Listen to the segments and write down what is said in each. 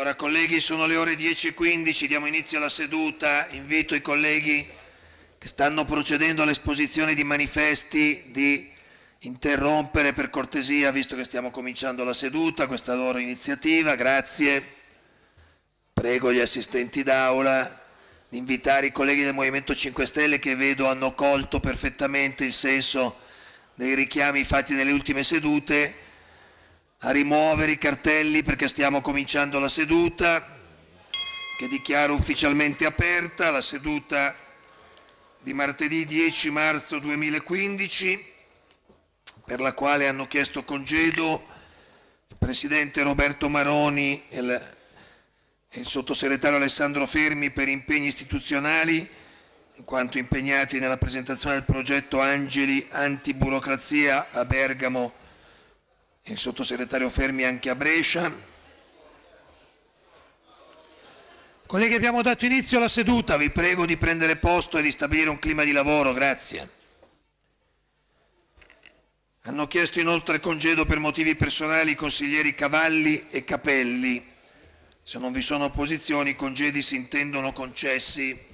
Allora, colleghi, sono le ore 10.15, diamo inizio alla seduta. Invito i colleghi che stanno procedendo all'esposizione di manifesti di interrompere per cortesia, visto che stiamo cominciando la seduta, questa loro iniziativa. Grazie. Prego gli assistenti d'aula di invitare i colleghi del Movimento 5 Stelle che vedo hanno colto perfettamente il senso dei richiami fatti nelle ultime sedute a rimuovere i cartelli perché stiamo cominciando la seduta che dichiaro ufficialmente aperta, la seduta di martedì 10 marzo 2015 per la quale hanno chiesto congedo il Presidente Roberto Maroni e il, e il Sottosegretario Alessandro Fermi per impegni istituzionali in quanto impegnati nella presentazione del progetto Angeli Antiburocrazia a Bergamo il sottosegretario Fermi anche a Brescia. Colleghi, abbiamo dato inizio alla seduta, vi prego di prendere posto e di stabilire un clima di lavoro, grazie. Hanno chiesto inoltre congedo per motivi personali i consiglieri Cavalli e Capelli. Se non vi sono opposizioni, i congedi si intendono concessi.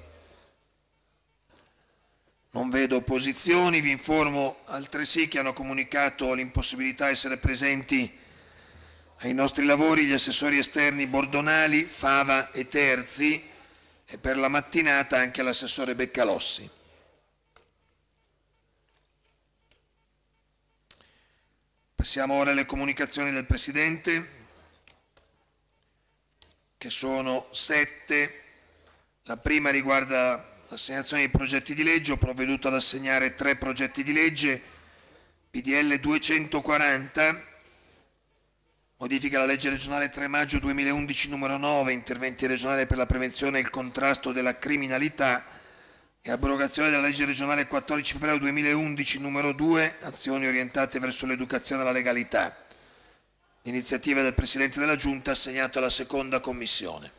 Non vedo opposizioni, vi informo altresì che hanno comunicato l'impossibilità di essere presenti ai nostri lavori gli assessori esterni Bordonali, Fava e Terzi e per la mattinata anche l'assessore Beccalossi. Passiamo ora alle comunicazioni del Presidente, che sono sette. La prima riguarda L'assegnazione dei progetti di legge, ho provveduto ad assegnare tre progetti di legge, PDL 240, modifica la legge regionale 3 maggio 2011 numero 9, interventi regionali per la prevenzione e il contrasto della criminalità e abrogazione della legge regionale 14 febbraio 2011 numero 2, azioni orientate verso l'educazione alla legalità. L'iniziativa del Presidente della Giunta assegnata alla seconda commissione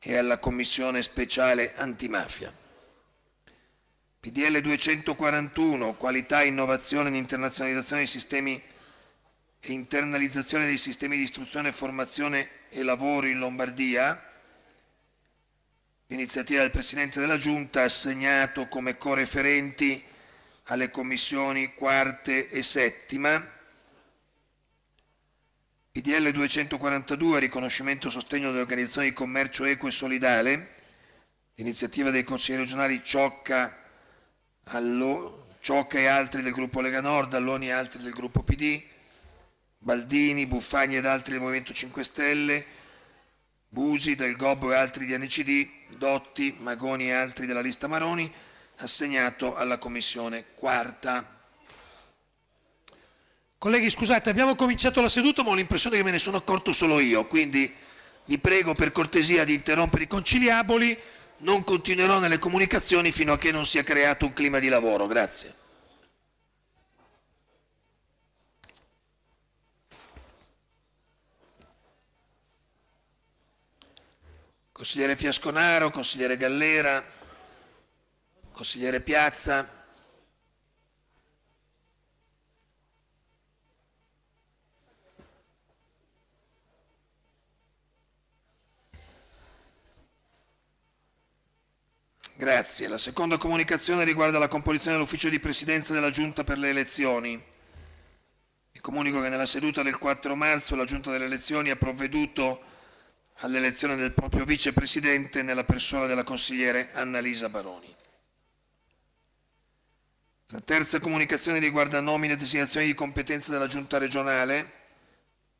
e alla Commissione speciale antimafia. PDL 241, qualità, innovazione ed internazionalizzazione dei sistemi e internalizzazione dei sistemi di istruzione, formazione e lavoro in Lombardia, iniziativa del Presidente della Giunta ha assegnato come coreferenti alle commissioni quarte e settima PDL 242 riconoscimento e sostegno delle organizzazioni di commercio equo e solidale, iniziativa dei consiglieri regionali Ciocca, Allo, Ciocca, e altri del gruppo Lega Nord, Alloni e altri del gruppo PD, Baldini, Buffagni ed altri del Movimento 5 Stelle, Busi del Gobbo e altri di NCD, Dotti, Magoni e altri della lista Maroni, assegnato alla Commissione quarta. Colleghi, scusate, abbiamo cominciato la seduta, ma ho l'impressione che me ne sono accorto solo io, quindi vi prego per cortesia di interrompere i conciliaboli, non continuerò nelle comunicazioni fino a che non sia creato un clima di lavoro. Grazie. Consigliere Fiasconaro, consigliere Gallera, consigliere Piazza. Grazie. La seconda comunicazione riguarda la composizione dell'ufficio di presidenza della Giunta per le elezioni. Vi comunico che nella seduta del 4 marzo la Giunta delle elezioni ha provveduto all'elezione del proprio vicepresidente nella persona della consigliere Annalisa Baroni. La terza comunicazione riguarda nomine e designazioni di competenza della Giunta regionale.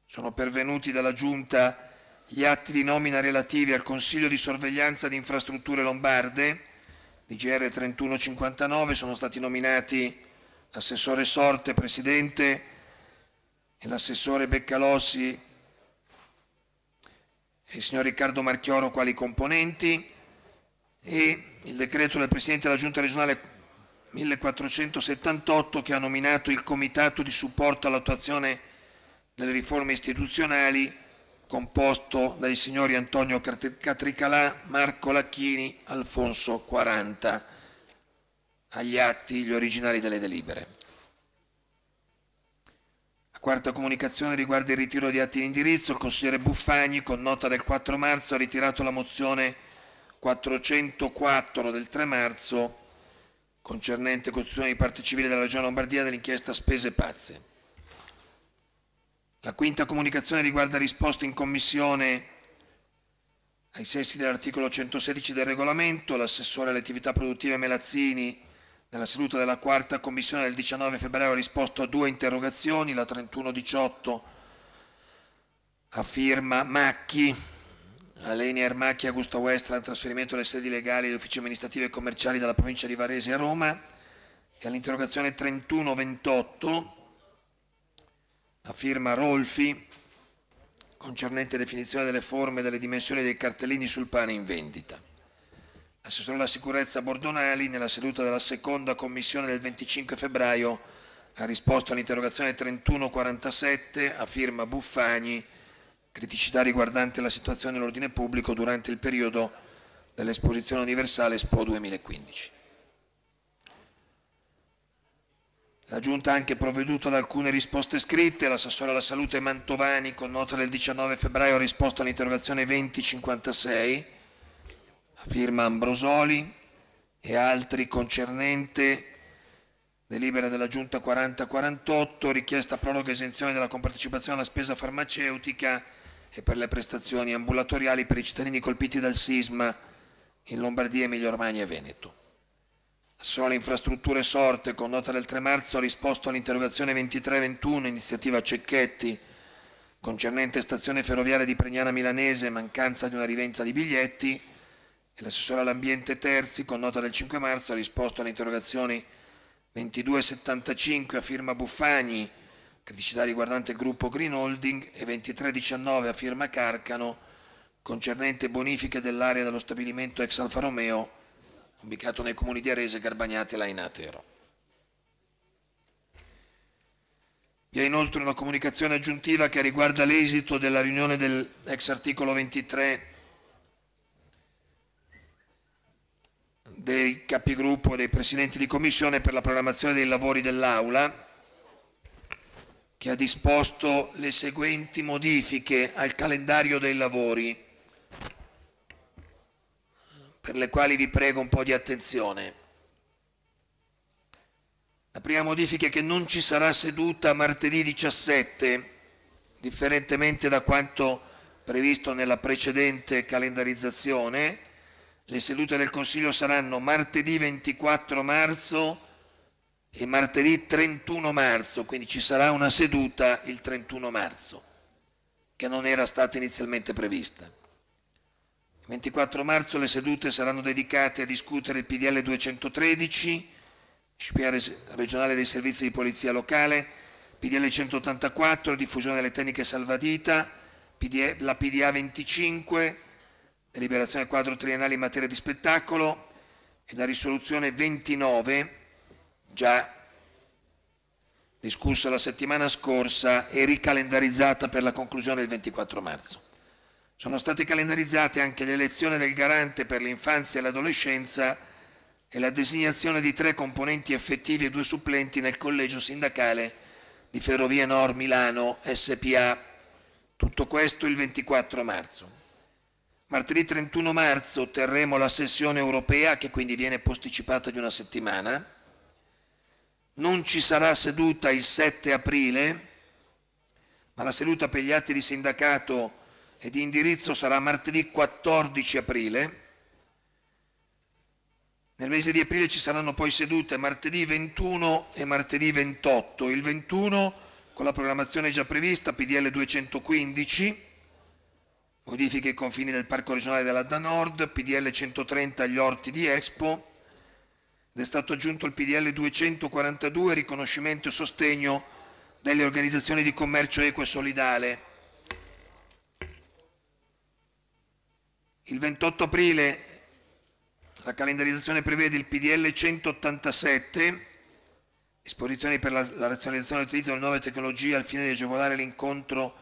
Sono pervenuti dalla Giunta gli atti di nomina relativi al Consiglio di sorveglianza di infrastrutture lombarde, di GR 3159, sono stati nominati l'assessore Sorte, presidente, e l'assessore Beccalossi e il signor Riccardo Marchioro quali componenti e il decreto del Presidente della Giunta regionale 1478 che ha nominato il Comitato di supporto all'attuazione delle riforme istituzionali composto dai signori Antonio Catricalà, Marco Lacchini, Alfonso 40. Agli atti gli originali delle delibere. La quarta comunicazione riguarda il ritiro di atti di indirizzo. Il consigliere Buffagni, con nota del 4 marzo, ha ritirato la mozione 404 del 3 marzo concernente costruzione di parte civile della Regione Lombardia dell'inchiesta Spese Pazze. La quinta comunicazione riguarda risposte in commissione ai sensi dell'articolo 116 del regolamento. L'assessore alle attività produttive Melazzini nella seduta della quarta commissione del 19 febbraio ha risposto a due interrogazioni, la 3118 a firma Macchi, a Leni Armacchi e Augusto Westland, trasferimento delle sedi legali e uffici amministrative e commerciali dalla provincia di Varese a Roma e all'interrogazione 3128 a firma Rolfi concernente definizione delle forme e delle dimensioni dei cartellini sul pane in vendita. L'assessore della sicurezza Bordonali, nella seduta della seconda commissione del 25 febbraio, ha risposto all'interrogazione 3147 a firma Buffagni, criticità riguardante la situazione dell'ordine pubblico durante il periodo dell'esposizione universale Expo 2015. La Giunta ha anche provveduto ad alcune risposte scritte. L'assessore alla salute Mantovani, con nota del 19 febbraio, ha risposto all'interrogazione 2056, a firma Ambrosoli e altri concernente delibera della Giunta 4048, richiesta proroga esenzione della compartecipazione alla spesa farmaceutica e per le prestazioni ambulatoriali per i cittadini colpiti dal sisma in Lombardia, Emilia Romagna e Veneto. Sole Infrastrutture Sorte, con nota del 3 marzo, ha risposto all'interrogazione 2321, iniziativa Cecchetti, concernente stazione ferroviaria di Pregnana Milanese, mancanza di una rivendita di biglietti, e l'assessore all'ambiente Terzi, con nota del 5 marzo, ha risposto alle interrogazioni 2275 a firma Buffagni, criticità riguardante il gruppo Green Holding, e 2319 a firma Carcano, concernente bonifiche dell'area dello stabilimento ex Alfa Romeo ubicato nei comuni di Arese, Garbagnate e Lainatero. Vi è inoltre una comunicazione aggiuntiva che riguarda l'esito della riunione dell'ex articolo 23 dei capigruppo e dei presidenti di commissione per la programmazione dei lavori dell'Aula che ha disposto le seguenti modifiche al calendario dei lavori per le quali vi prego un po' di attenzione. La prima modifica è che non ci sarà seduta martedì 17, differentemente da quanto previsto nella precedente calendarizzazione. Le sedute del Consiglio saranno martedì 24 marzo e martedì 31 marzo, quindi ci sarà una seduta il 31 marzo, che non era stata inizialmente prevista. 24 marzo le sedute saranno dedicate a discutere il PDL 213, CPR regionale dei servizi di polizia locale, PDL 184, diffusione delle tecniche salvadita, la PDA 25, deliberazione quadro triennale in materia di spettacolo e la risoluzione 29, già discussa la settimana scorsa e ricalendarizzata per la conclusione il 24 marzo. Sono state calendarizzate anche l'elezione del garante per l'infanzia e l'adolescenza e la designazione di tre componenti effettivi e due supplenti nel collegio sindacale di Ferrovie Nord Milano SPA. Tutto questo il 24 marzo. Martedì 31 marzo terremo la sessione europea che quindi viene posticipata di una settimana. Non ci sarà seduta il 7 aprile, ma la seduta per gli atti di sindacato e di indirizzo sarà martedì 14 aprile. Nel mese di aprile ci saranno poi sedute martedì 21 e martedì 28. Il 21 con la programmazione già prevista PDL 215 modifiche ai confini del Parco regionale della Danord, PDL 130 agli orti di Expo ed è stato aggiunto il PDL 242 riconoscimento e sostegno delle organizzazioni di commercio equo e solidale. Il 28 aprile la calendarizzazione prevede il PDL 187, disposizioni per la, la razionalizzazione dell'utilizzo delle nuove tecnologie al fine di agevolare l'incontro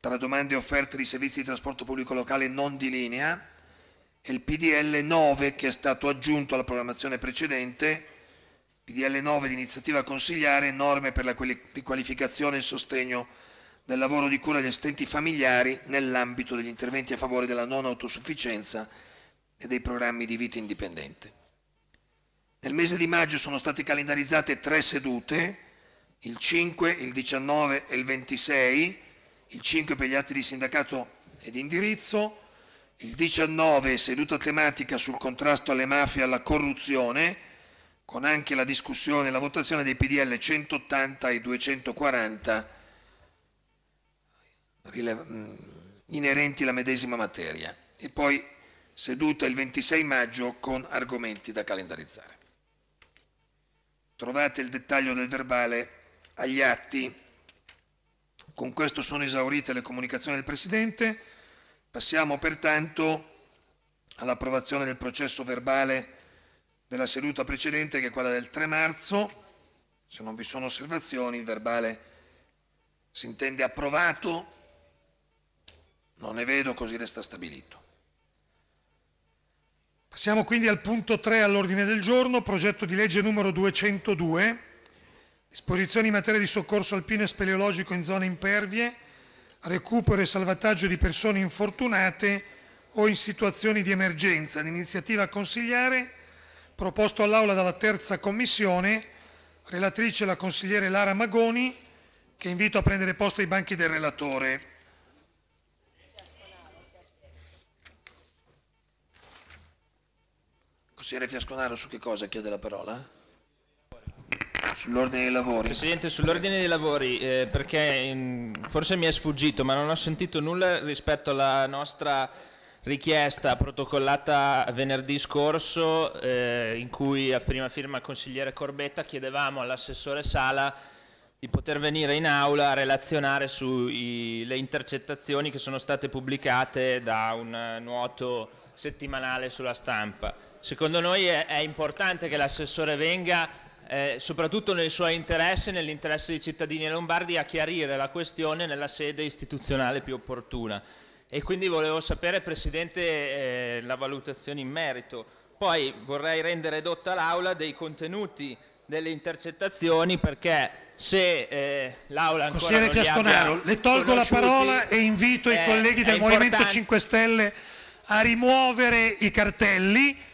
tra domande e offerte di servizi di trasporto pubblico locale non di linea, e il PDL 9 che è stato aggiunto alla programmazione precedente, PDL 9 di iniziativa consigliare, norme per la riqualificazione e il sostegno del lavoro di cura agli assistenti familiari nell'ambito degli interventi a favore della non autosufficienza e dei programmi di vita indipendente. Nel mese di maggio sono state calendarizzate tre sedute, il 5, il 19 e il 26, il 5 per gli atti di sindacato e di indirizzo, il 19 seduta tematica sul contrasto alle mafie e alla corruzione, con anche la discussione e la votazione dei PDL 180 e 240 Mm, inerenti alla medesima materia e poi seduta il 26 maggio con argomenti da calendarizzare. Trovate il dettaglio del verbale agli atti. Con questo sono esaurite le comunicazioni del Presidente. Passiamo pertanto all'approvazione del processo verbale della seduta precedente, che è quella del 3 marzo. Se non vi sono osservazioni, il verbale si intende approvato. Non ne vedo, così resta stabilito. Passiamo quindi al punto 3 all'ordine del giorno, progetto di legge numero 202, disposizioni in materia di soccorso alpino e speleologico in zone impervie, recupero e salvataggio di persone infortunate o in situazioni di emergenza, d'iniziativa a consigliare proposto all'Aula dalla terza commissione, relatrice la consigliere Lara Magoni, che invito a prendere posto ai banchi del relatore. Consigliere Fiasconaro, su che cosa chiede la parola? Sull'ordine dei lavori. Presidente, sull'ordine dei lavori, eh, perché in, mm, forse mi è sfuggito, ma non ho sentito nulla rispetto alla nostra richiesta protocollata venerdì scorso, eh, in cui a prima firma consigliere Corbetta chiedevamo all'assessore Sala di poter venire in aula a relazionare sulle intercettazioni che sono state pubblicate da un nuoto settimanale sulla stampa. Secondo noi è, è importante che l'assessore venga eh, soprattutto nel suo interesse e nell'interesse dei cittadini lombardi a chiarire la questione nella sede istituzionale più opportuna. E quindi volevo sapere, Presidente, eh, la valutazione in merito. Poi vorrei rendere dotta l'Aula dei contenuti delle intercettazioni perché se eh, l'Aula ancora Consigliere Fiasconaro, le tolgo la parola e invito i eh, colleghi del Movimento 5 Stelle a rimuovere i cartelli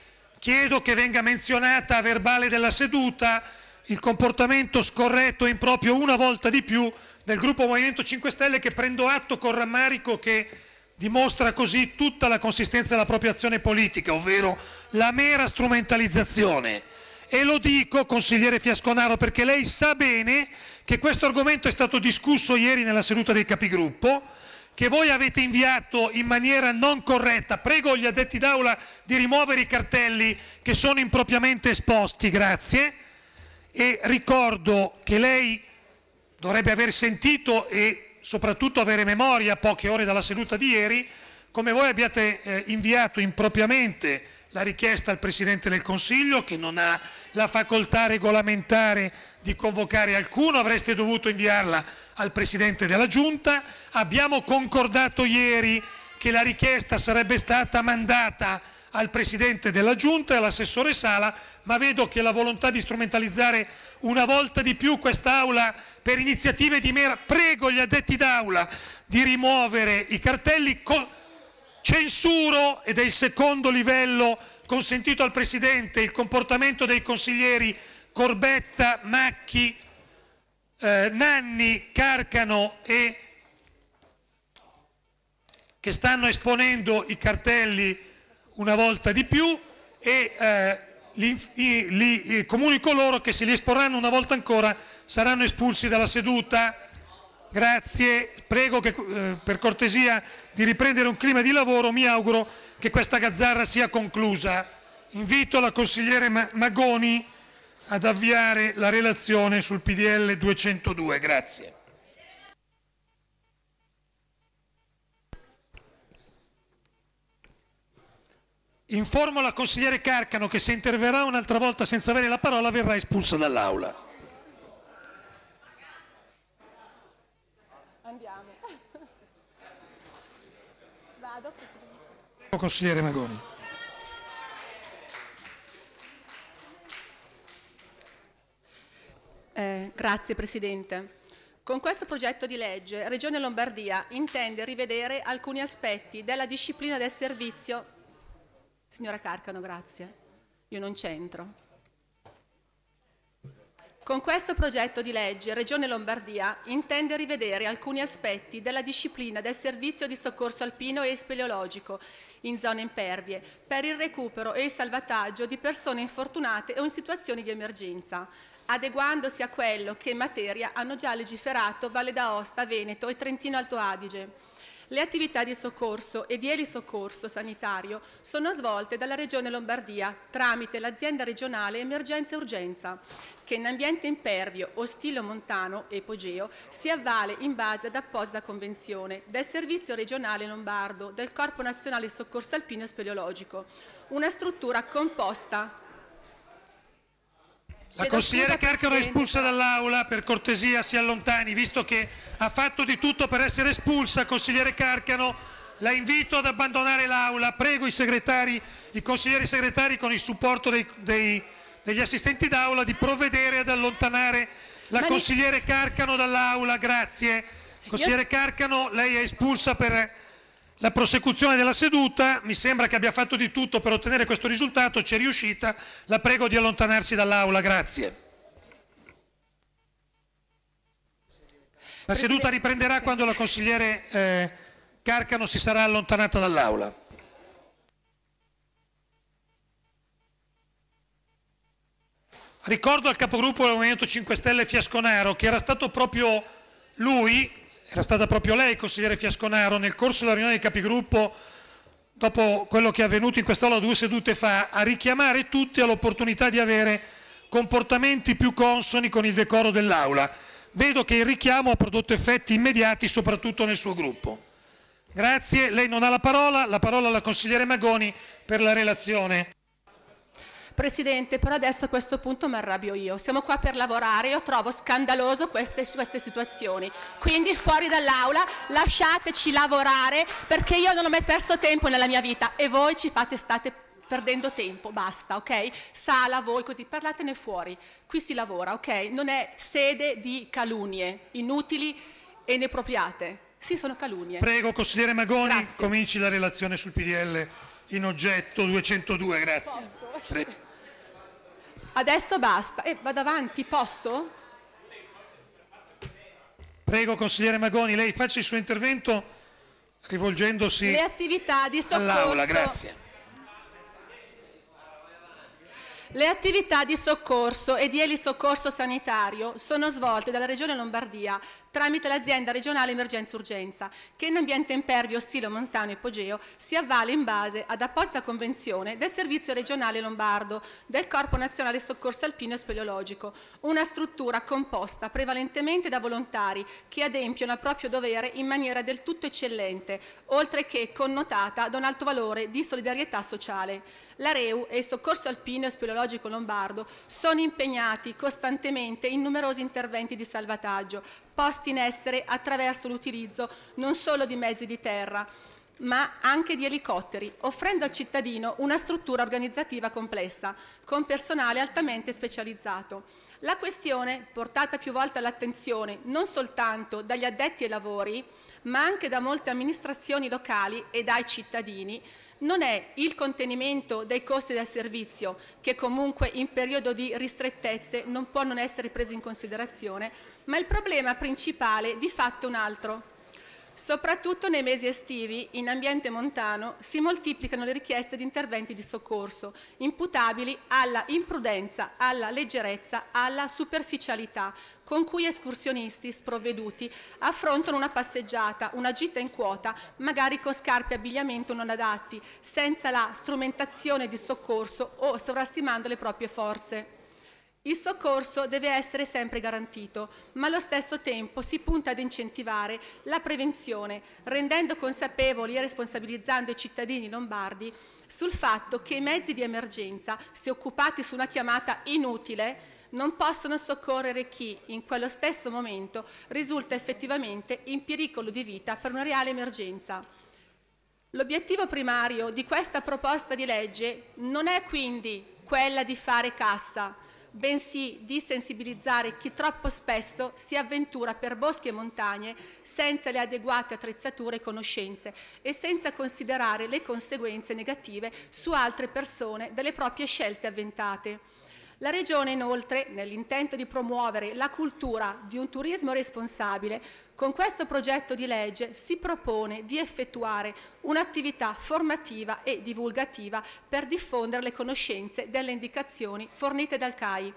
chiedo che venga menzionata a verbale della seduta il comportamento scorretto e improprio una volta di più del gruppo Movimento 5 Stelle che prendo atto con rammarico che dimostra così tutta la consistenza della propria azione politica, ovvero la mera strumentalizzazione. E lo dico, consigliere Fiasconaro, perché lei sa bene che questo argomento è stato discusso ieri nella seduta dei capigruppo che voi avete inviato in maniera non corretta. Prego gli addetti d'aula di rimuovere i cartelli che sono impropriamente esposti, grazie. E ricordo che lei dovrebbe aver sentito e soprattutto avere memoria poche ore dalla seduta di ieri come voi abbiate eh, inviato impropriamente la richiesta al Presidente del Consiglio che non ha la facoltà regolamentare di convocare alcuno, avreste dovuto inviarla al Presidente della Giunta. Abbiamo concordato ieri che la richiesta sarebbe stata mandata al Presidente della Giunta e all'assessore Sala, ma vedo che la volontà di strumentalizzare una volta di più quest'Aula per iniziative di mera... Prego gli addetti d'Aula di rimuovere i cartelli... Co- Censuro, ed è il secondo livello consentito al Presidente, il comportamento dei consiglieri Corbetta, Macchi, eh, Nanni, Carcano e che stanno esponendo i cartelli una volta di più e eh, li, li, li, comunico loro che se li esporranno una volta ancora saranno espulsi dalla seduta. Grazie, prego che eh, per cortesia di riprendere un clima di lavoro, mi auguro che questa gazzarra sia conclusa. Invito la consigliere Magoni ad avviare la relazione sul PDL 202. Grazie. Informo la consigliere Carcano che se interverrà un'altra volta senza avere la parola verrà espulsa dall'Aula. Consigliere Magoni. Eh, grazie Presidente. Con questo progetto di legge Regione Lombardia intende rivedere alcuni aspetti della disciplina del servizio. Signora Carcano, grazie. Io non c'entro. Con questo progetto di legge Regione Lombardia intende rivedere alcuni aspetti della disciplina del servizio di soccorso alpino e speleologico in zone impervie per il recupero e il salvataggio di persone infortunate o in situazioni di emergenza, adeguandosi a quello che in materia hanno già legiferato Valle d'Aosta, Veneto e Trentino Alto Adige le attività di soccorso e di elisoccorso sanitario sono svolte dalla Regione Lombardia tramite l'Azienda Regionale Emergenza e Urgenza, che in ambiente impervio, o ostilo montano e ipogeo si avvale in base ad apposita convenzione del Servizio Regionale Lombardo del Corpo Nazionale Soccorso Alpino e Speleologico, una struttura composta la consigliere Carcano è espulsa dall'aula, per cortesia si allontani, visto che ha fatto di tutto per essere espulsa, consigliere Carcano, la invito ad abbandonare l'aula, prego i segretari, i consiglieri segretari con il supporto dei, dei, degli assistenti d'aula di provvedere ad allontanare la Ma consigliere Carcano dall'aula, grazie. Consigliere Carcano, lei è espulsa per la prosecuzione della seduta, mi sembra che abbia fatto di tutto per ottenere questo risultato, ci è riuscita, la prego di allontanarsi dall'Aula, grazie. La seduta riprenderà quando la consigliere eh, Carcano si sarà allontanata dall'Aula. Ricordo al capogruppo del Movimento 5 Stelle Fiasconaro che era stato proprio lui era stata proprio lei, consigliere Fiasconaro, nel corso della riunione del capigruppo, dopo quello che è avvenuto in quest'Aula due sedute fa, a richiamare tutti all'opportunità di avere comportamenti più consoni con il decoro dell'Aula. Vedo che il richiamo ha prodotto effetti immediati, soprattutto nel suo gruppo. Grazie, lei non ha la parola, la parola alla consigliere Magoni per la relazione. Presidente, però adesso a questo punto mi arrabbio io. Siamo qua per lavorare, io trovo scandaloso queste, queste situazioni. Quindi fuori dall'aula lasciateci lavorare perché io non ho mai perso tempo nella mia vita e voi ci fate, state perdendo tempo, basta, ok? Sala, voi così, parlatene fuori. Qui si lavora, ok? Non è sede di calunnie inutili e inappropriate. Sì, sono calunnie. Prego, consigliere Magoni, Grazie. cominci la relazione sul PDL in oggetto 202, grazie. Posso? Tre. Adesso basta. Eh, vado avanti, posso? Prego, consigliere Magoni, lei faccia il suo intervento rivolgendosi Le attività di soccorso. all'Aula. Grazie. Le attività di soccorso e di elisoccorso sanitario sono svolte dalla Regione Lombardia tramite l'azienda regionale emergenza urgenza, che in ambiente impervio, stile montano e ipogeo si avvale in base ad apposita convenzione del Servizio regionale lombardo, del Corpo nazionale soccorso alpino e speleologico, una struttura composta prevalentemente da volontari che adempiono al proprio dovere in maniera del tutto eccellente, oltre che connotata da un alto valore di solidarietà sociale. La REU e il Soccorso Alpino e Speleologico Lombardo sono impegnati costantemente in numerosi interventi di salvataggio, posti in essere attraverso l'utilizzo non solo di mezzi di terra, ma anche di elicotteri, offrendo al cittadino una struttura organizzativa complessa, con personale altamente specializzato. La questione, portata più volte all'attenzione non soltanto dagli addetti ai lavori, ma anche da molte amministrazioni locali e dai cittadini, non è il contenimento dei costi del servizio, che comunque in periodo di ristrettezze non può non essere preso in considerazione, ma il problema principale di fatto è un altro. Soprattutto nei mesi estivi, in ambiente montano, si moltiplicano le richieste di interventi di soccorso, imputabili alla imprudenza, alla leggerezza, alla superficialità, con cui escursionisti sprovveduti affrontano una passeggiata, una gita in quota, magari con scarpe e abbigliamento non adatti, senza la strumentazione di soccorso o sovrastimando le proprie forze. Il soccorso deve essere sempre garantito, ma allo stesso tempo si punta ad incentivare la prevenzione, rendendo consapevoli e responsabilizzando i cittadini lombardi sul fatto che i mezzi di emergenza, se occupati su una chiamata inutile, non possono soccorrere chi in quello stesso momento risulta effettivamente in pericolo di vita per una reale emergenza. L'obiettivo primario di questa proposta di legge non è quindi quella di fare cassa, bensì di sensibilizzare chi troppo spesso si avventura per boschi e montagne senza le adeguate attrezzature e conoscenze e senza considerare le conseguenze negative su altre persone delle proprie scelte avventate. La Regione inoltre, nell'intento di promuovere la cultura di un turismo responsabile, con questo progetto di legge si propone di effettuare un'attività formativa e divulgativa per diffondere le conoscenze delle indicazioni fornite dal CAI.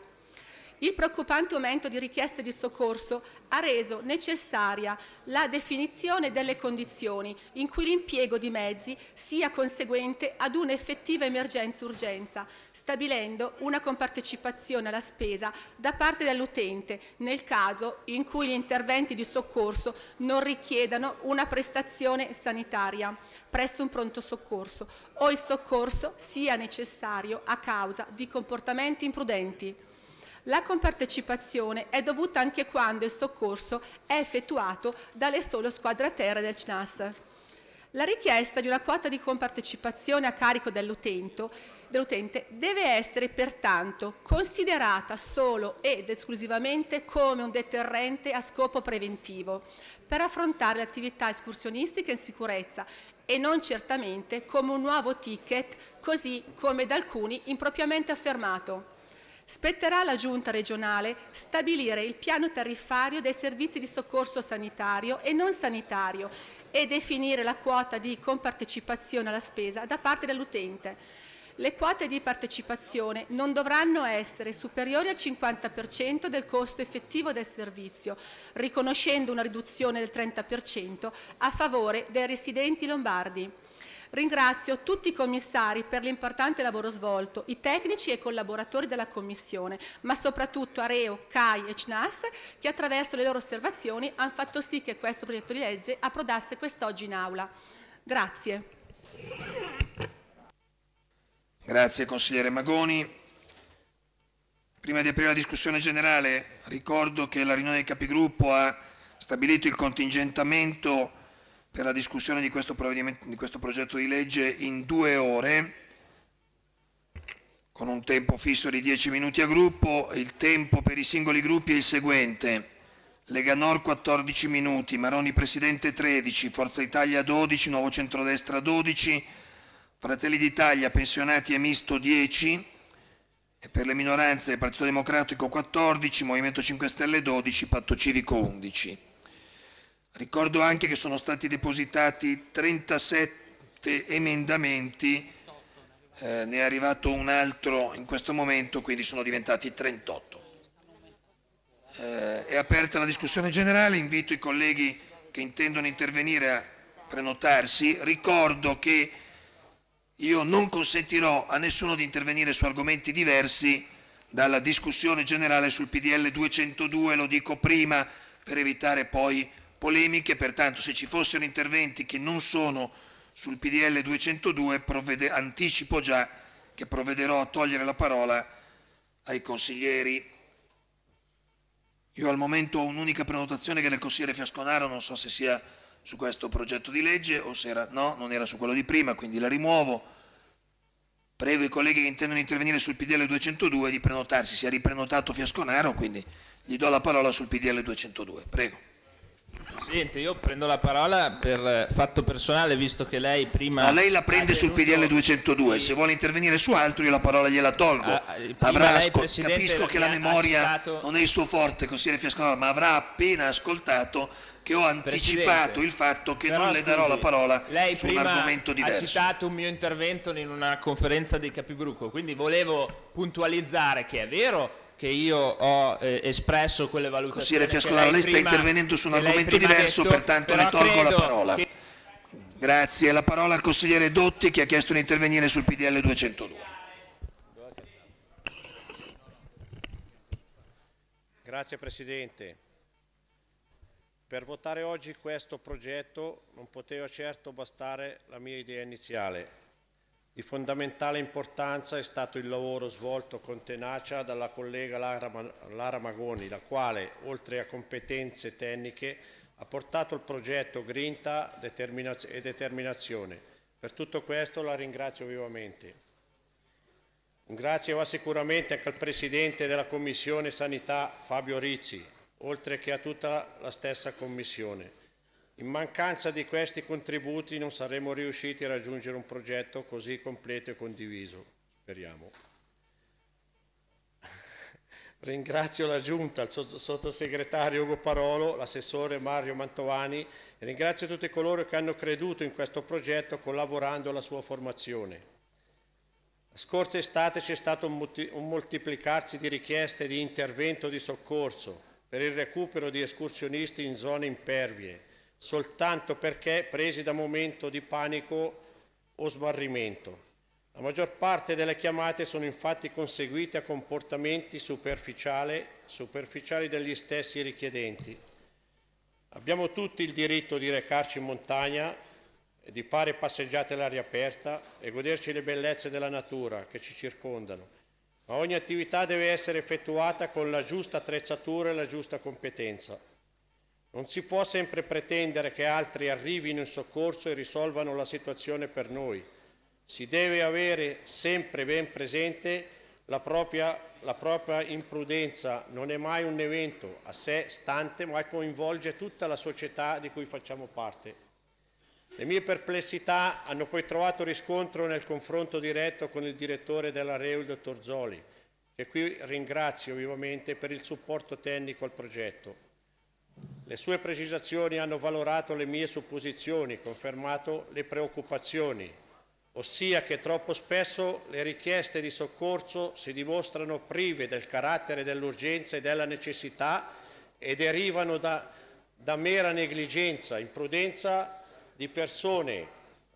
Il preoccupante aumento di richieste di soccorso ha reso necessaria la definizione delle condizioni in cui l'impiego di mezzi sia conseguente ad un'effettiva emergenza-urgenza, stabilendo una compartecipazione alla spesa da parte dell'utente nel caso in cui gli interventi di soccorso non richiedano una prestazione sanitaria presso un pronto soccorso o il soccorso sia necessario a causa di comportamenti imprudenti. La compartecipazione è dovuta anche quando il soccorso è effettuato dalle sole squadre a terra del CNAS. La richiesta di una quota di compartecipazione a carico dell'utente deve essere pertanto considerata solo ed esclusivamente come un deterrente a scopo preventivo per affrontare le attività escursionistiche in sicurezza e non certamente come un nuovo ticket, così come da alcuni impropriamente affermato. Spetterà alla Giunta regionale stabilire il piano tariffario dei servizi di soccorso sanitario e non sanitario e definire la quota di compartecipazione alla spesa da parte dell'utente. Le quote di partecipazione non dovranno essere superiori al 50% del costo effettivo del servizio, riconoscendo una riduzione del 30% a favore dei residenti lombardi. Ringrazio tutti i commissari per l'importante lavoro svolto, i tecnici e i collaboratori della Commissione, ma soprattutto Areo, CAI e CNAS che attraverso le loro osservazioni hanno fatto sì che questo progetto di legge approdasse quest'oggi in Aula. Grazie. Grazie consigliere Magoni. Prima di aprire la discussione generale ricordo che la riunione del capigruppo ha stabilito il contingentamento per la discussione di questo, di questo, progetto di legge in due ore, con un tempo fisso di 10 minuti a gruppo. Il tempo per i singoli gruppi è il seguente. Lega Nord 14 minuti, Maroni Presidente 13, Forza Italia 12, Nuovo Centrodestra 12, Fratelli d'Italia, Pensionati e Misto 10, e per le minoranze Partito Democratico 14, Movimento 5 Stelle 12, Patto Civico 11. Ricordo anche che sono stati depositati 37 emendamenti, eh, ne è arrivato un altro in questo momento, quindi sono diventati 38. Eh, è aperta la discussione generale, invito i colleghi che intendono intervenire a prenotarsi. Ricordo che io non consentirò a nessuno di intervenire su argomenti diversi dalla discussione generale sul PDL 202, lo dico prima per evitare poi polemiche, pertanto se ci fossero interventi che non sono sul PDL 202 provvede, anticipo già che provvederò a togliere la parola ai consiglieri. Io al momento ho un'unica prenotazione che è del consigliere Fiasconaro, non so se sia su questo progetto di legge o se era no, non era su quello di prima, quindi la rimuovo. Prego i colleghi che intendono intervenire sul PDL 202 di prenotarsi, si è riprenotato Fiasconaro, quindi gli do la parola sul PDL 202. Prego. Presidente, io prendo la parola per eh, fatto personale, visto che lei prima... No, lei la prende sul PDL 202, se vuole intervenire su altro io la parola gliela tolgo. Ah, eh, avrà lei, capisco che la memoria non è il suo forte, consigliere Fiasconaro, ma avrà appena ascoltato che ho anticipato Presidente, il fatto che non le darò la parola su un argomento diverso. Lei ha citato un mio intervento in una conferenza dei Capigruppo, quindi volevo puntualizzare che è vero che io ho eh, espresso quelle valutazioni. Consigliere Fiascolaro, lei, lei sta intervenendo su un argomento diverso, detto, pertanto le tolgo la parola. Che... Grazie. La parola al consigliere Dotti che ha chiesto di intervenire sul PDL 202. Grazie Presidente. Per votare oggi questo progetto non poteva certo bastare la mia idea iniziale di fondamentale importanza è stato il lavoro svolto con tenacia dalla collega Lara Magoni, la quale, oltre a competenze tecniche, ha portato il progetto grinta e determinazione. Per tutto questo la ringrazio vivamente. Un grazie va sicuramente anche al Presidente della Commissione Sanità Fabio Rizzi, oltre che a tutta la stessa Commissione. In mancanza di questi contributi non saremmo riusciti a raggiungere un progetto così completo e condiviso, speriamo. Ringrazio la Giunta, il sottosegretario Ugo Parolo, l'assessore Mario Mantovani e ringrazio tutti coloro che hanno creduto in questo progetto collaborando alla sua formazione. La scorsa estate c'è stato un moltiplicarsi di richieste di intervento di soccorso per il recupero di escursionisti in zone impervie soltanto perché presi da momento di panico o smarrimento. La maggior parte delle chiamate sono infatti conseguite a comportamenti superficiali, superficiali degli stessi richiedenti. Abbiamo tutti il diritto di recarci in montagna e di fare passeggiate all'aria aperta e goderci le bellezze della natura che ci circondano, ma ogni attività deve essere effettuata con la giusta attrezzatura e la giusta competenza. Non si può sempre pretendere che altri arrivino in soccorso e risolvano la situazione per noi. Si deve avere sempre ben presente la propria, la propria imprudenza. Non è mai un evento a sé stante, ma coinvolge tutta la società di cui facciamo parte. Le mie perplessità hanno poi trovato riscontro nel confronto diretto con il direttore della REU, il dottor Zoli, che qui ringrazio vivamente per il supporto tecnico al progetto. Le sue precisazioni hanno valorato le mie supposizioni, confermato le preoccupazioni, ossia che troppo spesso le richieste di soccorso si dimostrano prive del carattere dell'urgenza e della necessità e derivano da, da mera negligenza, imprudenza di persone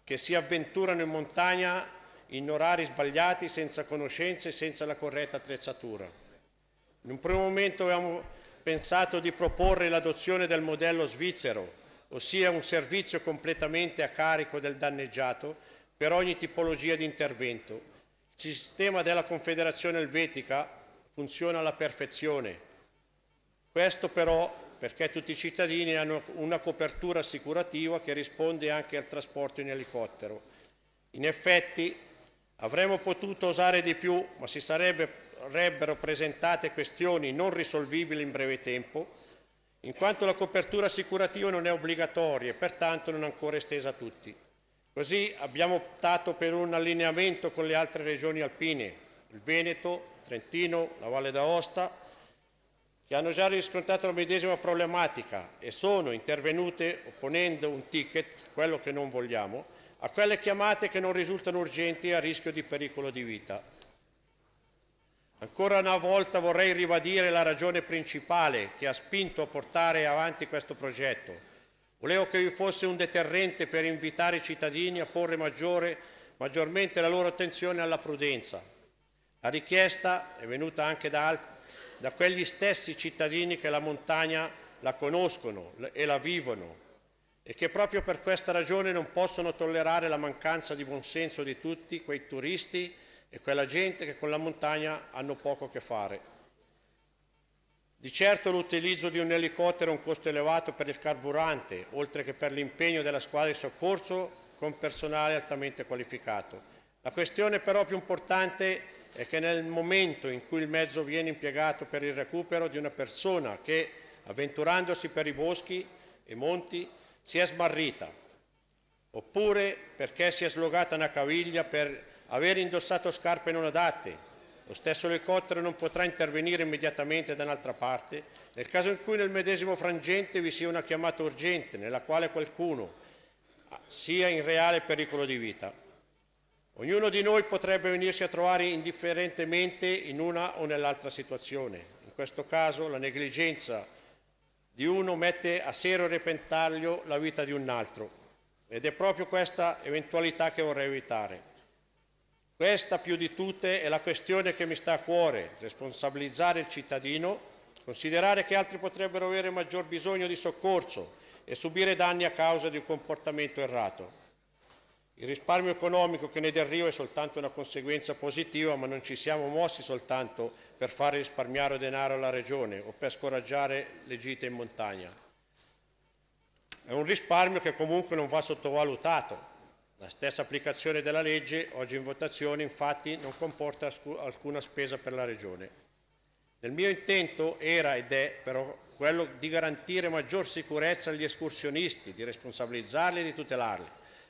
che si avventurano in montagna in orari sbagliati, senza conoscenze e senza la corretta attrezzatura. In un primo momento avevamo pensato di proporre l'adozione del modello svizzero, ossia un servizio completamente a carico del danneggiato per ogni tipologia di intervento. Il sistema della Confederazione Elvetica funziona alla perfezione. Questo però perché tutti i cittadini hanno una copertura assicurativa che risponde anche al trasporto in elicottero. In effetti avremmo potuto osare di più, ma si sarebbe verrebbero presentate questioni non risolvibili in breve tempo, in quanto la copertura assicurativa non è obbligatoria e pertanto non è ancora estesa a tutti. Così abbiamo optato per un allineamento con le altre regioni alpine, il Veneto, Trentino, la Valle d'Aosta, che hanno già riscontrato la medesima problematica e sono intervenute opponendo un ticket, quello che non vogliamo, a quelle chiamate che non risultano urgenti e a rischio di pericolo di vita. Ancora una volta vorrei ribadire la ragione principale che ha spinto a portare avanti questo progetto. Volevo che vi fosse un deterrente per invitare i cittadini a porre maggiore, maggiormente la loro attenzione alla prudenza. La richiesta è venuta anche da, da quegli stessi cittadini che la montagna la conoscono e la vivono e che proprio per questa ragione non possono tollerare la mancanza di buonsenso di tutti quei turisti e quella gente che con la montagna hanno poco a che fare. Di certo l'utilizzo di un elicottero ha un costo elevato per il carburante, oltre che per l'impegno della squadra di soccorso con personale altamente qualificato. La questione però più importante è che nel momento in cui il mezzo viene impiegato per il recupero di una persona che, avventurandosi per i boschi e monti, si è smarrita, oppure perché si è slogata una caviglia per aver indossato scarpe non adatte. Lo stesso elicottero non potrà intervenire immediatamente da un'altra parte nel caso in cui nel medesimo frangente vi sia una chiamata urgente nella quale qualcuno sia in reale pericolo di vita. Ognuno di noi potrebbe venirsi a trovare indifferentemente in una o nell'altra situazione. In questo caso la negligenza di uno mette a serio repentaglio la vita di un altro ed è proprio questa eventualità che vorrei evitare. Questa più di tutte è la questione che mi sta a cuore, responsabilizzare il cittadino, considerare che altri potrebbero avere maggior bisogno di soccorso e subire danni a causa di un comportamento errato. Il risparmio economico che ne deriva è soltanto una conseguenza positiva, ma non ci siamo mossi soltanto per far risparmiare denaro alla Regione o per scoraggiare le gite in montagna. È un risparmio che comunque non va sottovalutato, la stessa applicazione della legge oggi in votazione infatti non comporta alcuna spesa per la Regione. Nel mio intento era ed è però quello di garantire maggior sicurezza agli escursionisti, di responsabilizzarli e di tutelarli,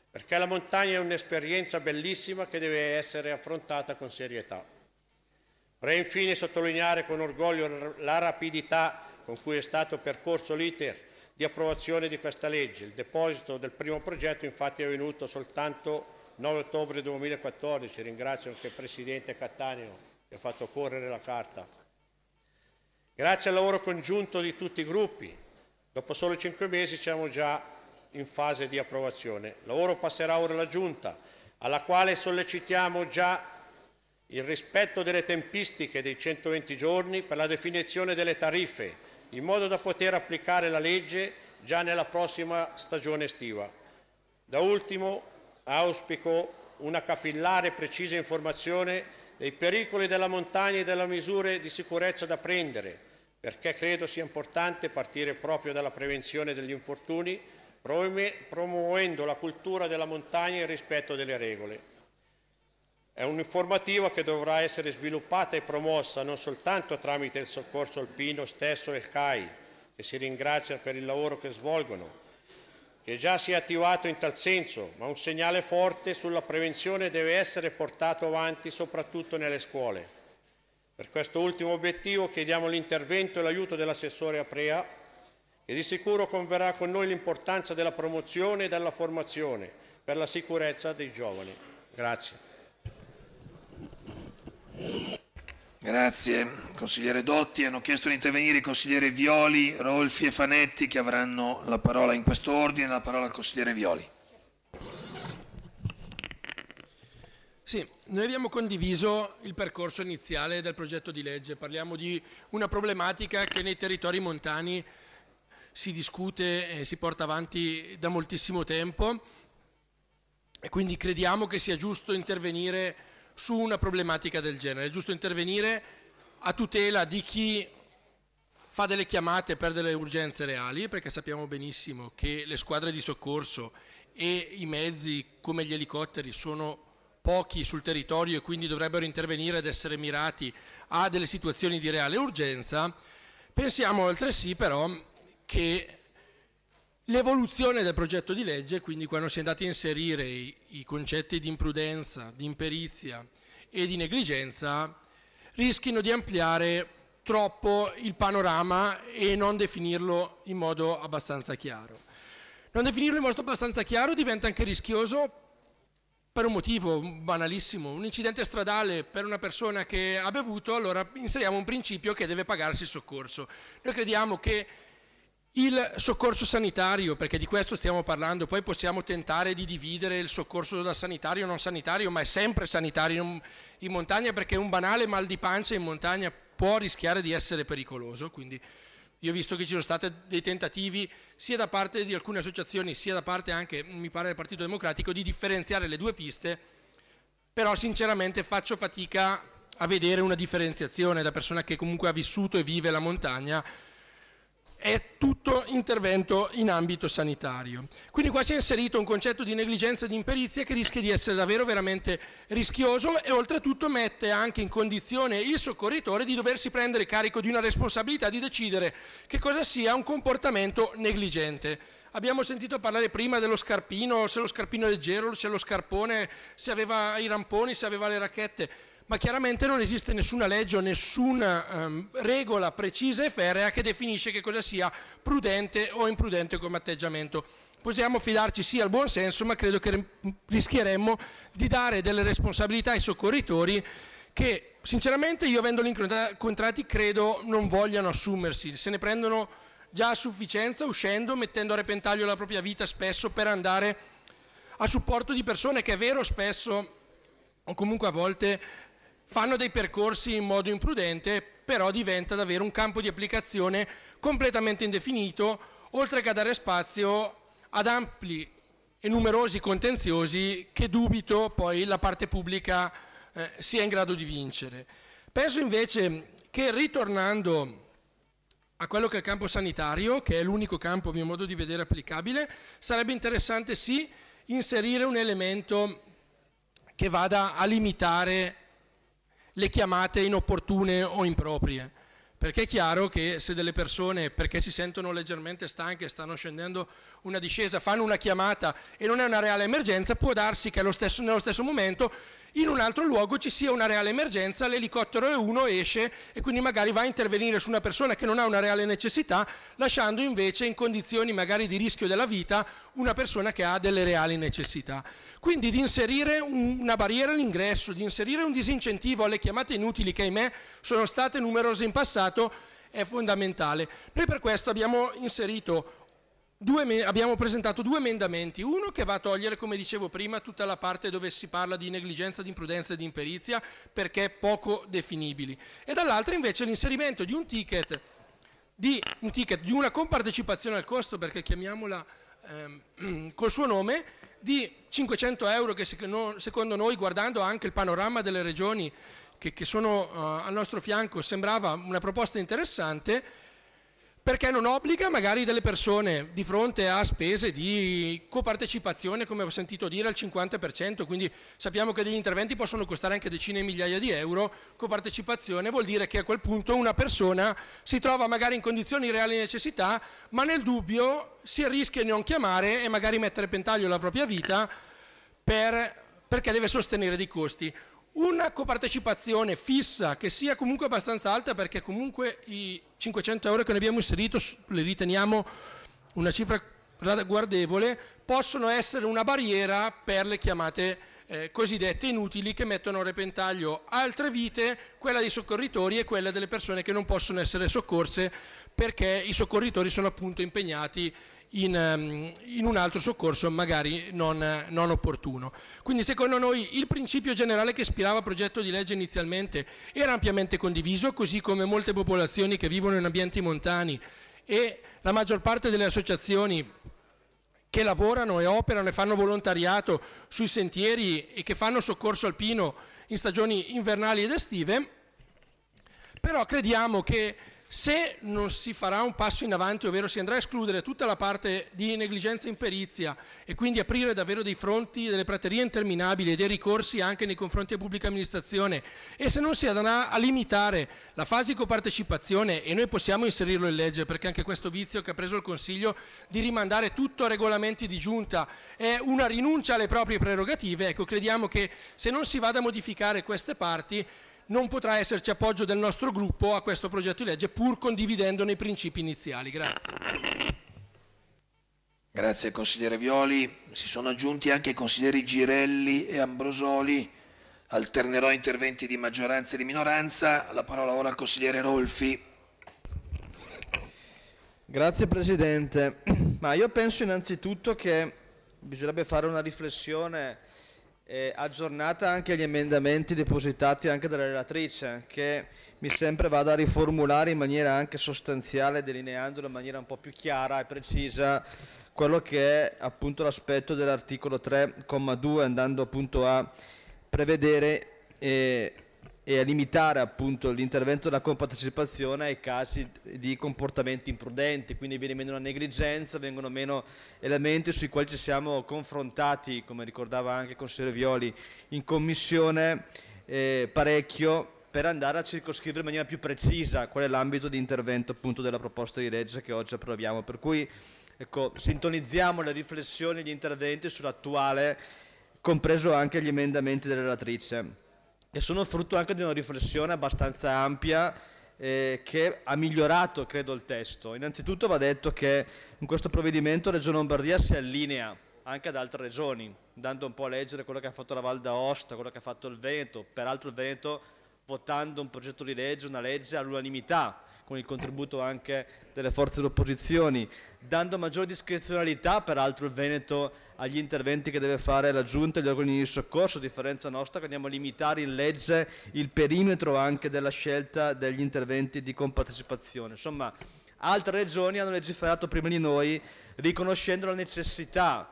perché la montagna è un'esperienza bellissima che deve essere affrontata con serietà. Vorrei infine sottolineare con orgoglio la rapidità con cui è stato percorso l'iter di approvazione di questa legge. Il deposito del primo progetto infatti è avvenuto soltanto 9 ottobre 2014, ringrazio anche il Presidente Cattaneo che ha fatto correre la carta. Grazie al lavoro congiunto di tutti i gruppi, dopo solo 5 mesi siamo già in fase di approvazione. Il lavoro passerà ora alla Giunta, alla quale sollecitiamo già il rispetto delle tempistiche dei 120 giorni per la definizione delle tariffe in modo da poter applicare la legge già nella prossima stagione estiva. Da ultimo auspico una capillare e precisa informazione dei pericoli della montagna e delle misure di sicurezza da prendere, perché credo sia importante partire proprio dalla prevenzione degli infortuni, promuovendo la cultura della montagna e il rispetto delle regole. È un'informativa che dovrà essere sviluppata e promossa non soltanto tramite il soccorso alpino stesso e il CAI, che si ringrazia per il lavoro che svolgono, che già si è attivato in tal senso, ma un segnale forte sulla prevenzione deve essere portato avanti soprattutto nelle scuole. Per questo ultimo obiettivo chiediamo l'intervento e l'aiuto dell'assessore Aprea, che di sicuro converrà con noi l'importanza della promozione e della formazione per la sicurezza dei giovani. Grazie. Grazie, consigliere Dotti. Hanno chiesto di intervenire i consiglieri Violi, Rolfi e Fanetti che avranno la parola in questo ordine, la parola al consigliere Violi. Sì, noi abbiamo condiviso il percorso iniziale del progetto di legge, parliamo di una problematica che nei territori montani si discute e si porta avanti da moltissimo tempo e quindi crediamo che sia giusto intervenire su una problematica del genere. È giusto intervenire a tutela di chi fa delle chiamate per delle urgenze reali, perché sappiamo benissimo che le squadre di soccorso e i mezzi come gli elicotteri sono pochi sul territorio e quindi dovrebbero intervenire ed essere mirati a delle situazioni di reale urgenza. Pensiamo altresì però che L'evoluzione del progetto di legge, quindi quando si è andati a inserire i, i concetti di imprudenza, di imperizia e di negligenza, rischino di ampliare troppo il panorama e non definirlo in modo abbastanza chiaro. Non definirlo in modo abbastanza chiaro diventa anche rischioso per un motivo banalissimo. Un incidente stradale per una persona che ha bevuto, allora inseriamo un principio che deve pagarsi il soccorso. Noi crediamo che il soccorso sanitario, perché di questo stiamo parlando, poi possiamo tentare di dividere il soccorso da sanitario e non sanitario, ma è sempre sanitario in montagna perché un banale mal di pancia in montagna può rischiare di essere pericoloso, quindi io ho visto che ci sono stati dei tentativi sia da parte di alcune associazioni sia da parte anche, mi pare, del Partito Democratico di differenziare le due piste, però sinceramente faccio fatica a vedere una differenziazione da persona che comunque ha vissuto e vive la montagna è tutto intervento in ambito sanitario. Quindi qua si è inserito un concetto di negligenza e di imperizia che rischia di essere davvero veramente rischioso e oltretutto mette anche in condizione il soccorritore di doversi prendere carico di una responsabilità di decidere che cosa sia un comportamento negligente. Abbiamo sentito parlare prima dello scarpino, se lo scarpino è leggero, se lo scarpone, se aveva i ramponi, se aveva le racchette ma chiaramente non esiste nessuna legge o nessuna ehm, regola precisa e ferrea che definisce che cosa sia prudente o imprudente come atteggiamento. Possiamo fidarci sì al buon senso, ma credo che rischieremmo di dare delle responsabilità ai soccorritori che sinceramente io avendoli incontrati credo non vogliano assumersi, se ne prendono già a sufficienza uscendo, mettendo a repentaglio la propria vita spesso per andare a supporto di persone che è vero spesso o comunque a volte fanno dei percorsi in modo imprudente, però diventa davvero un campo di applicazione completamente indefinito, oltre che a dare spazio ad ampli e numerosi contenziosi che dubito poi la parte pubblica eh, sia in grado di vincere. Penso invece che ritornando a quello che è il campo sanitario, che è l'unico campo a mio modo di vedere applicabile, sarebbe interessante sì inserire un elemento che vada a limitare le chiamate inopportune o improprie. Perché è chiaro che se delle persone, perché si sentono leggermente stanche, stanno scendendo una discesa, fanno una chiamata e non è una reale emergenza, può darsi che stesso, nello stesso momento in un altro luogo ci sia una reale emergenza, l'elicottero E1 esce e quindi magari va a intervenire su una persona che non ha una reale necessità, lasciando invece in condizioni magari di rischio della vita una persona che ha delle reali necessità. Quindi di inserire una barriera all'ingresso, di inserire un disincentivo alle chiamate inutili che ahimè sono state numerose in passato è fondamentale. Noi per questo abbiamo inserito Due, abbiamo presentato due emendamenti, uno che va a togliere, come dicevo prima, tutta la parte dove si parla di negligenza, di imprudenza e di imperizia perché poco definibili e dall'altro invece l'inserimento di un ticket di, un ticket, di una compartecipazione al costo, perché chiamiamola ehm, col suo nome, di 500 euro che secondo noi, guardando anche il panorama delle regioni che, che sono eh, al nostro fianco, sembrava una proposta interessante perché non obbliga magari delle persone di fronte a spese di copartecipazione, come ho sentito dire, al 50%, quindi sappiamo che degli interventi possono costare anche decine di migliaia di euro, copartecipazione vuol dire che a quel punto una persona si trova magari in condizioni reali di necessità, ma nel dubbio si rischia di non chiamare e magari mettere a pentaglio la propria vita per, perché deve sostenere dei costi una copartecipazione fissa che sia comunque abbastanza alta perché comunque i 500 euro che ne abbiamo inserito le riteniamo una cifra ragguardevole, possono essere una barriera per le chiamate eh, cosiddette inutili che mettono a repentaglio altre vite, quella dei soccorritori e quella delle persone che non possono essere soccorse perché i soccorritori sono appunto impegnati in, ehm, in un altro soccorso magari non, non, opportuno. Quindi secondo noi il principio generale che ispirava il progetto di legge inizialmente era ampiamente condiviso, così come molte popolazioni che vivono in ambienti montani e la maggior parte delle associazioni che lavorano e operano e fanno volontariato sui sentieri e che fanno soccorso alpino in stagioni invernali ed estive, però crediamo che se non si farà un passo in avanti, ovvero si andrà a escludere tutta la parte di negligenza in perizia e quindi aprire davvero dei fronti, delle praterie interminabili e dei ricorsi anche nei confronti della pubblica amministrazione e se non si andrà a limitare la fase di copartecipazione e noi possiamo inserirlo in legge perché anche questo vizio che ha preso il Consiglio di rimandare tutto a regolamenti di giunta è una rinuncia alle proprie prerogative, ecco crediamo che se non si vada a modificare queste parti non potrà esserci appoggio del nostro gruppo a questo progetto di legge pur condividendone i principi iniziali. Grazie. Grazie consigliere Violi. Si sono aggiunti anche i consiglieri Girelli e Ambrosoli. Alternerò interventi di maggioranza e di minoranza. La parola ora al consigliere Rolfi. Grazie Presidente. Ma io penso innanzitutto che bisognerebbe fare una riflessione eh, aggiornata anche agli emendamenti depositati anche dalla relatrice che mi sembra vada a riformulare in maniera anche sostanziale, delineandolo in maniera un po' più chiara e precisa quello che è appunto l'aspetto dell'articolo 3,2 andando appunto a prevedere eh, e a limitare appunto l'intervento della compartecipazione ai casi di comportamenti imprudenti, quindi viene meno la negligenza, vengono meno elementi sui quali ci siamo confrontati, come ricordava anche il consigliere Violi, in commissione eh, parecchio per andare a circoscrivere in maniera più precisa qual è l'ambito di intervento appunto della proposta di legge che oggi approviamo. Per cui ecco, sintonizziamo le riflessioni e gli interventi sull'attuale, compreso anche gli emendamenti della relatrice che sono frutto anche di una riflessione abbastanza ampia eh, che ha migliorato, credo, il testo. Innanzitutto va detto che in questo provvedimento Regione Lombardia si allinea anche ad altre regioni, dando un po' a leggere quello che ha fatto la Val d'Aosta, quello che ha fatto il Veneto, peraltro il Veneto votando un progetto di legge, una legge all'unanimità con il contributo anche delle forze dell'opposizione, dando maggiore discrezionalità peraltro il Veneto agli interventi che deve fare la Giunta e gli organi di soccorso, a differenza nostra che andiamo a limitare in legge il perimetro anche della scelta degli interventi di compartecipazione. Insomma, altre regioni hanno legiferato prima di noi riconoscendo la necessità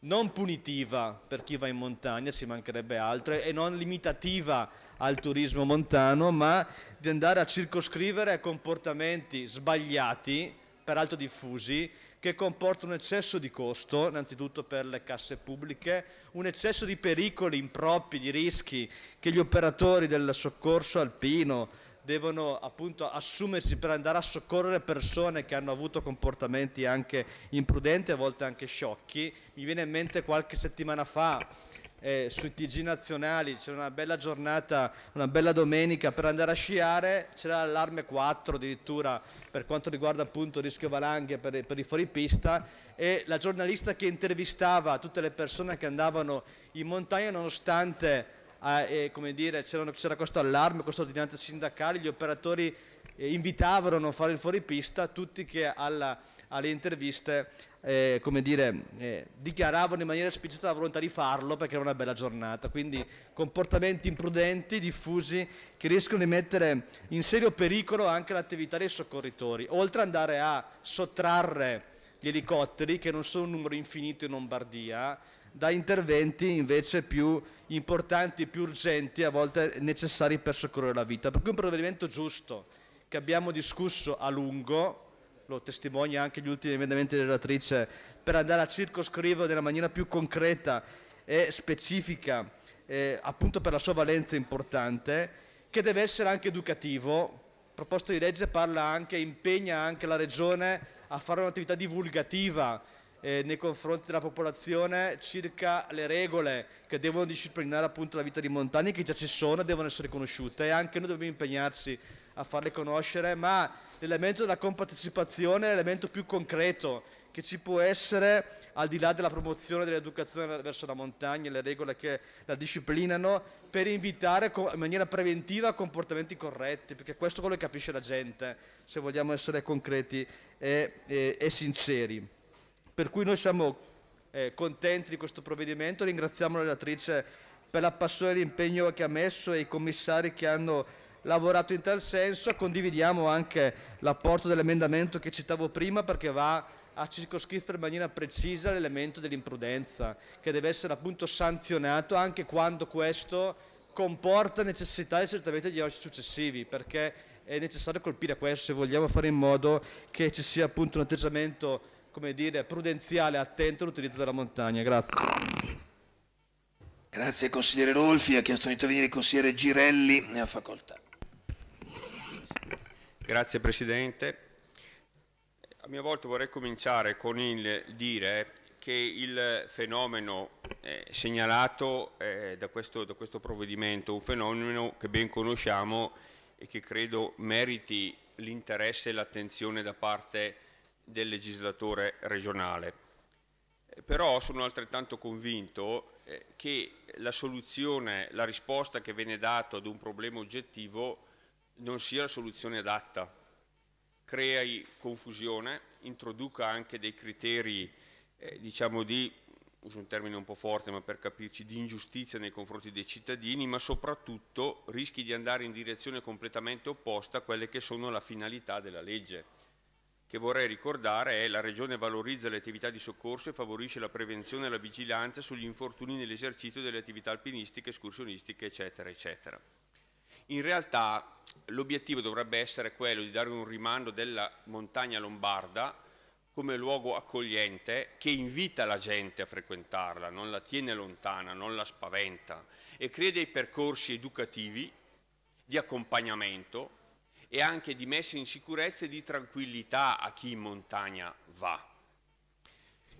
non punitiva per chi va in montagna, ci mancherebbe altro, e non limitativa al turismo montano, ma di andare a circoscrivere comportamenti sbagliati, peraltro diffusi, che comportano un eccesso di costo, innanzitutto per le casse pubbliche, un eccesso di pericoli impropri, di rischi che gli operatori del soccorso alpino devono appunto assumersi per andare a soccorrere persone che hanno avuto comportamenti anche imprudenti, a volte anche sciocchi. Mi viene in mente qualche settimana fa eh, sui TG nazionali, c'era una bella giornata, una bella domenica per andare a sciare, c'era l'allarme 4 addirittura per quanto riguarda appunto il rischio valanghe per, per i fuoripista e la giornalista che intervistava tutte le persone che andavano in montagna nonostante eh, eh dire, c'era questo allarme, questa ordinanza sindacale, gli operatori eh, invitavano a non fare il fuoripista, tutti che alla, alle interviste eh, come dire, eh, dichiaravano in maniera esplicita la volontà di farlo perché era una bella giornata. Quindi comportamenti imprudenti, diffusi, che rischiano di mettere in serio pericolo anche l'attività dei soccorritori, oltre ad andare a sottrarre gli elicotteri, che non sono un numero infinito in Lombardia, da interventi invece più importanti, più urgenti, a volte necessari per soccorrere la vita. Per cui un provvedimento giusto che abbiamo discusso a lungo, lo testimonia anche gli ultimi emendamenti della per andare a circoscrivere nella maniera più concreta e specifica, eh, appunto per la sua valenza importante, che deve essere anche educativo. Il proposto di legge parla anche, impegna anche la Regione a fare un'attività divulgativa eh, nei confronti della popolazione circa le regole che devono disciplinare appunto la vita di montagna che già ci sono e devono essere conosciute e anche noi dobbiamo impegnarci a farle conoscere ma l'elemento della compartecipazione è l'elemento più concreto che ci può essere al di là della promozione dell'educazione verso la montagna e le regole che la disciplinano, per invitare in maniera preventiva comportamenti corretti, perché questo è quello che capisce la gente, se vogliamo essere concreti e, e, e sinceri. Per cui noi siamo eh, contenti di questo provvedimento, ringraziamo la relatrice per la passione e l'impegno che ha messo e i commissari che hanno lavorato in tal senso, condividiamo anche l'apporto dell'emendamento che citavo prima perché va a circoscrivere in maniera precisa l'elemento dell'imprudenza che deve essere appunto sanzionato anche quando questo comporta necessità e certamente di oggi successivi perché è necessario colpire questo se vogliamo fare in modo che ci sia appunto un atteggiamento come dire, prudenziale, attento all'utilizzo della montagna. Grazie. Grazie consigliere Rolfi, ha chiesto di intervenire il consigliere Girelli, ne ha facoltà. Grazie Presidente. A mia volta vorrei cominciare con il dire che il fenomeno eh, segnalato eh, da, questo, da, questo, provvedimento, un fenomeno che ben conosciamo e che credo meriti l'interesse e l'attenzione da parte del legislatore regionale. Eh, però sono altrettanto convinto eh, che la soluzione, la risposta che viene data ad un problema oggettivo non sia la soluzione adatta, crei confusione, introduca anche dei criteri, eh, diciamo di, uso un termine un po' forte ma per capirci, di ingiustizia nei confronti dei cittadini, ma soprattutto rischi di andare in direzione completamente opposta a quelle che sono la finalità della legge che vorrei ricordare è la Regione valorizza le attività di soccorso e favorisce la prevenzione e la vigilanza sugli infortuni nell'esercizio delle attività alpinistiche, escursionistiche, eccetera, eccetera. In realtà l'obiettivo dovrebbe essere quello di dare un rimando della montagna lombarda come luogo accogliente che invita la gente a frequentarla, non la tiene lontana, non la spaventa e crede ai percorsi educativi di accompagnamento e anche di messa in sicurezza e di tranquillità a chi in montagna va.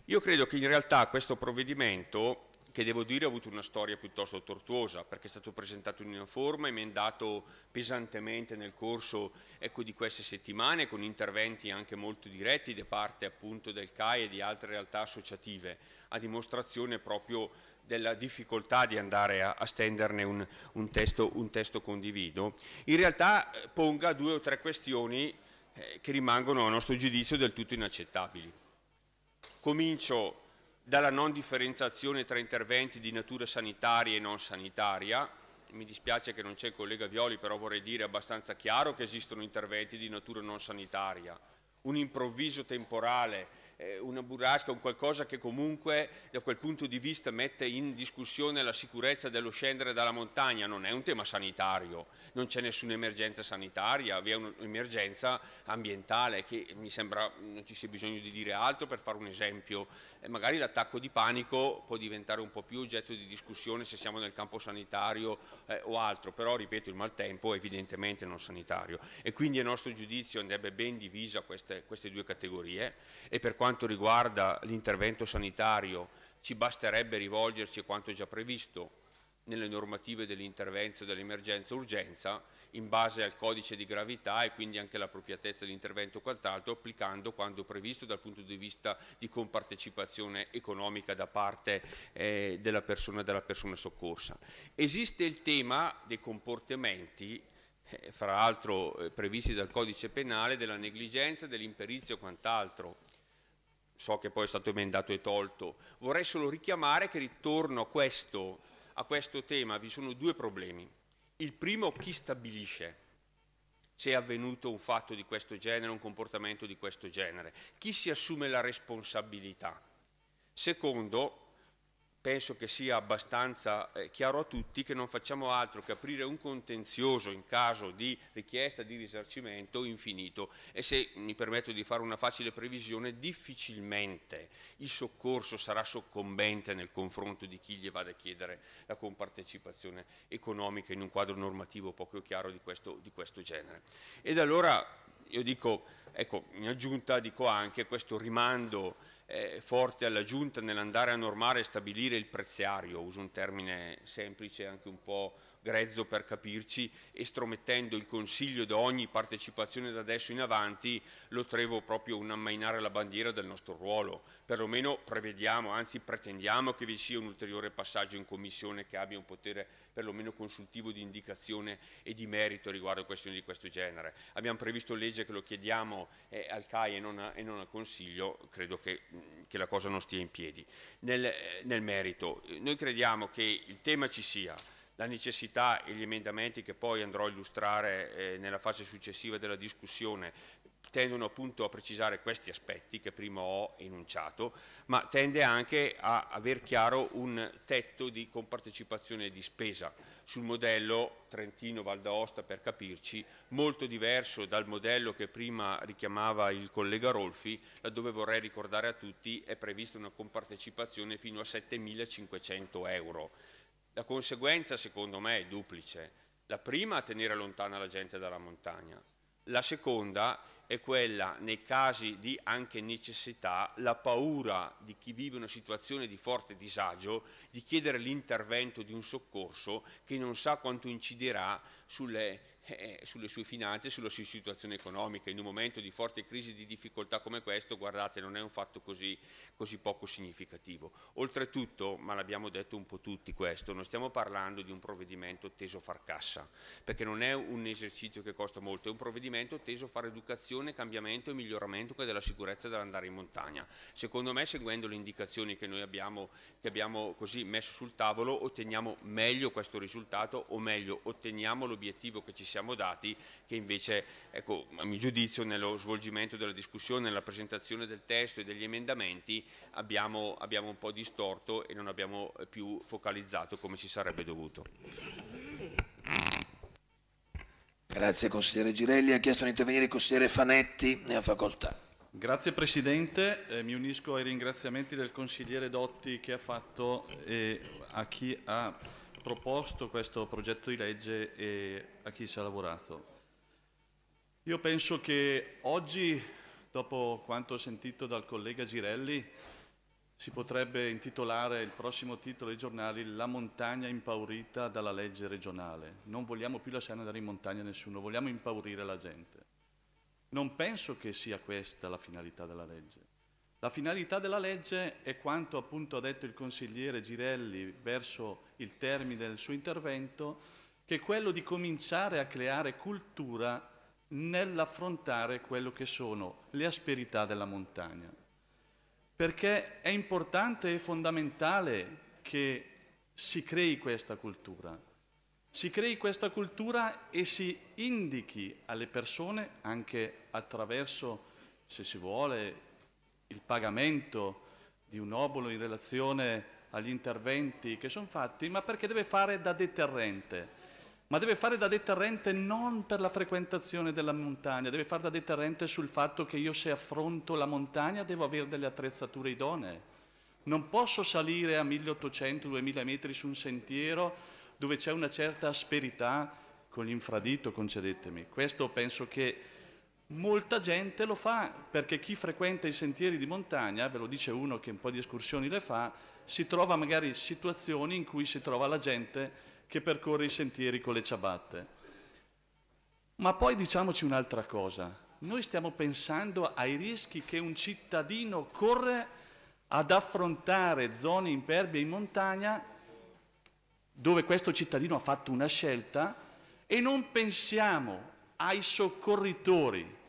Io credo che in realtà questo provvedimento che devo dire ha avuto una storia piuttosto tortuosa perché è stato presentato in una forma, emendato pesantemente nel corso ecco, di queste settimane con interventi anche molto diretti da parte appunto del CAI e di altre realtà associative, a dimostrazione proprio della difficoltà di andare a, a stenderne un, un, testo, un, testo, condivido, in realtà eh, ponga due o tre questioni eh, che rimangono a nostro giudizio del tutto inaccettabili. Comincio dalla non differenziazione tra interventi di natura sanitaria e non sanitaria. Mi dispiace che non c'è il collega Violi, però vorrei dire abbastanza chiaro che esistono interventi di natura non sanitaria. Un improvviso temporale eh, una burrasca, un qualcosa che comunque da quel punto di vista mette in discussione la sicurezza dello scendere dalla montagna, non è un tema sanitario, non c'è nessuna emergenza sanitaria, vi è un'emergenza ambientale che mi sembra non ci sia bisogno di dire altro per fare un esempio, eh, magari l'attacco di panico può diventare un po' più oggetto di discussione se siamo nel campo sanitario eh, o altro, però ripeto il maltempo è evidentemente non sanitario e quindi a nostro giudizio andrebbe ben divisa queste, queste due categorie e per quanto quanto riguarda l'intervento sanitario ci basterebbe rivolgerci a quanto già previsto nelle normative dell'intervento dell'emergenza-urgenza in base al codice di gravità e quindi anche l'appropriatezza dell'intervento o quant'altro, applicando quando previsto dal punto di vista di compartecipazione economica da parte eh, della, persona, della persona soccorsa. Esiste il tema dei comportamenti eh, fra l'altro eh, previsti dal codice penale, della negligenza, dell'imperizio e quant'altro so che poi è stato emendato e tolto, vorrei solo richiamare che ritorno a questo, a questo tema vi sono due problemi. Il primo, chi stabilisce se è avvenuto un fatto di questo genere, un comportamento di questo genere? Chi si assume la responsabilità? Secondo, penso che sia abbastanza eh, chiaro a tutti che non facciamo altro che aprire un contenzioso in caso di richiesta di risarcimento infinito e se mi permetto di fare una facile previsione difficilmente il soccorso sarà soccombente nel confronto di chi gli vada a chiedere la compartecipazione economica in un quadro normativo poco chiaro di questo, di questo genere. Ed allora io dico, ecco, in aggiunta dico anche questo rimando eh, forte alla giunta nell'andare a normare e stabilire il preziario, uso un termine semplice anche un po' grezzo per capirci, estromettendo il consiglio da ogni partecipazione da adesso in avanti, lo trevo proprio un ammainare la bandiera del nostro ruolo. Perlomeno prevediamo, anzi pretendiamo che vi sia un ulteriore passaggio in commissione che abbia un potere perlomeno consultivo di indicazione e di merito riguardo a questioni di questo genere. Abbiamo previsto legge che lo chiediamo eh, al CAI e non, a, e non, al Consiglio, credo che, che, la cosa non stia in piedi. Nel, eh, nel merito, noi crediamo che il tema ci sia, la necessità e gli emendamenti che poi andrò a illustrare eh, nella fase successiva della discussione tendono appunto a precisare questi aspetti che prima ho enunciato, ma tende anche a aver chiaro un tetto di compartecipazione di spesa sul modello Trentino-Val d'Aosta per capirci, molto diverso dal modello che prima richiamava il collega Rolfi, laddove vorrei ricordare a tutti è prevista una compartecipazione fino a 7.500 euro la conseguenza, secondo me, è duplice. La prima è tenere lontana la gente dalla montagna. La seconda è quella, nei casi di anche necessità, la paura di chi vive una situazione di forte disagio di chiedere l'intervento di un soccorso che non sa quanto inciderà sulle eh, sulle sue finanze, sulla sua situazione economica. In un momento di forte crisi e di difficoltà come questo, guardate, non è un fatto così, così poco significativo. Oltretutto, ma l'abbiamo detto un po' tutti questo, non stiamo parlando di un provvedimento teso a far cassa, perché non è un esercizio che costa molto, è un provvedimento teso a fare educazione, cambiamento e miglioramento della sicurezza dell'andare in montagna. Secondo me, seguendo le indicazioni che noi abbiamo, che abbiamo così messo sul tavolo, otteniamo meglio questo risultato, o meglio, otteniamo l'obiettivo che ci siamo siamo dati, che invece, ecco, a mio giudizio, nello svolgimento della discussione, nella presentazione del testo e degli emendamenti abbiamo, abbiamo un po' distorto e non abbiamo eh, più focalizzato come si sarebbe dovuto. Grazie consigliere Girelli, ha chiesto di intervenire il consigliere Fanetti, ne ha facoltà. Grazie Presidente, eh, mi unisco ai ringraziamenti del consigliere Dotti che ha fatto e eh, a chi ha proposto questo progetto di legge e a chi ci ha lavorato. Io penso che oggi, dopo quanto ho sentito dal collega Girelli, si potrebbe intitolare il prossimo titolo dei giornali La montagna impaurita dalla legge regionale. Non vogliamo più lasciare andare in montagna nessuno, vogliamo impaurire la gente. Non penso che sia questa la finalità della legge. La finalità della legge è quanto appunto ha detto il consigliere Girelli verso il termine del suo intervento, che è quello di cominciare a creare cultura nell'affrontare quello che sono le asperità della montagna. Perché è importante e fondamentale che si crei questa cultura. Si crei questa cultura e si indichi alle persone, anche attraverso, se si vuole, il pagamento di un obolo in relazione agli interventi che sono fatti, ma perché deve fare da deterrente. Ma deve fare da deterrente non per la frequentazione della montagna, deve fare da deterrente sul fatto che io se affronto la montagna devo avere delle attrezzature idonee. Non posso salire a 1800-2000 metri su un sentiero dove c'è una certa asperità con l'infradito, concedetemi. Questo penso che molta gente lo fa perché chi frequenta i sentieri di montagna, ve lo dice uno che un po' di escursioni le fa, si trova magari in situazioni in cui si trova la gente che percorre i sentieri con le ciabatte. Ma poi diciamoci un'altra cosa, noi stiamo pensando ai rischi che un cittadino corre ad affrontare zone imperbie in montagna dove questo cittadino ha fatto una scelta e non pensiamo ai soccorritori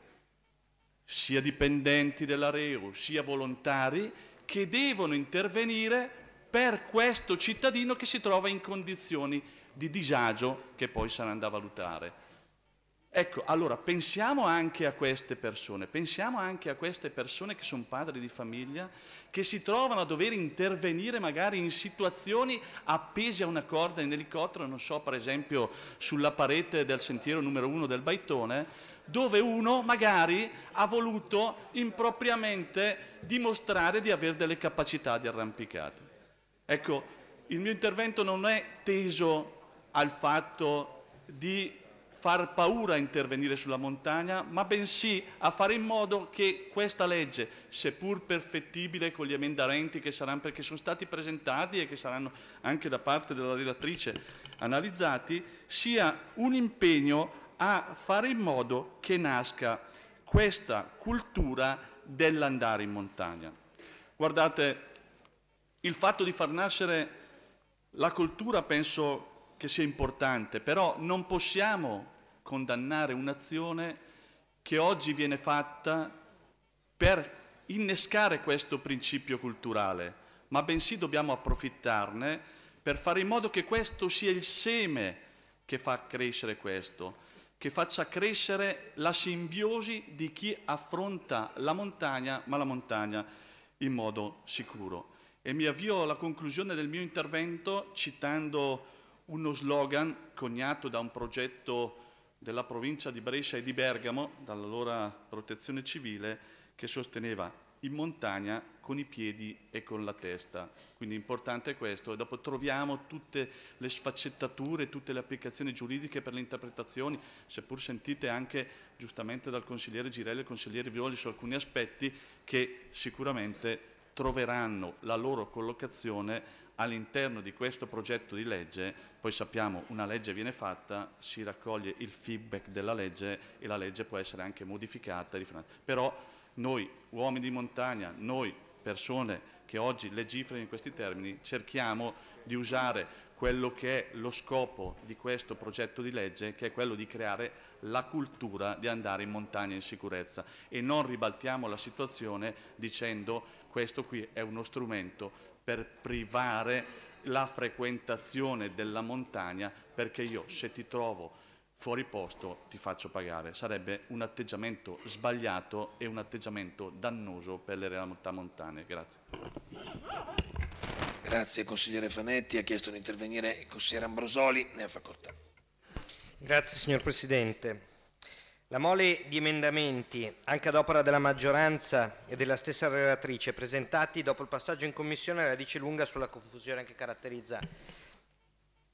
sia dipendenti della REU, sia volontari, che devono intervenire per questo cittadino che si trova in condizioni di disagio che poi sarà andato a valutare. Ecco, allora pensiamo anche a queste persone, pensiamo anche a queste persone che sono padri di famiglia, che si trovano a dover intervenire magari in situazioni appese a una corda in elicottero, non so, per esempio sulla parete del sentiero numero uno del Baitone, dove uno magari ha voluto impropriamente dimostrare di avere delle capacità di arrampicata. Ecco, il mio intervento non è teso al fatto di far paura a intervenire sulla montagna, ma bensì a fare in modo che questa legge, seppur perfettibile con gli emendamenti che saranno, perché sono stati presentati e che saranno anche da parte della relatrice analizzati, sia un impegno a fare in modo che nasca questa cultura dell'andare in montagna. Guardate, il fatto di far nascere la cultura penso che sia importante, però non possiamo condannare un'azione che oggi viene fatta per innescare questo principio culturale, ma bensì dobbiamo approfittarne per fare in modo che questo sia il seme che fa crescere questo, che faccia crescere la simbiosi di chi affronta la montagna, ma la montagna in modo sicuro. E mi avvio alla conclusione del mio intervento citando uno slogan coniato da un progetto della provincia di Brescia e di Bergamo, dall'allora protezione civile, che sosteneva in montagna con i piedi e con la testa. Quindi è questo e dopo troviamo tutte le sfaccettature, tutte le applicazioni giuridiche per le interpretazioni, seppur sentite anche giustamente dal consigliere Girelli e dal consigliere Violi su alcuni aspetti che sicuramente troveranno la loro collocazione all'interno di questo progetto di legge, poi sappiamo una legge viene fatta, si raccoglie il feedback della legge e la legge può essere anche modificata, però noi, uomini di montagna, noi, persone che oggi legiferano in questi termini, cerchiamo di usare quello che è lo scopo di questo progetto di legge, che è quello di creare la cultura di andare in montagna in sicurezza e non ribaltiamo la situazione dicendo questo qui è uno strumento per privare la frequentazione della montagna perché io se ti trovo fuori posto ti faccio pagare. Sarebbe un atteggiamento sbagliato e un atteggiamento dannoso per le realtà montane. Grazie. Grazie consigliere Fanetti, ha chiesto di intervenire il consigliere Ambrosoli, ne ha facoltà. Grazie signor Presidente. La mole di emendamenti, anche ad opera della maggioranza e della stessa relatrice, presentati dopo il passaggio in commissione, la dice lunga sulla confusione che caratterizza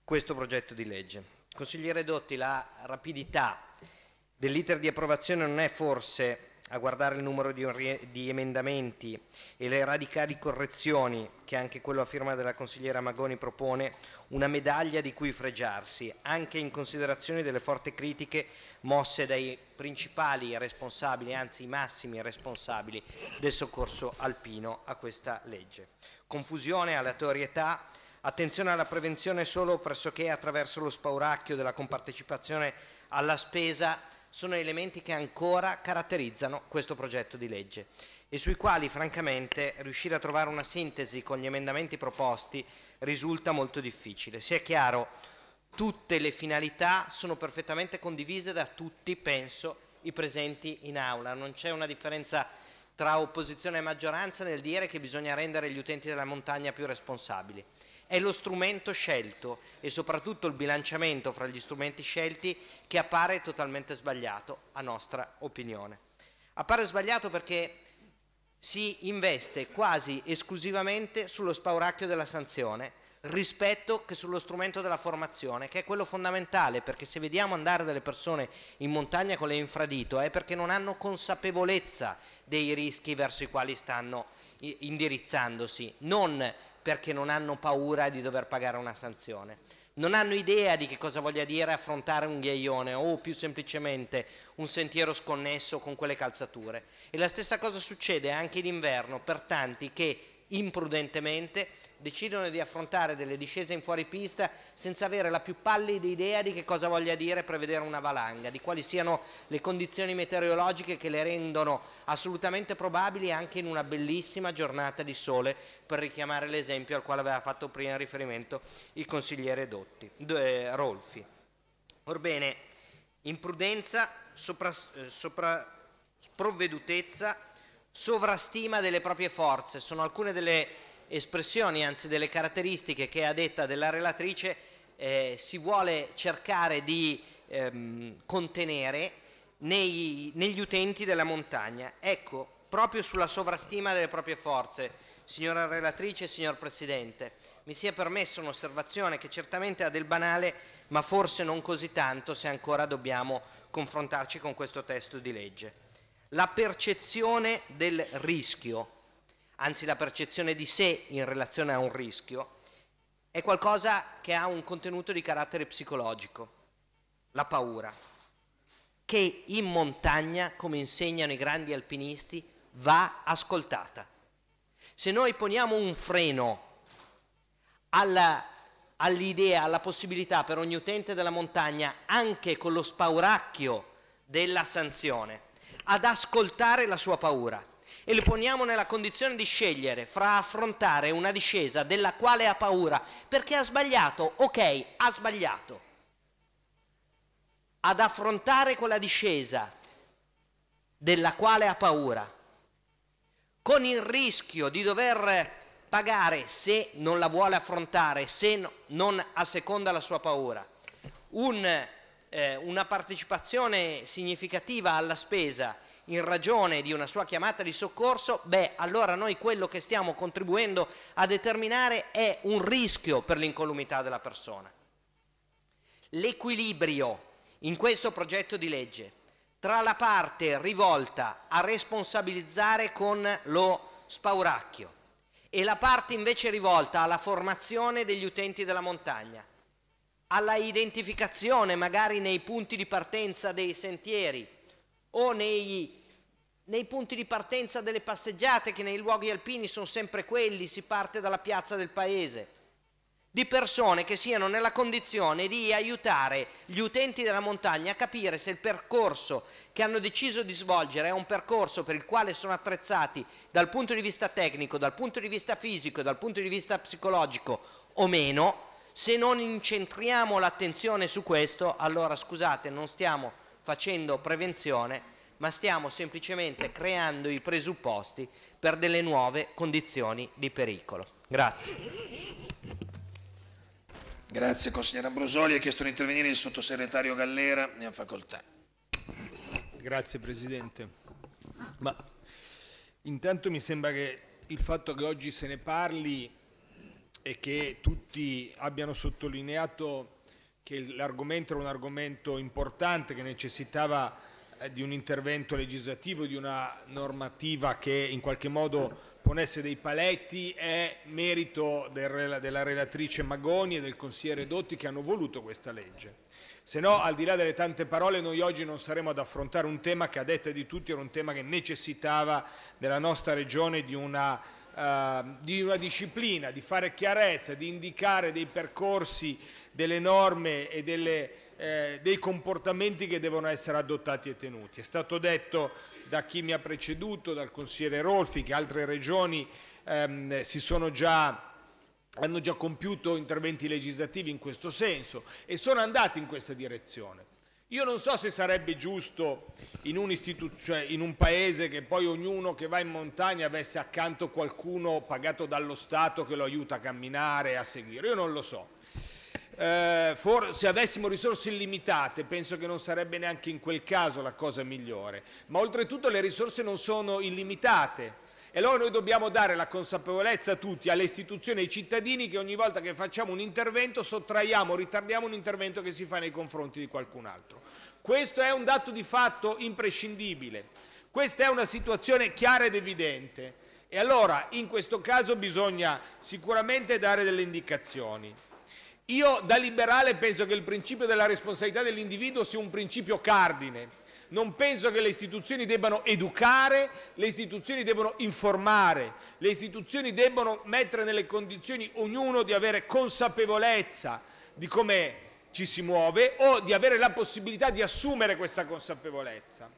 questo progetto di legge. Consigliere Dotti, la rapidità dell'iter di approvazione non è forse a guardare il numero di, emendamenti e le radicali correzioni che anche quello a firma della consigliera Magoni propone, una medaglia di cui fregiarsi, anche in considerazione delle forti critiche mosse dai principali responsabili, anzi i massimi responsabili del soccorso alpino a questa legge. Confusione, aleatorietà, Attenzione alla prevenzione solo pressoché attraverso lo spauracchio della compartecipazione alla spesa sono elementi che ancora caratterizzano questo progetto di legge e sui quali francamente riuscire a trovare una sintesi con gli emendamenti proposti risulta molto difficile. Sia chiaro, tutte le finalità sono perfettamente condivise da tutti, penso, i presenti in aula. Non c'è una differenza tra opposizione e maggioranza nel dire che bisogna rendere gli utenti della montagna più responsabili è lo strumento scelto e soprattutto il bilanciamento fra gli strumenti scelti che appare totalmente sbagliato, a nostra opinione. Appare sbagliato perché si investe quasi esclusivamente sullo spauracchio della sanzione rispetto che sullo strumento della formazione, che è quello fondamentale, perché se vediamo andare delle persone in montagna con le infradito è perché non hanno consapevolezza dei rischi verso i quali stanno indirizzandosi, non perché non hanno paura di dover pagare una sanzione. Non hanno idea di che cosa voglia dire affrontare un ghiaione o più semplicemente un sentiero sconnesso con quelle calzature. E la stessa cosa succede anche d'inverno per tanti che imprudentemente decidono di affrontare delle discese in fuori pista senza avere la più pallida idea di che cosa voglia dire prevedere una valanga, di quali siano le condizioni meteorologiche che le rendono assolutamente probabili anche in una bellissima giornata di sole, per richiamare l'esempio al quale aveva fatto prima riferimento il consigliere Dotti, eh, Rolfi. Orbene, imprudenza, sopra, eh, sopra sprovvedutezza, sovrastima delle proprie forze sono alcune delle espressioni, anzi delle caratteristiche che a detta della relatrice eh, si vuole cercare di ehm, contenere nei, negli utenti della montagna. Ecco, proprio sulla sovrastima delle proprie forze, signora relatrice e signor Presidente, mi sia permessa un'osservazione che certamente ha del banale, ma forse non così tanto se ancora dobbiamo confrontarci con questo testo di legge. La percezione del rischio anzi la percezione di sé in relazione a un rischio, è qualcosa che ha un contenuto di carattere psicologico, la paura, che in montagna, come insegnano i grandi alpinisti, va ascoltata. Se noi poniamo un freno alla, all'idea, alla possibilità per ogni utente della montagna, anche con lo spauracchio della sanzione, ad ascoltare la sua paura, e lo poniamo nella condizione di scegliere fra affrontare una discesa della quale ha paura perché ha sbagliato, ok, ha sbagliato, ad affrontare quella discesa della quale ha paura, con il rischio di dover pagare se non la vuole affrontare, se no, non seconda la sua paura, un, eh, una partecipazione significativa alla spesa in ragione di una sua chiamata di soccorso, beh, allora noi quello che stiamo contribuendo a determinare è un rischio per l'incolumità della persona. L'equilibrio in questo progetto di legge tra la parte rivolta a responsabilizzare con lo spauracchio e la parte invece rivolta alla formazione degli utenti della montagna, alla identificazione magari nei punti di partenza dei sentieri o nei nei punti di partenza delle passeggiate, che nei luoghi alpini sono sempre quelli, si parte dalla piazza del paese, di persone che siano nella condizione di aiutare gli utenti della montagna a capire se il percorso che hanno deciso di svolgere è un percorso per il quale sono attrezzati dal punto di vista tecnico, dal punto di vista fisico, dal punto di vista psicologico o meno. Se non incentriamo l'attenzione su questo, allora scusate, non stiamo facendo prevenzione ma stiamo semplicemente creando i presupposti per delle nuove condizioni di pericolo. Grazie. Grazie consigliere Ambrosoli, ha chiesto di intervenire il sottosegretario Gallera, ne ha facoltà. Grazie Presidente. Ma intanto mi sembra che il fatto che oggi se ne parli e che tutti abbiano sottolineato che l'argomento era un argomento importante che necessitava eh, di un intervento legislativo, di una normativa che in qualche modo ponesse dei paletti è merito del, della relatrice Magoni e del consigliere Dotti che hanno voluto questa legge. Se no, al di là delle tante parole, noi oggi non saremo ad affrontare un tema che a detta di tutti era un tema che necessitava della nostra regione di una, eh, di una disciplina, di fare chiarezza, di indicare dei percorsi, delle norme e delle eh, dei comportamenti che devono essere adottati e tenuti. È stato detto da chi mi ha preceduto, dal consigliere Rolfi, che altre regioni ehm, si sono già hanno già compiuto interventi legislativi in questo senso e sono andati in questa direzione. Io non so se sarebbe giusto in un, cioè in un, paese che poi ognuno che va in montagna avesse accanto qualcuno pagato dallo Stato che lo aiuta a camminare, e a seguire, io non lo so eh, se avessimo risorse illimitate penso che non sarebbe neanche in quel caso la cosa migliore, ma oltretutto le risorse non sono illimitate. E allora noi dobbiamo dare la consapevolezza a tutti, alle istituzioni, e ai cittadini, che ogni volta che facciamo un intervento sottraiamo, ritardiamo un intervento che si fa nei confronti di qualcun altro. Questo è un dato di fatto imprescindibile. Questa è una situazione chiara ed evidente. E allora in questo caso bisogna sicuramente dare delle indicazioni. Io da liberale penso che il principio della responsabilità dell'individuo sia un principio cardine. Non penso che le istituzioni debbano educare, le istituzioni debbano informare, le istituzioni debbano mettere nelle condizioni ognuno di avere consapevolezza di come ci si muove o di avere la possibilità di assumere questa consapevolezza.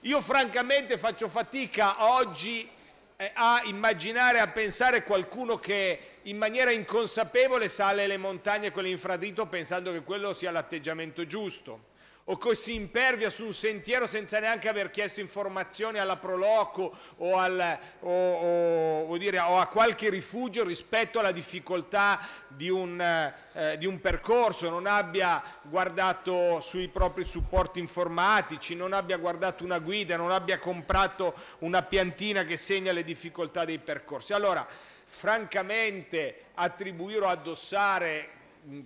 Io francamente faccio fatica oggi eh, a immaginare, a pensare qualcuno che in maniera inconsapevole sale le montagne con l'infradito pensando che quello sia l'atteggiamento giusto o che si impervia su un sentiero senza neanche aver chiesto informazioni alla Proloco o, al, o, o, dire, o a qualche rifugio rispetto alla difficoltà di un, eh, di un, percorso, non abbia guardato sui propri supporti informatici, non abbia guardato una guida, non abbia comprato una piantina che segna le difficoltà dei percorsi. Allora, francamente attribuire o addossare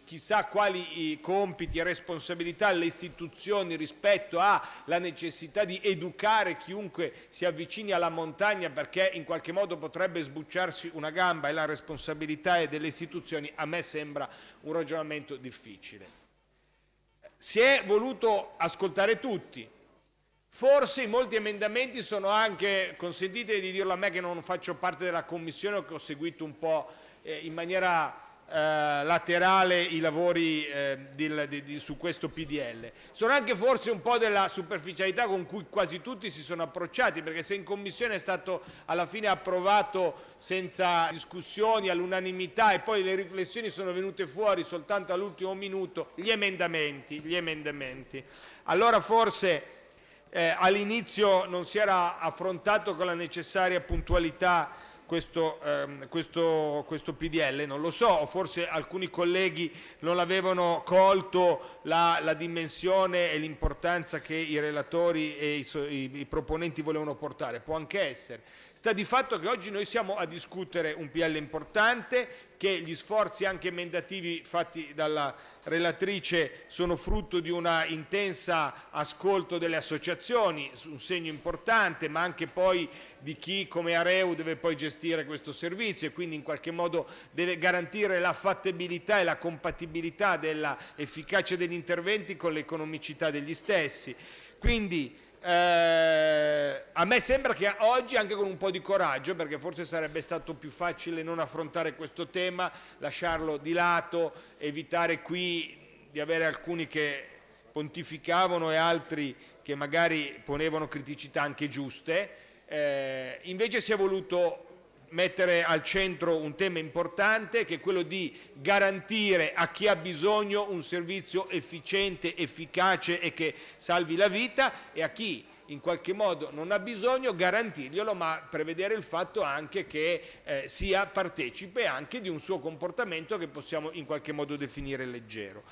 chissà quali compiti e responsabilità alle istituzioni rispetto alla necessità di educare chiunque si avvicini alla montagna perché in qualche modo potrebbe sbucciarsi una gamba e la responsabilità è delle istituzioni, a me sembra un ragionamento difficile. Si è voluto ascoltare tutti, Forse molti emendamenti sono anche, consentite di dirlo a me che non faccio parte della commissione o che ho seguito un po' eh, in maniera eh, laterale i lavori eh, su questo PDL. Sono anche forse un po' della superficialità con cui quasi tutti si sono approcciati, perché se in Commissione è stato alla fine approvato senza discussioni, all'unanimità e poi le riflessioni sono venute fuori soltanto all'ultimo minuto, gli emendamenti, gli emendamenti. Allora forse eh, All'inizio non si era affrontato con la necessaria puntualità questo, ehm, questo, questo, PDL, non lo so, forse alcuni colleghi non avevano colto la, la dimensione e l'importanza che i relatori e i, i, i proponenti volevano portare, può anche essere. Sta di fatto che oggi noi siamo a discutere un PL importante, che gli sforzi anche emendativi fatti dalla relatrice sono frutto di un intensa ascolto delle associazioni, un segno importante, ma anche poi di chi come Areu deve poi gestire questo servizio e quindi in qualche modo deve garantire la fattibilità e la compatibilità dell'efficacia degli interventi con l'economicità degli stessi. Quindi eh, a me sembra che oggi anche con un po' di coraggio, perché forse sarebbe stato più facile non affrontare questo tema, lasciarlo di lato, evitare qui di avere alcuni che pontificavano e altri che magari ponevano criticità anche giuste, eh, invece si è voluto mettere al centro un tema importante che è quello di garantire a chi ha bisogno un servizio efficiente, efficace e che salvi la vita e a chi in qualche modo non ha bisogno garantirglielo ma prevedere il fatto anche che eh, sia partecipe anche di un suo comportamento che possiamo in qualche modo definire leggero.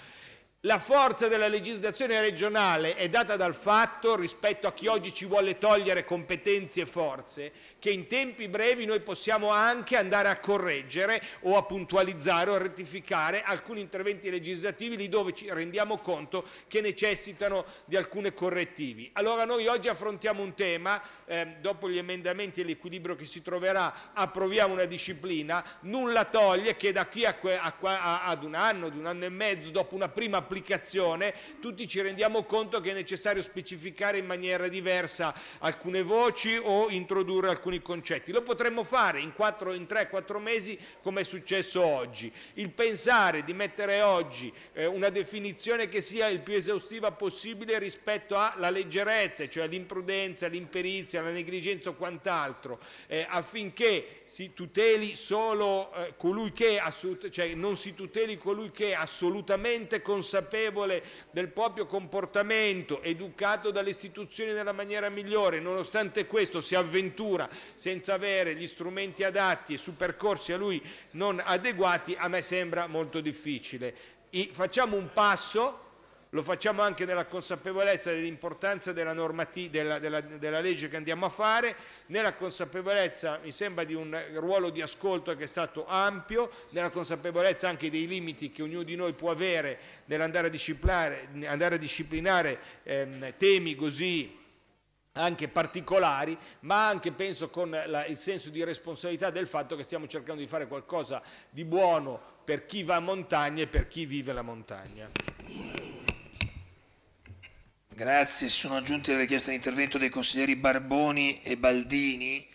La forza della legislazione regionale è data dal fatto, rispetto a chi oggi ci vuole togliere competenze e forze, che in tempi brevi noi possiamo anche andare a correggere o a puntualizzare o a rettificare alcuni interventi legislativi lì dove ci rendiamo conto che necessitano di alcune correttivi. Allora noi oggi affrontiamo un tema, eh, dopo gli emendamenti e l'equilibrio che si troverà, approviamo una disciplina, nulla toglie che da qui a, a, a, ad un anno, ad un anno e mezzo, dopo una prima applicazione, applicazione, tutti ci rendiamo conto che è necessario specificare in maniera diversa alcune voci o introdurre alcuni concetti. Lo potremmo fare in, 3-4 mesi come è successo oggi. Il pensare di mettere oggi eh, una definizione che sia il più esaustiva possibile rispetto alla leggerezza, cioè all'imprudenza, all'imperizia, alla negligenza o quant'altro, eh, affinché si tuteli solo eh, colui che, assolut- cioè non si tuteli colui che è assolutamente consapevole del proprio comportamento, educato dalle istituzioni nella maniera migliore, nonostante questo si avventura senza avere gli strumenti adatti e su percorsi a lui non adeguati, a me sembra molto difficile. I- facciamo un passo lo facciamo anche nella consapevolezza dell'importanza della, della, della, della, legge che andiamo a fare, nella consapevolezza, mi sembra, di un ruolo di ascolto che è stato ampio, nella consapevolezza anche dei limiti che ognuno di noi può avere nell'andare a disciplinare, andare a disciplinare ehm, temi così anche particolari, ma anche penso con la, il senso di responsabilità del fatto che stiamo cercando di fare qualcosa di buono per chi va a montagna e per chi vive la montagna. Grazie, si sono aggiunte le richieste di intervento dei consiglieri Barboni e Baldini.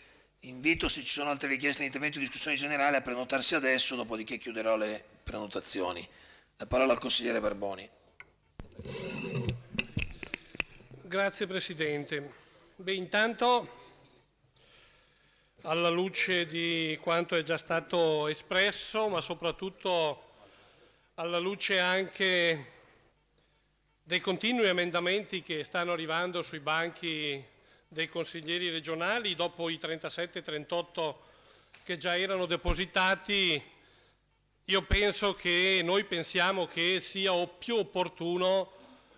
Invito se ci sono altre richieste di intervento in discussione generale a prenotarsi adesso, dopodiché chiuderò le prenotazioni. La parola al consigliere Barboni. Grazie Presidente. Beh, intanto, alla luce di quanto è già stato espresso, ma soprattutto alla luce anche dei continui emendamenti che stanno arrivando sui banchi dei consiglieri regionali dopo i 37-38 che già erano depositati, io penso che noi pensiamo che sia più opportuno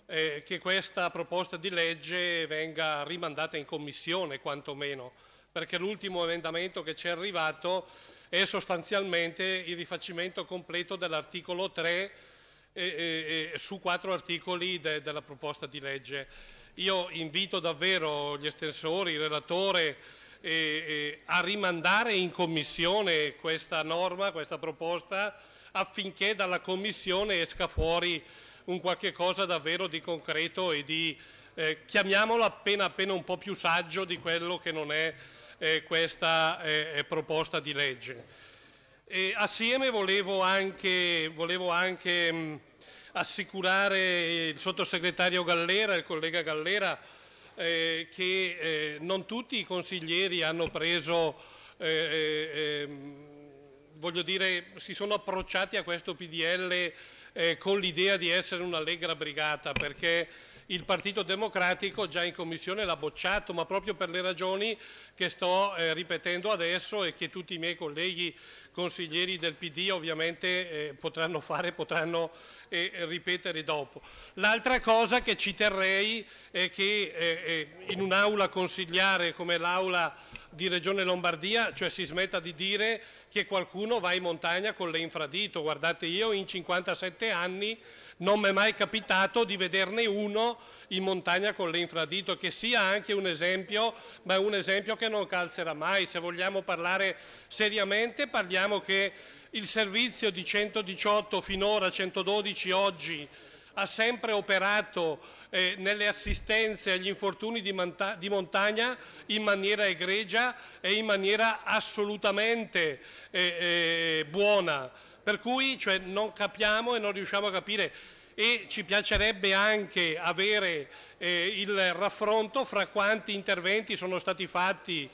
eh, che questa proposta di legge venga rimandata in commissione quantomeno, perché l'ultimo emendamento che ci è arrivato è sostanzialmente il rifacimento completo dell'articolo 3 e, e, su quattro articoli de, della proposta di legge. Io invito davvero gli estensori, il relatore, eh, a rimandare in commissione questa norma, questa proposta, affinché dalla commissione esca fuori un qualche cosa davvero di concreto e di, eh, chiamiamolo appena appena un po' più saggio di quello che non è eh, questa eh, eh, proposta di legge. E assieme volevo anche, volevo anche mh, mm, assicurare il sottosegretario Gallera, il collega Gallera, eh, che eh, non tutti i consiglieri hanno preso, eh, eh ehm, voglio dire, si sono approcciati a questo PDL eh, con l'idea di essere un'allegra brigata, perché il Partito Democratico già in Commissione l'ha bocciato, ma proprio per le ragioni che sto eh, ripetendo adesso e che tutti i miei colleghi consiglieri del PD ovviamente eh, potranno fare, potranno eh, ripetere dopo. L'altra cosa che ci terrei è che eh, eh, in un'aula consigliare come l'aula di Regione Lombardia, cioè si smetta di dire che qualcuno va in montagna con le infradito. Guardate, io in 57 anni non mi è mai capitato di vederne uno in montagna con l'infradito, che sia anche un esempio, ma è un esempio che non calzerà mai. Se vogliamo parlare seriamente, parliamo che il servizio di 118 finora, 112 oggi, ha sempre operato eh, nelle assistenze agli infortuni di, monta di, montagna in maniera egregia e in maniera assolutamente eh, eh, buona. Per cui cioè, non capiamo e non riusciamo a capire e ci piacerebbe anche avere eh, il raffronto fra quanti interventi sono stati fatti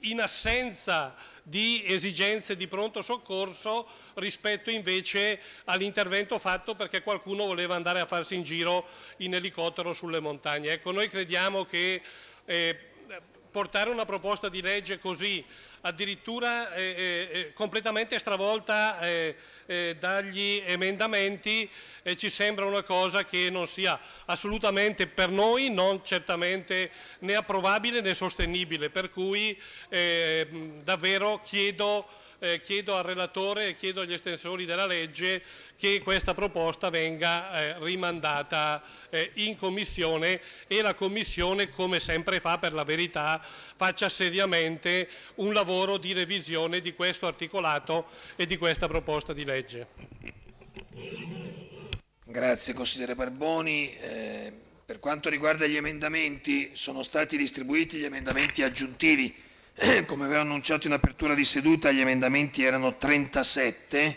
in assenza di esigenze di pronto soccorso rispetto invece all'intervento fatto perché qualcuno voleva andare a farsi in giro in elicottero sulle montagne. Ecco, noi crediamo che eh, portare una proposta di legge così addirittura eh, eh, eh, completamente stravolta eh, eh dagli emendamenti ci sembra una cosa che non sia assolutamente per noi, non certamente né approvabile né sostenibile, per cui eh, davvero chiedo eh, chiedo al relatore e chiedo agli estensori della legge che questa proposta venga eh, rimandata eh, in Commissione e la Commissione, come sempre fa per la verità, faccia seriamente un lavoro di revisione di questo articolato e di questa proposta di legge. Grazie consigliere Barboni. Eh, per quanto riguarda gli emendamenti, sono stati distribuiti gli emendamenti aggiuntivi eh, come avevo annunciato in apertura di seduta, gli emendamenti erano 37,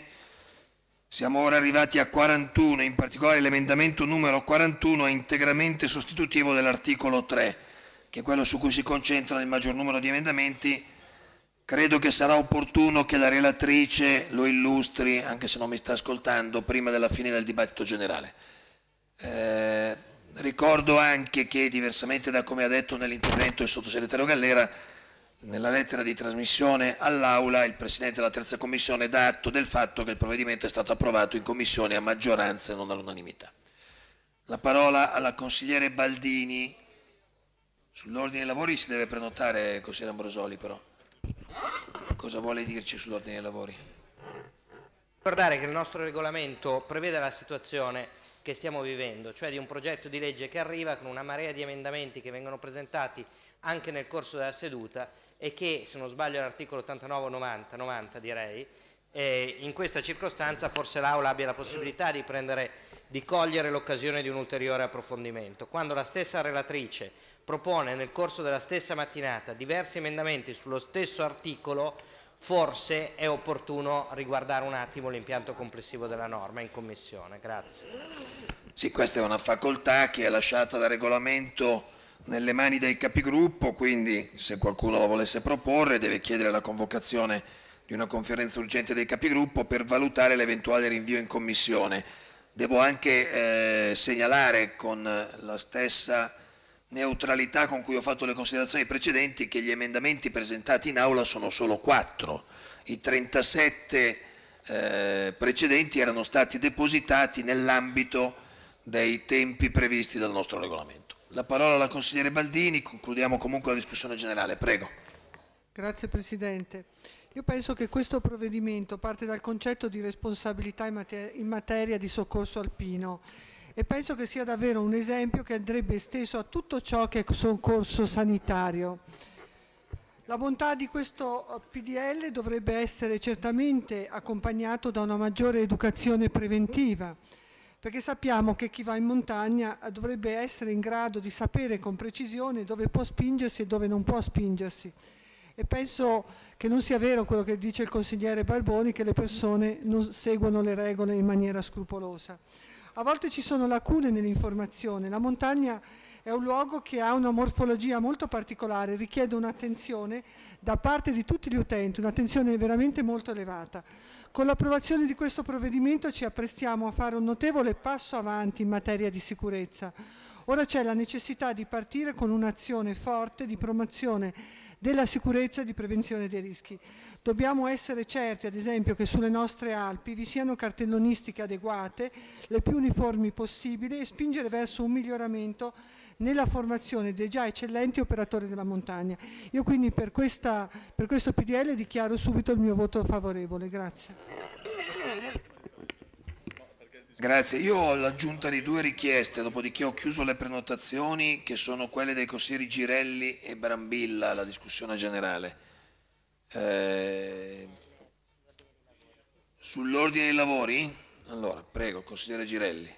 siamo ora arrivati a 41, in particolare l'emendamento numero 41 è integramente sostitutivo dell'articolo 3, che è quello su cui si concentra il maggior numero di emendamenti. Credo che sarà opportuno che la relatrice lo illustri, anche se non mi sta ascoltando, prima della fine del dibattito generale. Eh, ricordo anche che, diversamente da come ha detto nell'intervento del sottosegretario Gallera, nella lettera di trasmissione all'Aula il Presidente della Terza Commissione dà atto del fatto che il provvedimento è stato approvato in Commissione a maggioranza e non all'unanimità. La parola alla consigliere Baldini. Sull'ordine dei lavori si deve prenotare, consigliere Ambrosoli però. Cosa vuole dirci sull'ordine dei lavori? Ricordare che il nostro regolamento prevede la situazione che stiamo vivendo, cioè di un progetto di legge che arriva con una marea di emendamenti che vengono presentati anche nel corso della seduta e che, se non sbaglio, è l'articolo 89 90, 90 direi, eh, in questa circostanza forse l'Aula abbia la possibilità di, prendere, di cogliere l'occasione di un ulteriore approfondimento. Quando la stessa relatrice propone nel corso della stessa mattinata diversi emendamenti sullo stesso articolo, forse è opportuno riguardare un attimo l'impianto complessivo della norma in Commissione. Grazie. Sì, questa è una facoltà che è lasciata dal regolamento nelle mani dei capigruppo, quindi se qualcuno lo volesse proporre deve chiedere la convocazione di una conferenza urgente dei capigruppo per valutare l'eventuale rinvio in commissione. Devo anche eh, segnalare con la stessa neutralità con cui ho fatto le considerazioni precedenti che gli emendamenti presentati in aula sono solo quattro. I 37 eh, precedenti erano stati depositati nell'ambito dei tempi previsti dal nostro regolamento la parola alla consigliere Baldini, concludiamo comunque la discussione generale. Prego. Grazie Presidente. Io penso che questo provvedimento parte dal concetto di responsabilità in, materia di soccorso alpino e penso che sia davvero un esempio che andrebbe esteso a tutto ciò che è soccorso sanitario. La bontà di questo eh, PDL dovrebbe essere certamente accompagnato da una maggiore educazione preventiva perché sappiamo che chi va in montagna eh, dovrebbe essere in grado di sapere con precisione dove può spingersi e dove non può spingersi. E penso che non sia vero quello che dice il consigliere Balboni, che le persone non seguono le regole in maniera scrupolosa. A volte ci sono lacune nell'informazione, la montagna è un luogo che ha una morfologia molto particolare, richiede un'attenzione da parte di tutti gli utenti, un'attenzione veramente molto elevata. Con l'approvazione di questo provvedimento ci apprestiamo a fare un notevole passo avanti in materia di sicurezza. Ora c'è la necessità di partire con un'azione forte di promozione della sicurezza e di prevenzione dei rischi. Dobbiamo essere certi, ad esempio, che sulle nostre Alpi vi siano cartellonistiche adeguate, le più uniformi possibili e spingere verso un miglioramento nella formazione dei già eccellenti operatori della montagna. Io quindi per, questa, per questo PDL dichiaro subito il mio voto favorevole. Grazie. Grazie, io ho l'aggiunta di due richieste, dopodiché ho chiuso le prenotazioni che sono quelle dei consiglieri Girelli e Brambilla alla discussione generale. Eh, Sull'ordine dei lavori? Allora, prego, consigliere Girelli.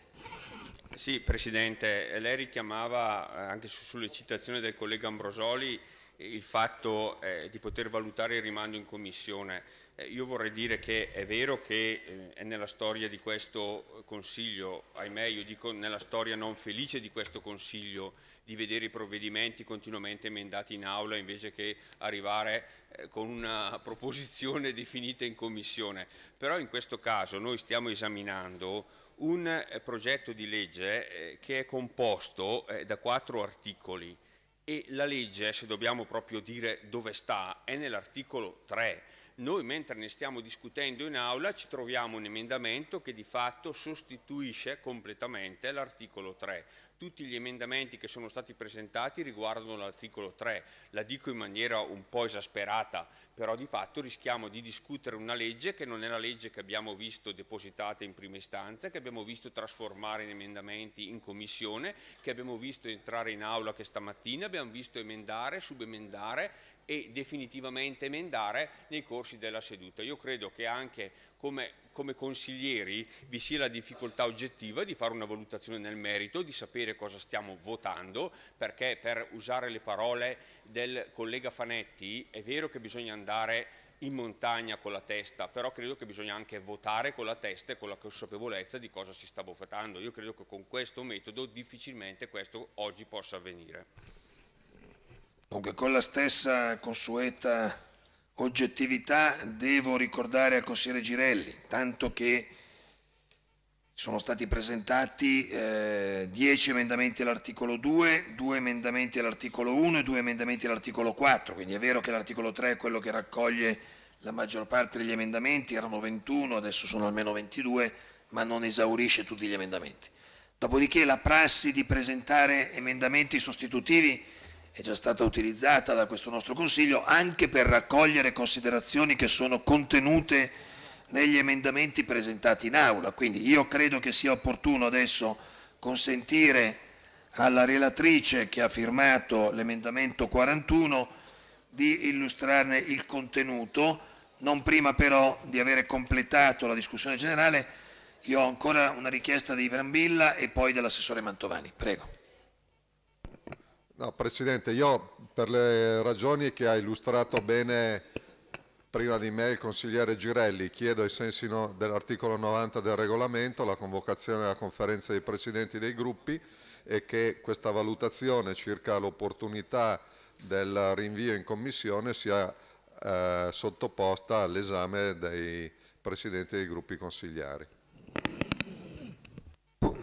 Sì, Presidente, lei richiamava eh, anche su sollecitazione del collega Ambrosoli il fatto eh, di poter valutare il rimando in Commissione. Eh, io vorrei dire che è vero che eh, è nella storia di questo Consiglio, ahimè io dico nella storia non felice di questo Consiglio, di vedere i provvedimenti continuamente emendati in aula invece che arrivare eh, con una proposizione definita in Commissione. Però in questo caso noi stiamo esaminando un eh, progetto di legge eh, che è composto eh, da quattro articoli e la legge, se dobbiamo proprio dire dove sta, è nell'articolo 3. Noi mentre ne stiamo discutendo in aula ci troviamo un emendamento che di fatto sostituisce completamente l'articolo 3 tutti gli emendamenti che sono stati presentati riguardano l'articolo 3, la dico in maniera un po' esasperata, però di fatto rischiamo di discutere una legge che non è la legge che abbiamo visto depositata in prima istanza, che abbiamo visto trasformare in emendamenti in commissione, che abbiamo visto entrare in aula che stamattina abbiamo visto emendare, subemendare e definitivamente emendare nei corsi della seduta. Io credo che anche come, come, consiglieri vi sia la difficoltà oggettiva di fare una valutazione nel merito, di sapere cosa stiamo votando, perché per usare le parole del collega Fanetti è vero che bisogna andare in montagna con la testa, però credo che bisogna anche votare con la testa e con la consapevolezza di cosa si sta votando. Io credo che con questo metodo difficilmente questo oggi possa avvenire. Comunque con la stessa consueta oggettività devo ricordare al consigliere Girelli, tanto che sono stati presentati 10 eh, emendamenti all'articolo 2, 2 emendamenti all'articolo 1 e 2 emendamenti all'articolo 4, quindi è vero che l'articolo 3 è quello che raccoglie la maggior parte degli emendamenti, erano 21, adesso sono almeno 22, ma non esaurisce tutti gli emendamenti. Dopodiché la prassi di presentare emendamenti sostitutivi è già stata utilizzata da questo nostro Consiglio anche per raccogliere considerazioni che sono contenute negli emendamenti presentati in aula. Quindi io credo che sia opportuno adesso consentire alla relatrice che ha firmato l'emendamento 41 di illustrarne il contenuto, non prima però di avere completato la discussione generale. Io ho ancora una richiesta di Brambilla e poi dell'assessore Mantovani. Prego. No, Presidente, io per le ragioni che ha illustrato bene prima di me il consigliere Girelli, chiedo ai sensi no, dell'articolo 90 del regolamento la convocazione della conferenza dei presidenti dei gruppi e che questa valutazione circa l'opportunità del rinvio in commissione sia eh, sottoposta all'esame dei presidenti dei gruppi consigliari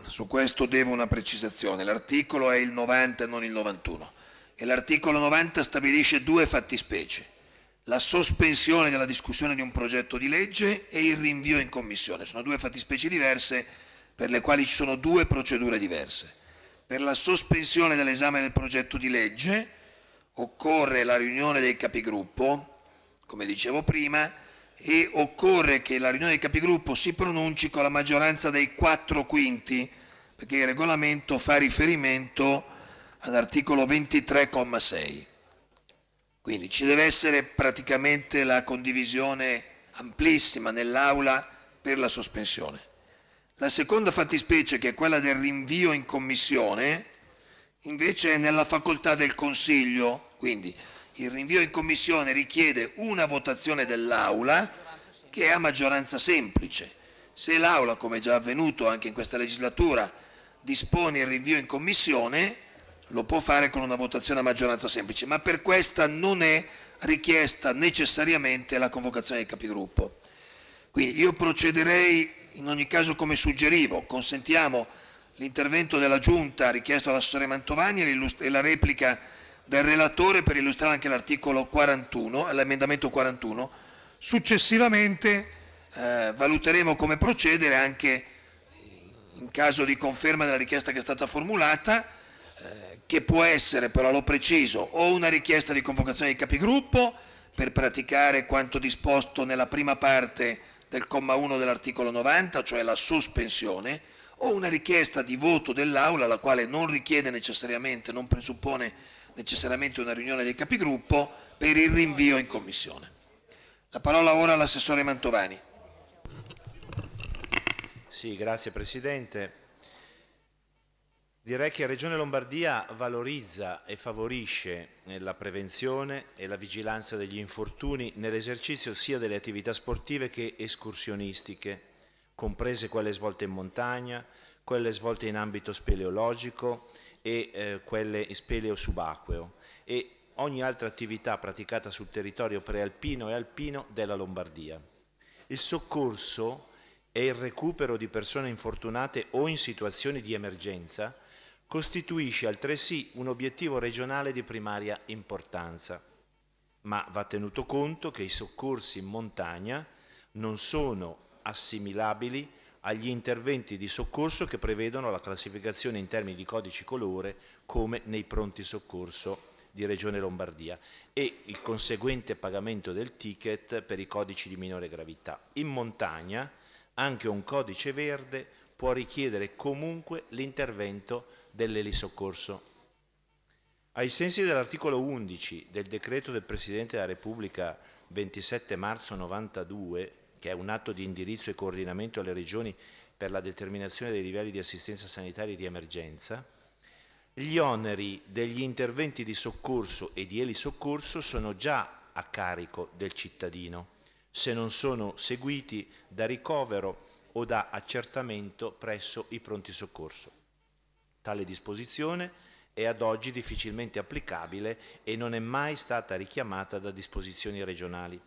su questo devo una precisazione. L'articolo è il 90 e non il 91. E l'articolo 90 stabilisce due fattispecie. La sospensione della discussione di un progetto di legge e il rinvio in commissione. Sono due fattispecie diverse per le quali ci sono due procedure diverse. Per la sospensione dell'esame del progetto di legge occorre la riunione dei capigruppo, come dicevo prima, e occorre che la riunione dei capigruppo si pronunci con la maggioranza dei quattro quinti, perché il regolamento fa riferimento all'articolo 23,6. Quindi ci deve essere praticamente la condivisione amplissima nell'Aula per la sospensione. La seconda fattispecie, che è quella del rinvio in Commissione, invece è nella facoltà del Consiglio, quindi il rinvio in commissione richiede una votazione dell'Aula che è a maggioranza semplice. Se l'Aula, come è già avvenuto anche in questa legislatura, dispone il rinvio in commissione, lo può fare con una votazione a maggioranza semplice, ma per questa non è richiesta necessariamente la convocazione del capigruppo. Quindi io procederei in ogni caso come suggerivo, consentiamo l'intervento della Giunta richiesto all'assessore Mantovani e la replica del relatore per illustrare anche l'articolo 41, l'emendamento 41. Successivamente eh, valuteremo come procedere anche in caso di conferma della richiesta che è stata formulata, eh, che può essere, però l'ho preciso, o una richiesta di convocazione dei capigruppo per praticare quanto disposto nella prima parte del comma 1 dell'articolo 90, cioè la sospensione, o una richiesta di voto dell'Aula, la quale non richiede necessariamente, non presuppone necessariamente una riunione del capigruppo per il rinvio in commissione. La parola ora all'assessore Mantovani. Sì, grazie Presidente. Direi che la Regione Lombardia valorizza e favorisce eh, la prevenzione e la vigilanza degli infortuni nell'esercizio sia delle attività sportive che escursionistiche, comprese quelle svolte in montagna, quelle svolte in ambito speleologico e eh, quelle in speleo subacqueo e ogni altra attività praticata sul territorio prealpino e alpino della Lombardia. Il soccorso e il recupero di persone infortunate o in situazioni di emergenza costituisce altresì un obiettivo regionale di primaria importanza. Ma va tenuto conto che i soccorsi in montagna non sono assimilabili agli interventi di soccorso che prevedono la classificazione in termini di codici colore come nei pronti soccorso di Regione Lombardia e il conseguente pagamento del ticket per i codici di minore gravità. In montagna anche un codice verde può richiedere comunque l'intervento dell'elisoccorso. Ai sensi dell'articolo 11 del decreto del Presidente della Repubblica 27 marzo 92 che è un atto di indirizzo e coordinamento alle regioni per la determinazione dei livelli di assistenza sanitaria di emergenza, gli oneri degli interventi di soccorso e di elisoccorso sono già a carico del cittadino, se non sono seguiti da ricovero o da accertamento presso i pronti soccorso. Tale disposizione è ad oggi difficilmente applicabile e non è mai stata richiamata da disposizioni regionali.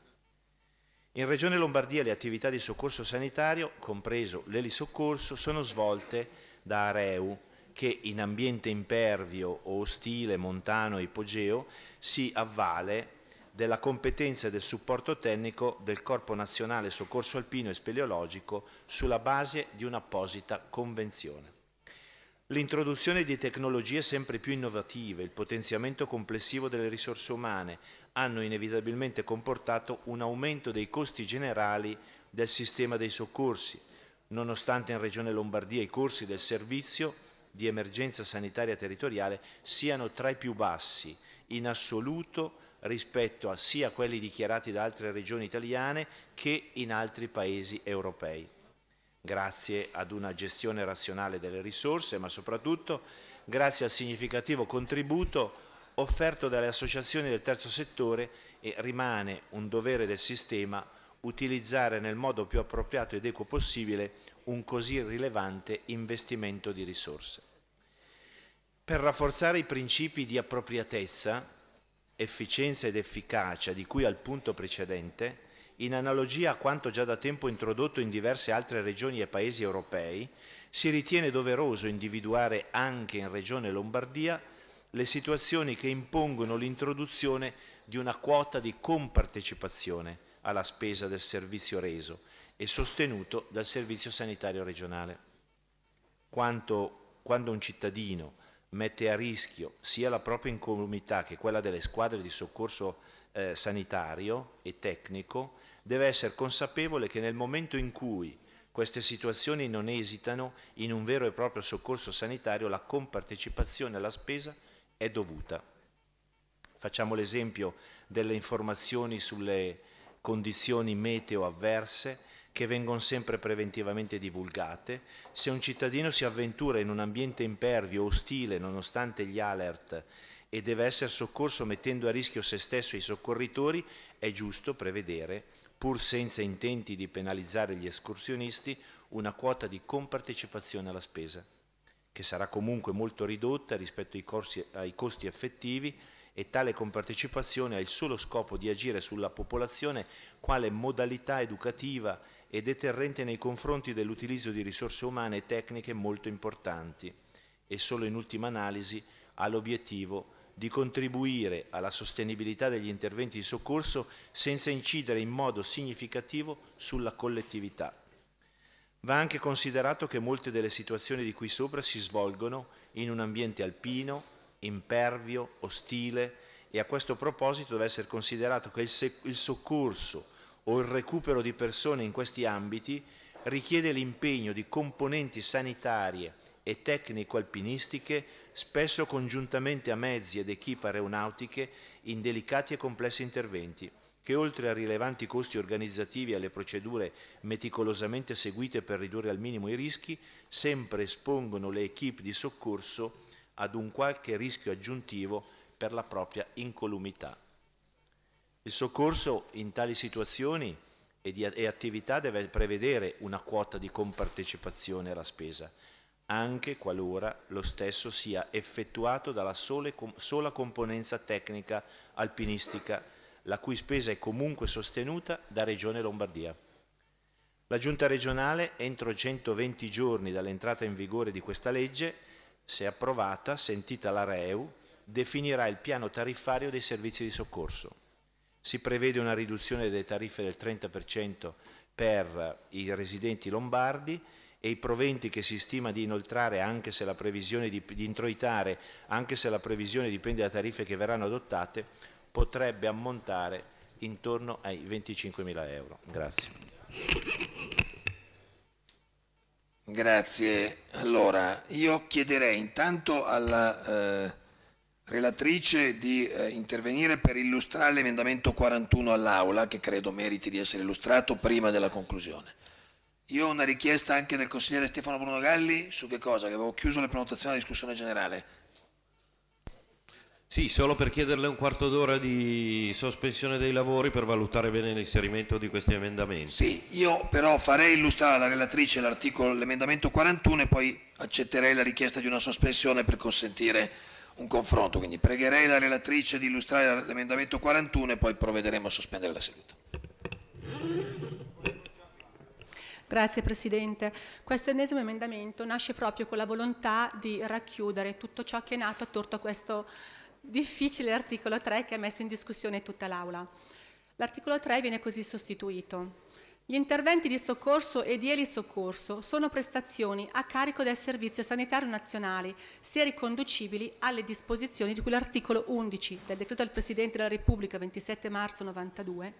In Regione Lombardia le attività di soccorso sanitario, compreso l'elisoccorso, sono svolte da Areu, che in ambiente impervio o ostile, montano e ipogeo si avvale della competenza e del supporto tecnico del Corpo Nazionale Soccorso Alpino e Speleologico sulla base di un'apposita convenzione. L'introduzione di tecnologie sempre più innovative, il potenziamento complessivo delle risorse umane, hanno inevitabilmente comportato un aumento dei costi generali del sistema dei soccorsi, nonostante in Regione Lombardia i corsi del servizio di emergenza sanitaria territoriale siano tra i più bassi in assoluto rispetto a sia quelli dichiarati da altre regioni italiane che in altri paesi europei. Grazie ad una gestione razionale delle risorse, ma soprattutto grazie al significativo contributo offerto dalle associazioni del terzo settore e rimane un dovere del sistema utilizzare nel modo più appropriato ed equo possibile un così rilevante investimento di risorse. Per rafforzare i principi di appropriatezza, efficienza ed efficacia di cui al punto precedente, in analogia a quanto già da tempo introdotto in diverse altre regioni e paesi europei, si ritiene doveroso individuare anche in Regione Lombardia le situazioni che impongono l'introduzione di una quota di compartecipazione alla spesa del servizio reso e sostenuto dal Servizio Sanitario regionale. Quanto, quando un cittadino mette a rischio sia la propria incolumità che quella delle squadre di soccorso eh, sanitario e tecnico, deve essere consapevole che nel momento in cui queste situazioni non esitano in un vero e proprio soccorso sanitario, la compartecipazione alla spesa è dovuta. Facciamo l'esempio delle informazioni sulle condizioni meteo avverse che vengono sempre preventivamente divulgate. Se un cittadino si avventura in un ambiente impervio, o ostile, nonostante gli alert e deve essere soccorso mettendo a rischio se stesso e i soccorritori, è giusto prevedere, pur senza intenti di penalizzare gli escursionisti, una quota di compartecipazione alla spesa che sarà comunque molto ridotta rispetto ai, corsi, ai costi effettivi e tale compartecipazione ha il solo scopo di agire sulla popolazione quale modalità educativa e deterrente nei confronti dell'utilizzo di risorse umane e tecniche molto importanti e solo in ultima analisi ha l'obiettivo di contribuire alla sostenibilità degli interventi di soccorso senza incidere in modo significativo sulla collettività. Va anche considerato che molte delle situazioni di qui sopra si svolgono in un ambiente alpino, impervio, ostile e a questo proposito deve essere considerato che il, il soccorso o il recupero di persone in questi ambiti richiede l'impegno di componenti sanitarie e tecnico-alpinistiche, spesso congiuntamente a mezzi ed equip aeronautiche, in delicati e complessi interventi che oltre a rilevanti costi organizzativi e alle procedure meticolosamente seguite per ridurre al minimo i rischi, sempre espongono le equip di soccorso ad un qualche rischio aggiuntivo per la propria incolumità. Il soccorso in tali situazioni e, di, e attività deve prevedere una quota di compartecipazione alla spesa, anche qualora lo stesso sia effettuato dalla sole, sola componenza tecnica alpinistica la cui spesa è comunque sostenuta da Regione Lombardia. La Giunta regionale, entro 120 giorni dall'entrata in vigore di questa legge, se approvata, sentita la REU, definirà il piano tariffario dei servizi di soccorso. Si prevede una riduzione delle tariffe del 30% per i residenti lombardi e i proventi che si stima di inoltrare anche se la previsione di, di introitare, anche se la previsione dipende da tariffe che verranno adottate, potrebbe ammontare intorno ai 25 mila euro. Grazie. Grazie. Allora, io chiederei intanto alla eh, relatrice di eh, intervenire per illustrare l'emendamento 41 all'Aula, che credo meriti di essere illustrato prima della conclusione. Io ho una richiesta anche del consigliere Stefano Bruno Galli su che cosa? Che avevo chiuso le prenotazioni alla discussione generale sì, solo per chiederle un quarto d'ora di sospensione dei lavori per valutare bene l'inserimento di questi emendamenti. Sì, io però farei illustrare alla relatrice l'emendamento 41 e poi accetterei la richiesta di una sospensione per consentire un confronto. Quindi pregherei la relatrice di illustrare l'emendamento 41 e poi provvederemo a sospendere la seduta. Grazie Presidente. Questo ennesimo emendamento nasce proprio con la volontà di racchiudere tutto ciò che è nato attorno a questo emendamento difficile articolo 3 che ha messo in discussione tutta l'Aula. L'articolo 3 viene così sostituito. Gli interventi di soccorso e di elisoccorso sono prestazioni a carico del Servizio Sanitario Nazionale, sia riconducibili alle disposizioni di cui l'articolo 11 del decreto del Presidente della Repubblica 27 marzo 92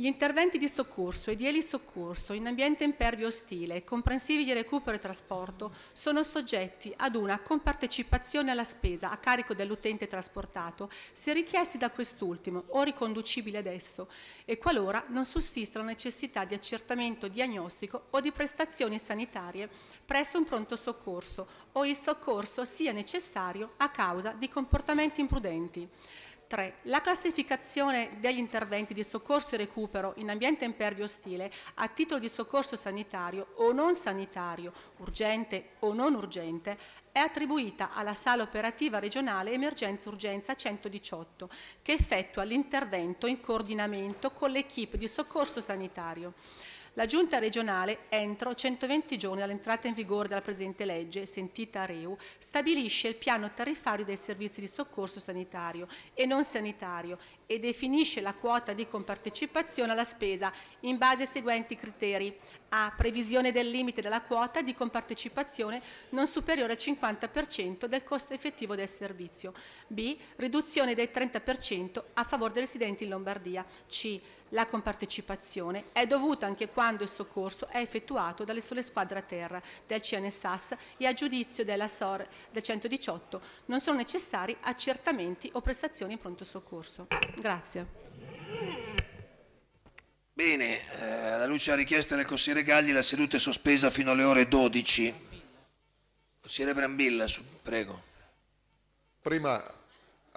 gli interventi di soccorso e di elisoccorso in ambiente impervio ostile, comprensivi di recupero e trasporto, sono soggetti ad una compartecipazione alla spesa a carico dell'utente trasportato, se richiesti da quest'ultimo o riconducibili ad esso, e qualora non sussistano necessità di accertamento diagnostico o di prestazioni sanitarie presso un pronto soccorso o il soccorso sia necessario a causa di comportamenti imprudenti. 3. La classificazione degli interventi di soccorso e recupero in ambiente impervio ostile a titolo di soccorso sanitario o non sanitario, urgente o non urgente, è attribuita alla Sala Operativa Regionale Emergenza Urgenza 118, che effettua l'intervento in coordinamento con l'equipe di soccorso sanitario la Giunta regionale, entro 120 giorni dall'entrata in vigore della presente legge, sentita REU, stabilisce il piano tariffario dei servizi di soccorso sanitario e non sanitario e definisce la quota di compartecipazione alla spesa in base ai seguenti criteri. A. Previsione del limite della quota di compartecipazione non superiore al 50% del costo effettivo del servizio. B. Riduzione del 30% a favore dei residenti in Lombardia. C la compartecipazione è dovuta anche quando il soccorso è effettuato dalle sole squadre a terra del CNSAS e a giudizio della SOR del 118 non sono necessari accertamenti o prestazioni in pronto soccorso. Grazie. Bene, eh, alla luce della richiesta del consigliere Gagli la seduta è sospesa fino alle ore 12. Consigliere Brambilla, prego. Prima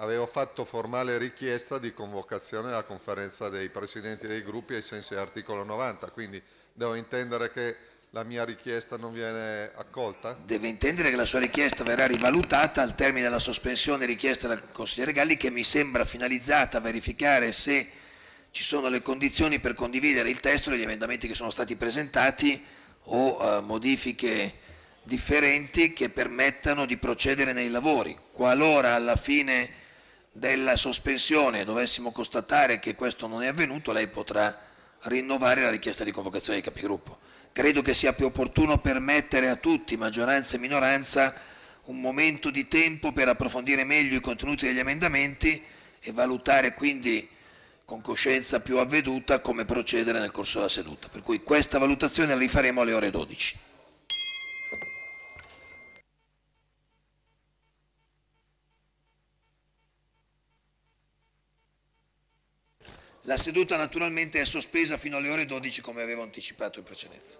avevo fatto formale richiesta di convocazione alla conferenza dei presidenti dei gruppi ai sensi dell'articolo 90, quindi devo intendere che la mia richiesta non viene accolta? Deve intendere che la sua richiesta verrà rivalutata al termine della sospensione richiesta dal consigliere Galli che mi sembra finalizzata a verificare se ci sono le condizioni per condividere il testo degli emendamenti che sono stati presentati o eh, modifiche differenti che permettano di procedere nei lavori. Qualora alla fine della sospensione dovessimo constatare che questo non è avvenuto, lei potrà rinnovare la richiesta di convocazione dei capigruppo. Credo che sia più opportuno permettere a tutti, maggioranza e minoranza, un momento di tempo per approfondire meglio i contenuti degli emendamenti e valutare quindi con coscienza più avveduta come procedere nel corso della seduta. Per cui questa valutazione la rifaremo alle ore 12. La seduta naturalmente è sospesa fino alle ore 12 come avevo anticipato in precedenza.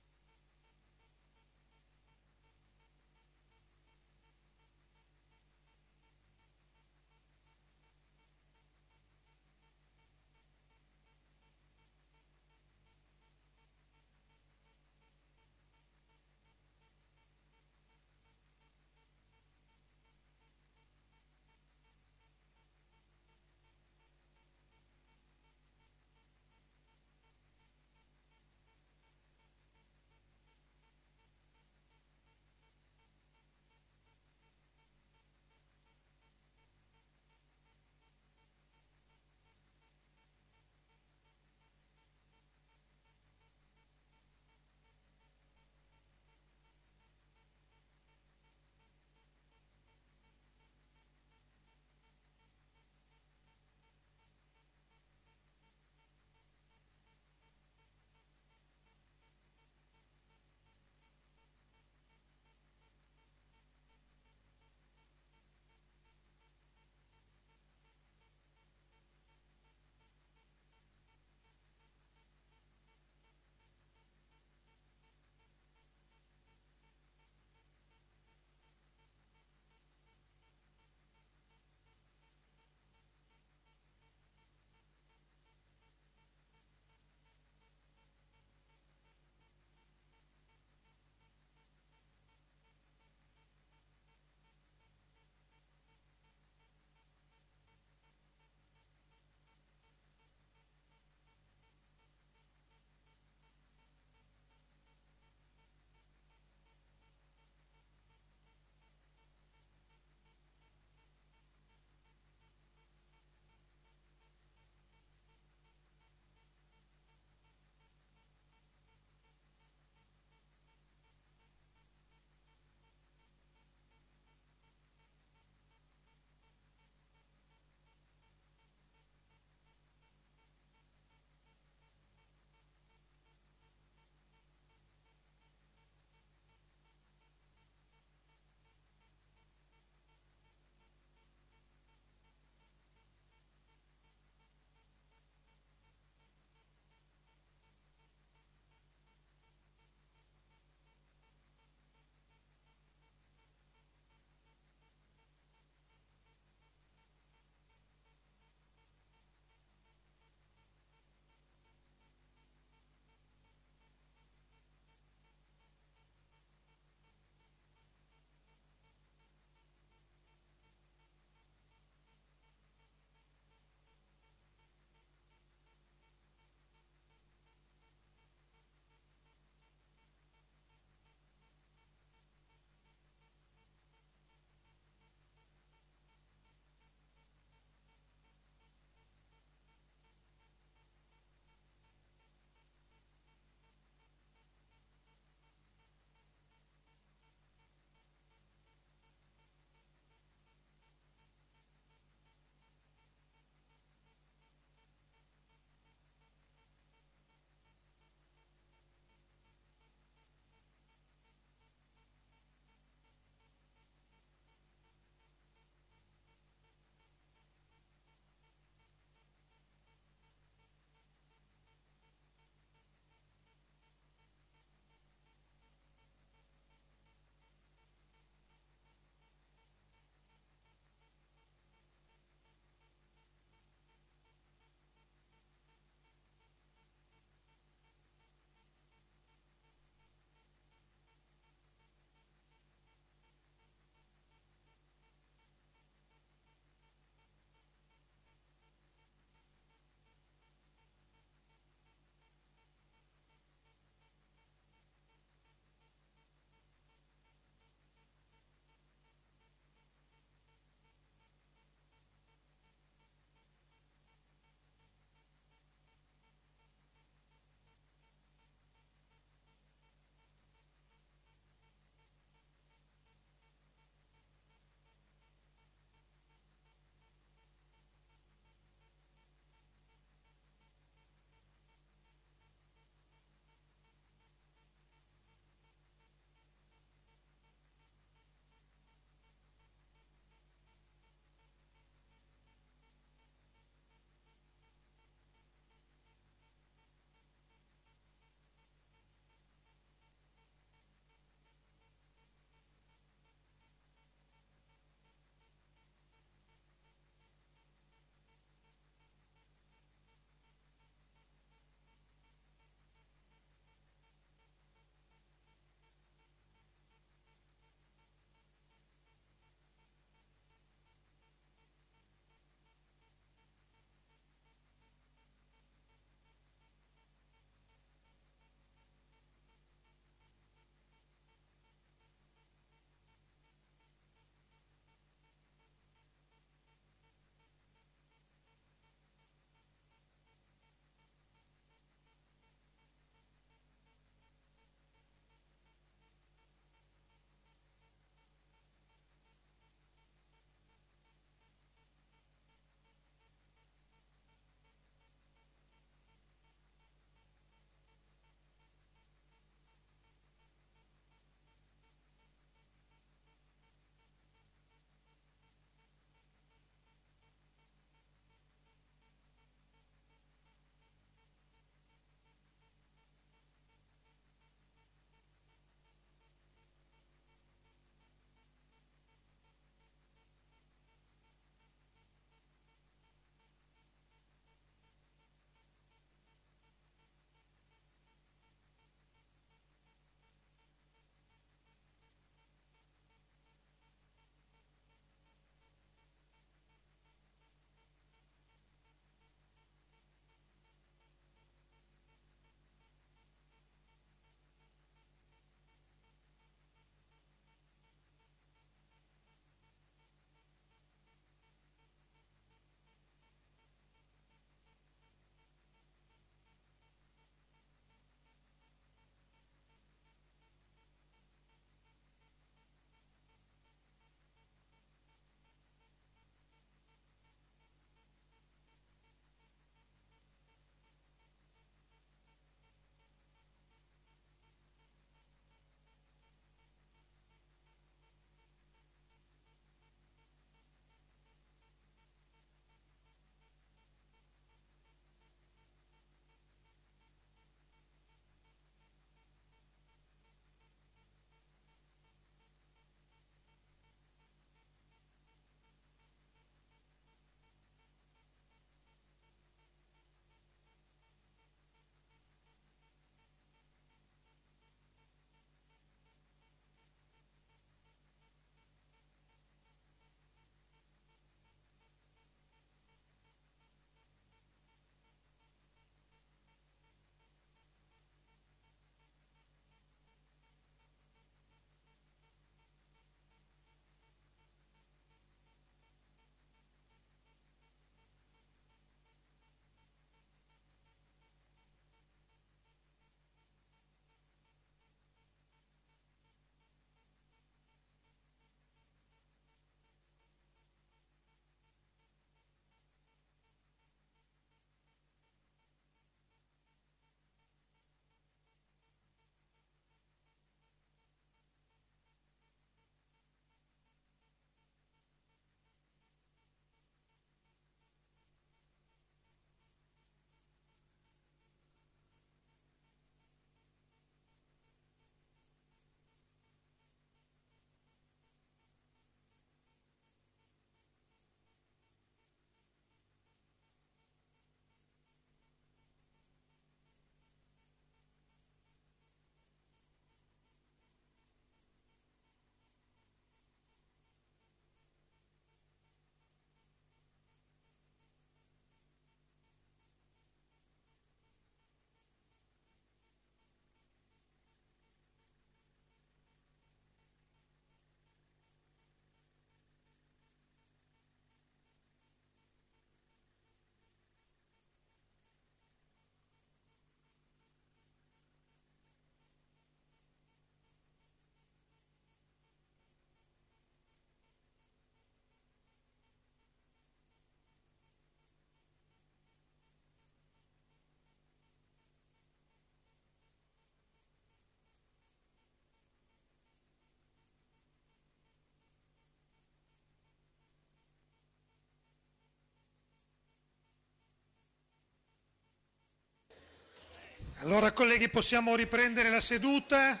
Allora colleghi possiamo riprendere la seduta.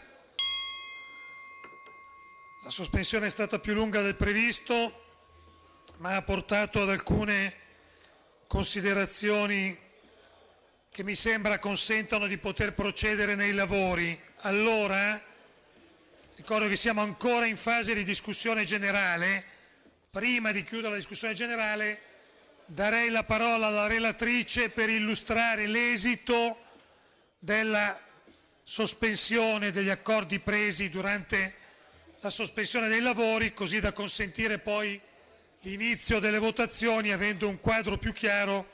La sospensione è stata più lunga del previsto, ma ha portato ad alcune considerazioni che mi sembra consentano di poter procedere nei lavori. Allora, ricordo che siamo ancora in fase di discussione generale. Prima di chiudere la discussione generale darei la parola alla relatrice per illustrare l'esito della sospensione degli accordi presi durante la sospensione dei lavori, così da consentire poi l'inizio delle votazioni avendo un quadro più chiaro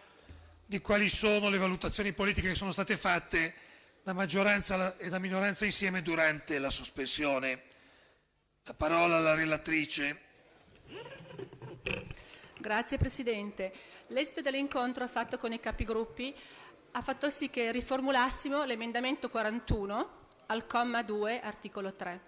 di quali sono le valutazioni politiche che sono state fatte da maggioranza e da minoranza insieme durante la sospensione. La parola alla relatrice. Grazie Presidente. L'esito dell'incontro fatto con i capigruppi ha fatto sì che riformulassimo l'emendamento 41 al comma 2, articolo 3.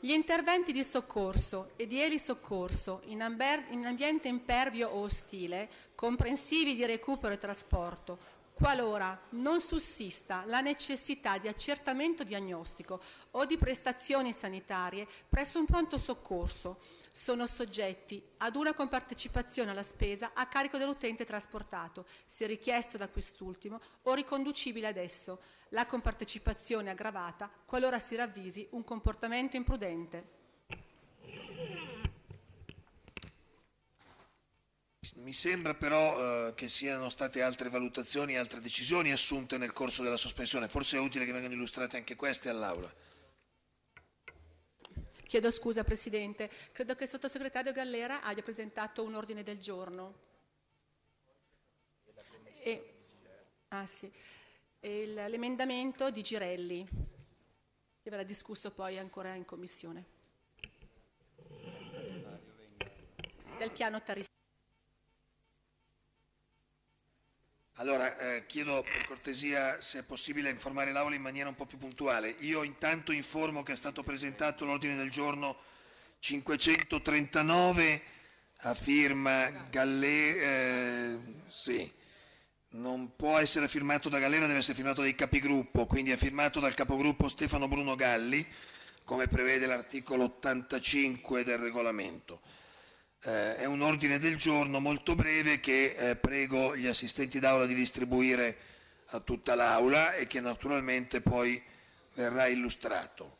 Gli interventi di soccorso e di elisoccorso in, in ambiente impervio o ostile, comprensivi di recupero e trasporto, qualora non sussista la necessità di accertamento diagnostico o di prestazioni sanitarie presso un pronto soccorso, sono soggetti ad una compartecipazione alla spesa a carico dell'utente trasportato, se richiesto da quest'ultimo o riconducibile ad esso, la compartecipazione aggravata qualora si ravvisi un comportamento imprudente. Mi sembra però eh, che siano state altre valutazioni e altre decisioni assunte nel corso della sospensione, forse è utile che vengano illustrate anche queste all'Aula. Chiedo scusa Presidente, credo che il sottosegretario Gallera abbia presentato un ordine del giorno. Ah, sì. l'emendamento di Girelli, che verrà discusso poi ancora in commissione, del piano tariffario. Allora, eh, chiedo per cortesia se è possibile informare l'Aula in maniera un po' più puntuale. Io intanto informo che è stato presentato l'ordine del giorno 539 a firma Gallera, eh, sì, non può essere firmato da Gallera, deve essere firmato dai capigruppo, quindi è firmato dal capogruppo Stefano Bruno Galli, come prevede l'articolo 85 del regolamento eh, è un ordine del giorno molto breve che eh, prego gli assistenti d'aula di distribuire a tutta l'aula e che naturalmente poi verrà illustrato.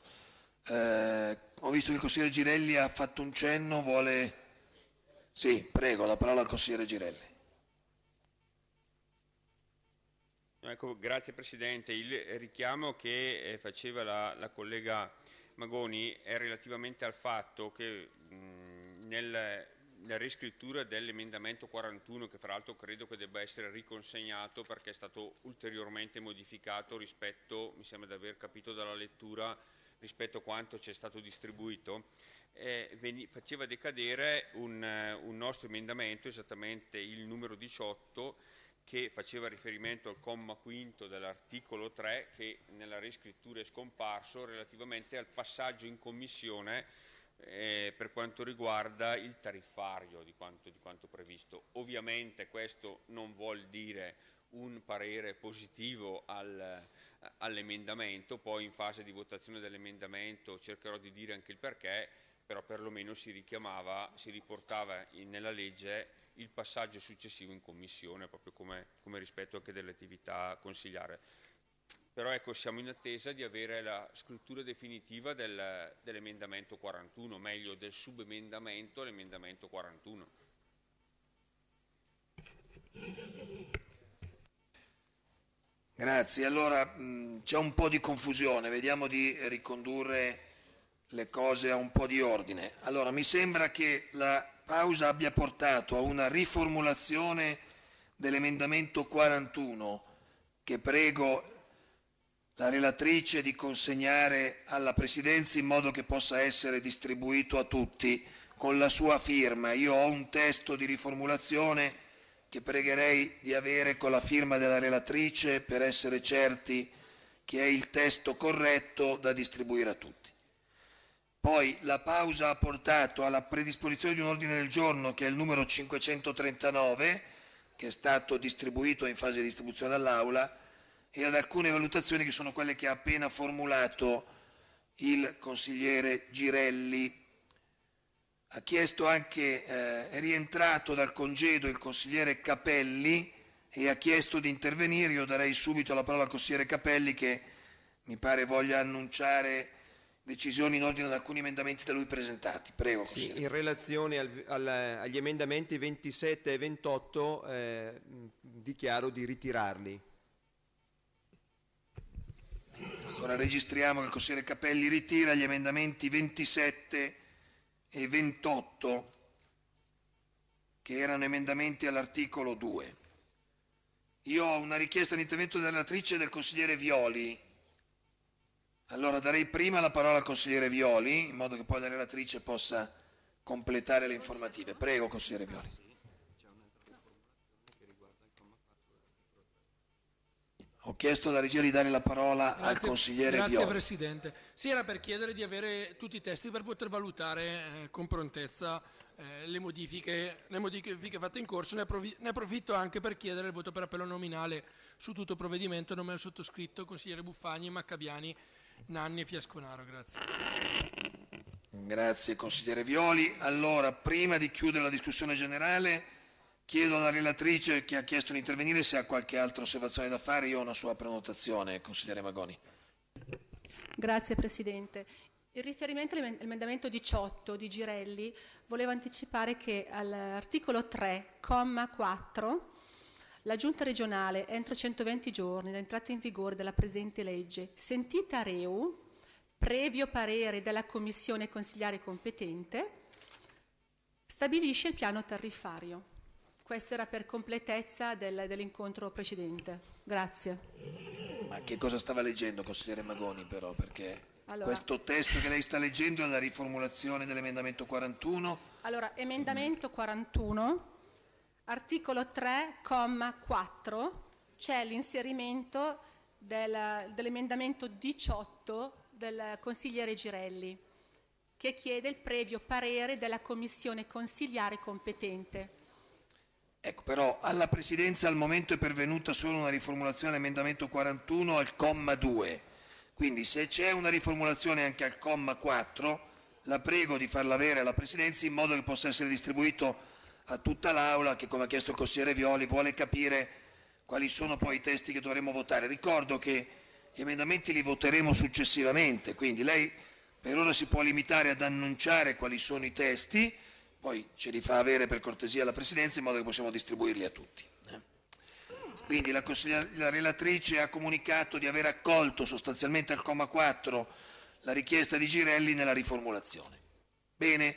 Eh, ho visto che il consigliere Girelli ha fatto un cenno, vuole... Sì, prego, la parola al consigliere Girelli. Ecco, grazie Presidente. Il richiamo che eh, faceva la, la collega Magoni è relativamente al fatto che mh, nel la riscrittura dell'emendamento 41 che fra l'altro credo che debba essere riconsegnato perché è stato ulteriormente modificato rispetto, mi sembra di aver capito dalla lettura, rispetto a quanto ci è stato distribuito, eh, faceva decadere un, un nostro emendamento, esattamente il numero 18, che faceva riferimento al comma quinto dell'articolo 3 che nella riscrittura è scomparso relativamente al passaggio in commissione eh, per quanto riguarda il tariffario di quanto, di quanto previsto. Ovviamente questo non vuol dire un parere positivo al, all'emendamento, poi in fase di votazione dell'emendamento cercherò di dire anche il perché, però perlomeno si richiamava, si riportava in, nella legge il passaggio successivo in commissione, proprio come, come rispetto anche dell'attività consigliare però ecco, siamo in attesa di avere la scrittura definitiva del, dell'emendamento 41, meglio del subemendamento all'emendamento 41. Grazie, allora mm, c'è un po' di confusione, vediamo di ricondurre le cose a un po' di ordine. Allora, mi sembra che la pausa abbia portato a una riformulazione dell'emendamento 41 che prego la relatrice di consegnare alla Presidenza in modo che possa essere distribuito a tutti con la sua firma. Io ho un testo di riformulazione che pregherei di avere con la firma della relatrice per essere certi che è il testo corretto da distribuire a tutti. Poi la pausa ha portato alla predisposizione di un ordine del giorno che è il numero 539, che è stato distribuito in fase di distribuzione all'Aula, e ad alcune valutazioni che sono quelle che ha appena formulato il consigliere Girelli. Ha chiesto anche, eh, è rientrato dal congedo il consigliere Capelli e ha chiesto di intervenire. Io darei subito la parola al consigliere Capelli che mi pare voglia annunciare decisioni in ordine ad alcuni emendamenti da lui presentati. Prego. Sì, in relazione al, al, agli emendamenti 27 e 28 eh, dichiaro di ritirarli. Allora registriamo che il consigliere Capelli ritira gli emendamenti 27 e 28 che erano emendamenti all'articolo 2. Io ho una richiesta di intervento della relatrice e del consigliere Violi. Allora darei prima la parola al consigliere Violi in modo che poi la relatrice possa completare le informative. Prego, consigliere Violi. Ho chiesto alla regia di dare la parola grazie, al consigliere grazie Grazie Presidente. Sì, era per chiedere di avere tutti i testi per poter valutare eh, con prontezza eh, le, modifiche, le, modifiche, fatte in corso. Ne, approf ne, approfitto anche per chiedere il voto per appello nominale su tutto il provvedimento, Non nome del sottoscritto, consigliere Buffagni, Maccabiani, Nanni e Fiasconaro. Grazie. Grazie consigliere Violi. Allora, prima di chiudere la discussione generale... Chiedo alla relatrice che ha chiesto di intervenire se ha qualche altra osservazione da fare. Io ho una sua prenotazione, consigliere Magoni. Grazie Presidente. In riferimento all'emendamento 18 di Girelli, volevo anticipare che all'articolo 3,4 la Giunta regionale, entro 120 giorni dall'entrata in vigore della presente legge, sentita Reu, previo parere della Commissione consigliare competente, stabilisce il piano tariffario. Questo era per completezza del, dell'incontro precedente. Grazie. Ma che cosa stava leggendo, consigliere Magoni, però? Perché allora, questo testo che lei sta leggendo è la riformulazione dell'emendamento 41. Allora, emendamento 41, articolo 3, comma 4, c'è l'inserimento del, dell'emendamento 18 del consigliere Girelli, che chiede il previo parere della commissione consiliare competente. Ecco, però alla Presidenza al momento è pervenuta solo una riformulazione all'emendamento 41 al comma 2. Quindi se c'è una riformulazione anche al comma 4, la prego di farla avere alla Presidenza in modo che possa essere distribuito a tutta l'Aula che, come ha chiesto il consigliere Violi, vuole capire quali sono poi i testi che dovremmo votare. Ricordo che gli emendamenti li voteremo successivamente, quindi lei per ora si può limitare ad annunciare quali sono i testi poi ce li fa avere per cortesia la Presidenza in modo che possiamo distribuirli a tutti. Eh. Quindi la, la relatrice ha comunicato di aver accolto sostanzialmente al comma 4 la richiesta di Girelli nella riformulazione. Bene,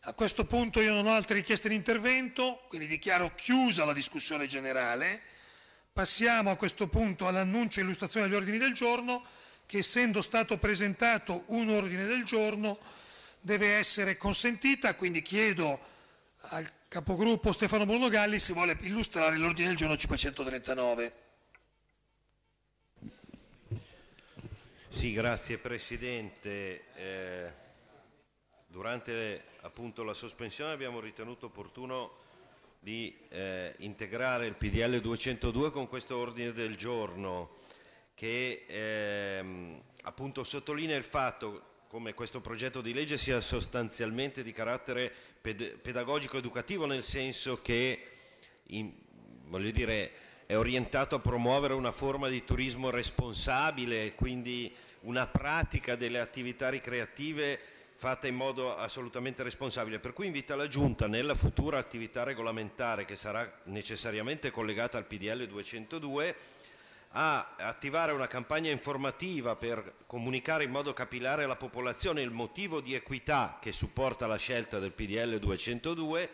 a questo punto io non ho altre richieste di intervento, quindi dichiaro chiusa la discussione generale. Passiamo a questo punto all'annuncio e illustrazione degli ordini del giorno, che essendo stato presentato un ordine del giorno, deve essere consentita, quindi chiedo al capogruppo Stefano Bornogalli se vuole illustrare l'ordine del giorno 539. Sì, grazie Presidente. Eh, durante appunto, la sospensione abbiamo ritenuto opportuno di eh, integrare il PDL 202 con questo ordine del giorno che eh, appunto sottolinea il fatto come questo progetto di legge sia sostanzialmente di carattere ped pedagogico-educativo, nel senso che in, dire, è orientato a promuovere una forma di turismo responsabile, quindi una pratica delle attività ricreative fatta in modo assolutamente responsabile. Per cui invita la Giunta nella futura attività regolamentare che sarà necessariamente collegata al PDL 202 a attivare una campagna informativa per comunicare in modo capillare alla popolazione il motivo di equità che supporta la scelta del PDL 202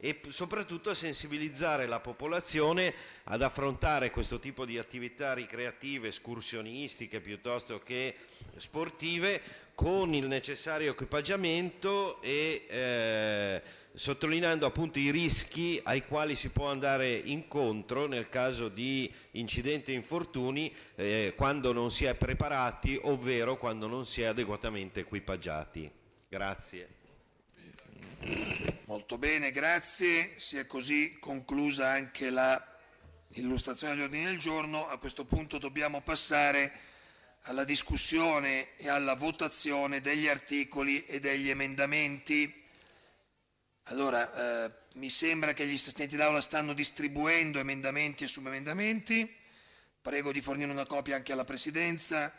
e soprattutto a sensibilizzare la popolazione ad affrontare questo tipo di attività ricreative, escursionistiche piuttosto che sportive con il necessario equipaggiamento e eh, sottolineando appunto i rischi ai quali si può andare incontro nel caso di incidenti e infortuni eh, quando non si è preparati, ovvero quando non si è adeguatamente equipaggiati. Grazie. Molto bene, grazie. Si è così conclusa anche la illustrazione degli ordini del giorno. A questo punto dobbiamo passare alla discussione e alla votazione degli articoli e degli emendamenti. Allora, eh, mi sembra che gli assistenti d'aula stanno distribuendo emendamenti e subemendamenti, prego di fornire una copia anche alla Presidenza,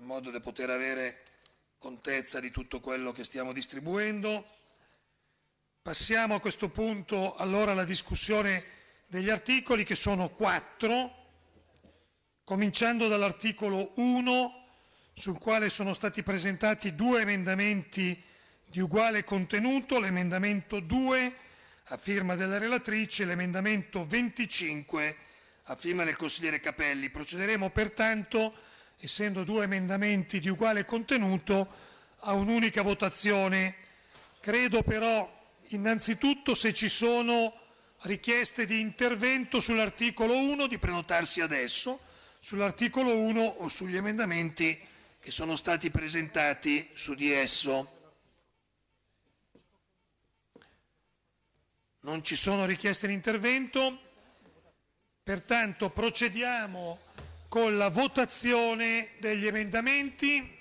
in modo da poter avere contezza di tutto quello che stiamo distribuendo. Passiamo a questo punto allora alla discussione degli articoli che sono quattro, cominciando dall'articolo 1 sul quale sono stati presentati due emendamenti di uguale contenuto l'emendamento 2 a firma della relatrice e l'emendamento 25 a firma del consigliere Capelli. Procederemo pertanto, essendo due emendamenti di uguale contenuto, a un'unica votazione. Credo però innanzitutto se ci sono richieste di intervento sull'articolo 1 di prenotarsi adesso, sull'articolo 1 o sugli emendamenti che sono stati presentati su di esso. Non ci sono richieste di intervento, pertanto procediamo con la votazione degli emendamenti.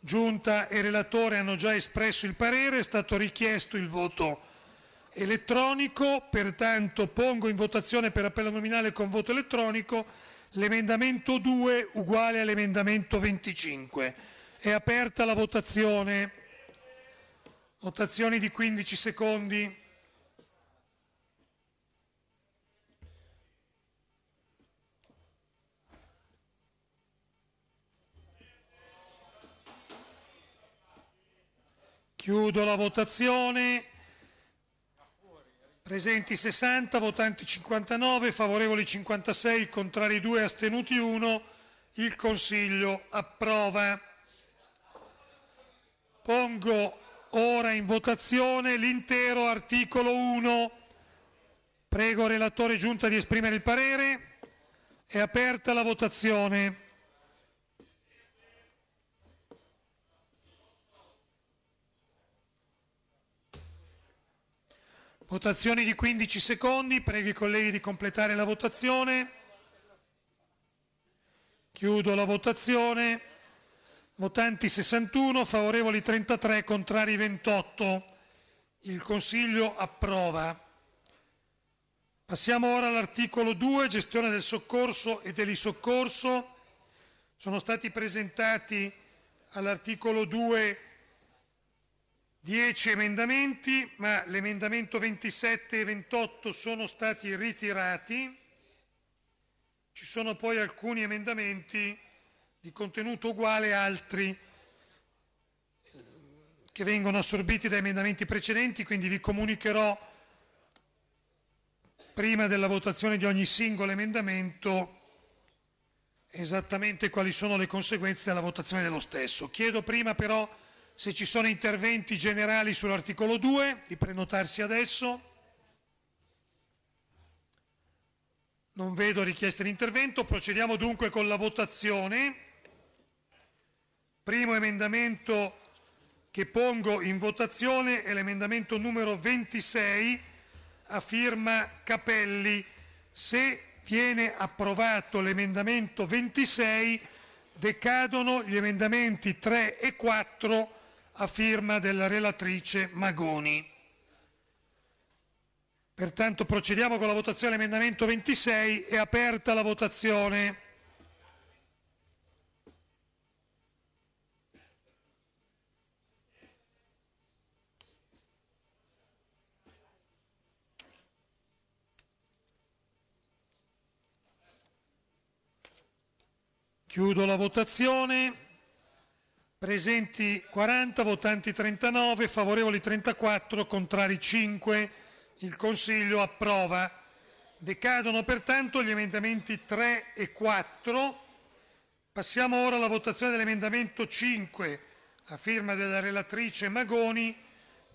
Giunta e relatore hanno già espresso il parere, è stato richiesto il voto elettronico, pertanto pongo in votazione per appello nominale con voto elettronico l'emendamento 2 uguale all'emendamento 25. È aperta la votazione. Votazioni di 15 secondi. Chiudo la votazione. Presenti 60, votanti 59, favorevoli 56, contrari 2, astenuti 1. Il Consiglio approva. Pongo ora in votazione l'intero articolo 1. Prego relatore Giunta di esprimere il parere. È aperta la votazione. Votazioni di 15 secondi, prego i colleghi di completare la votazione. Chiudo la votazione. Votanti 61, favorevoli 33, contrari 28. Il Consiglio approva. Passiamo ora all'articolo 2, gestione del soccorso e dell'isoccorso. Sono stati presentati all'articolo 2 10 emendamenti, ma l'emendamento 27 e 28 sono stati ritirati. Ci sono poi alcuni emendamenti di contenuto uguale altri eh, che vengono assorbiti da emendamenti precedenti, quindi vi comunicherò prima della votazione di ogni singolo emendamento esattamente quali sono le conseguenze della votazione dello stesso. Chiedo prima però se ci sono interventi generali sull'articolo 2, di prenotarsi adesso. Non vedo richieste di intervento, procediamo dunque con la votazione. Primo emendamento che pongo in votazione è l'emendamento numero 26 a firma Capelli. Se viene approvato l'emendamento 26 decadono gli emendamenti 3 e 4 a firma della relatrice Magoni. Pertanto procediamo con la votazione emendamento 26, è aperta la votazione. Chiudo la votazione. Presenti 40, votanti 39, favorevoli 34, contrari 5. Il Consiglio approva. Decadono pertanto gli emendamenti 3 e 4. Passiamo ora alla votazione dell'emendamento 5 a firma della relatrice Magoni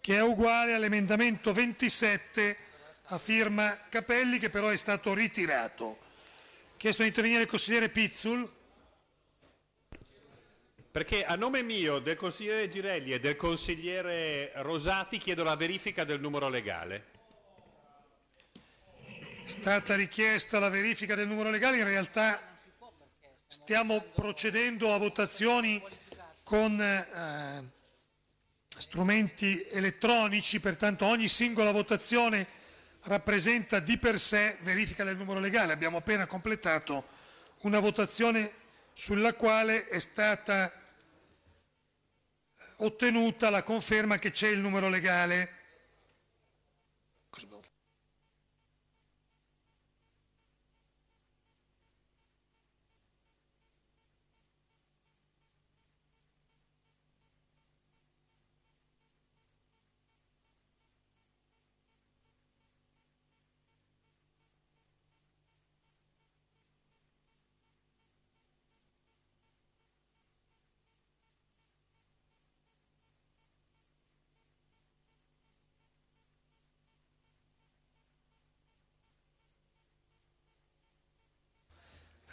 che è uguale all'emendamento 27 a firma Capelli che però è stato ritirato. Chiesto di intervenire il consigliere Pizzul. Perché a nome mio, del consigliere Girelli e del consigliere Rosati chiedo la verifica del numero legale. È stata richiesta la verifica del numero legale, in realtà stiamo procedendo a votazioni con eh, strumenti elettronici, pertanto ogni singola votazione rappresenta di per sé verifica del numero legale. Abbiamo appena completato una votazione sulla quale è stata ottenuta la conferma che c'è il numero legale.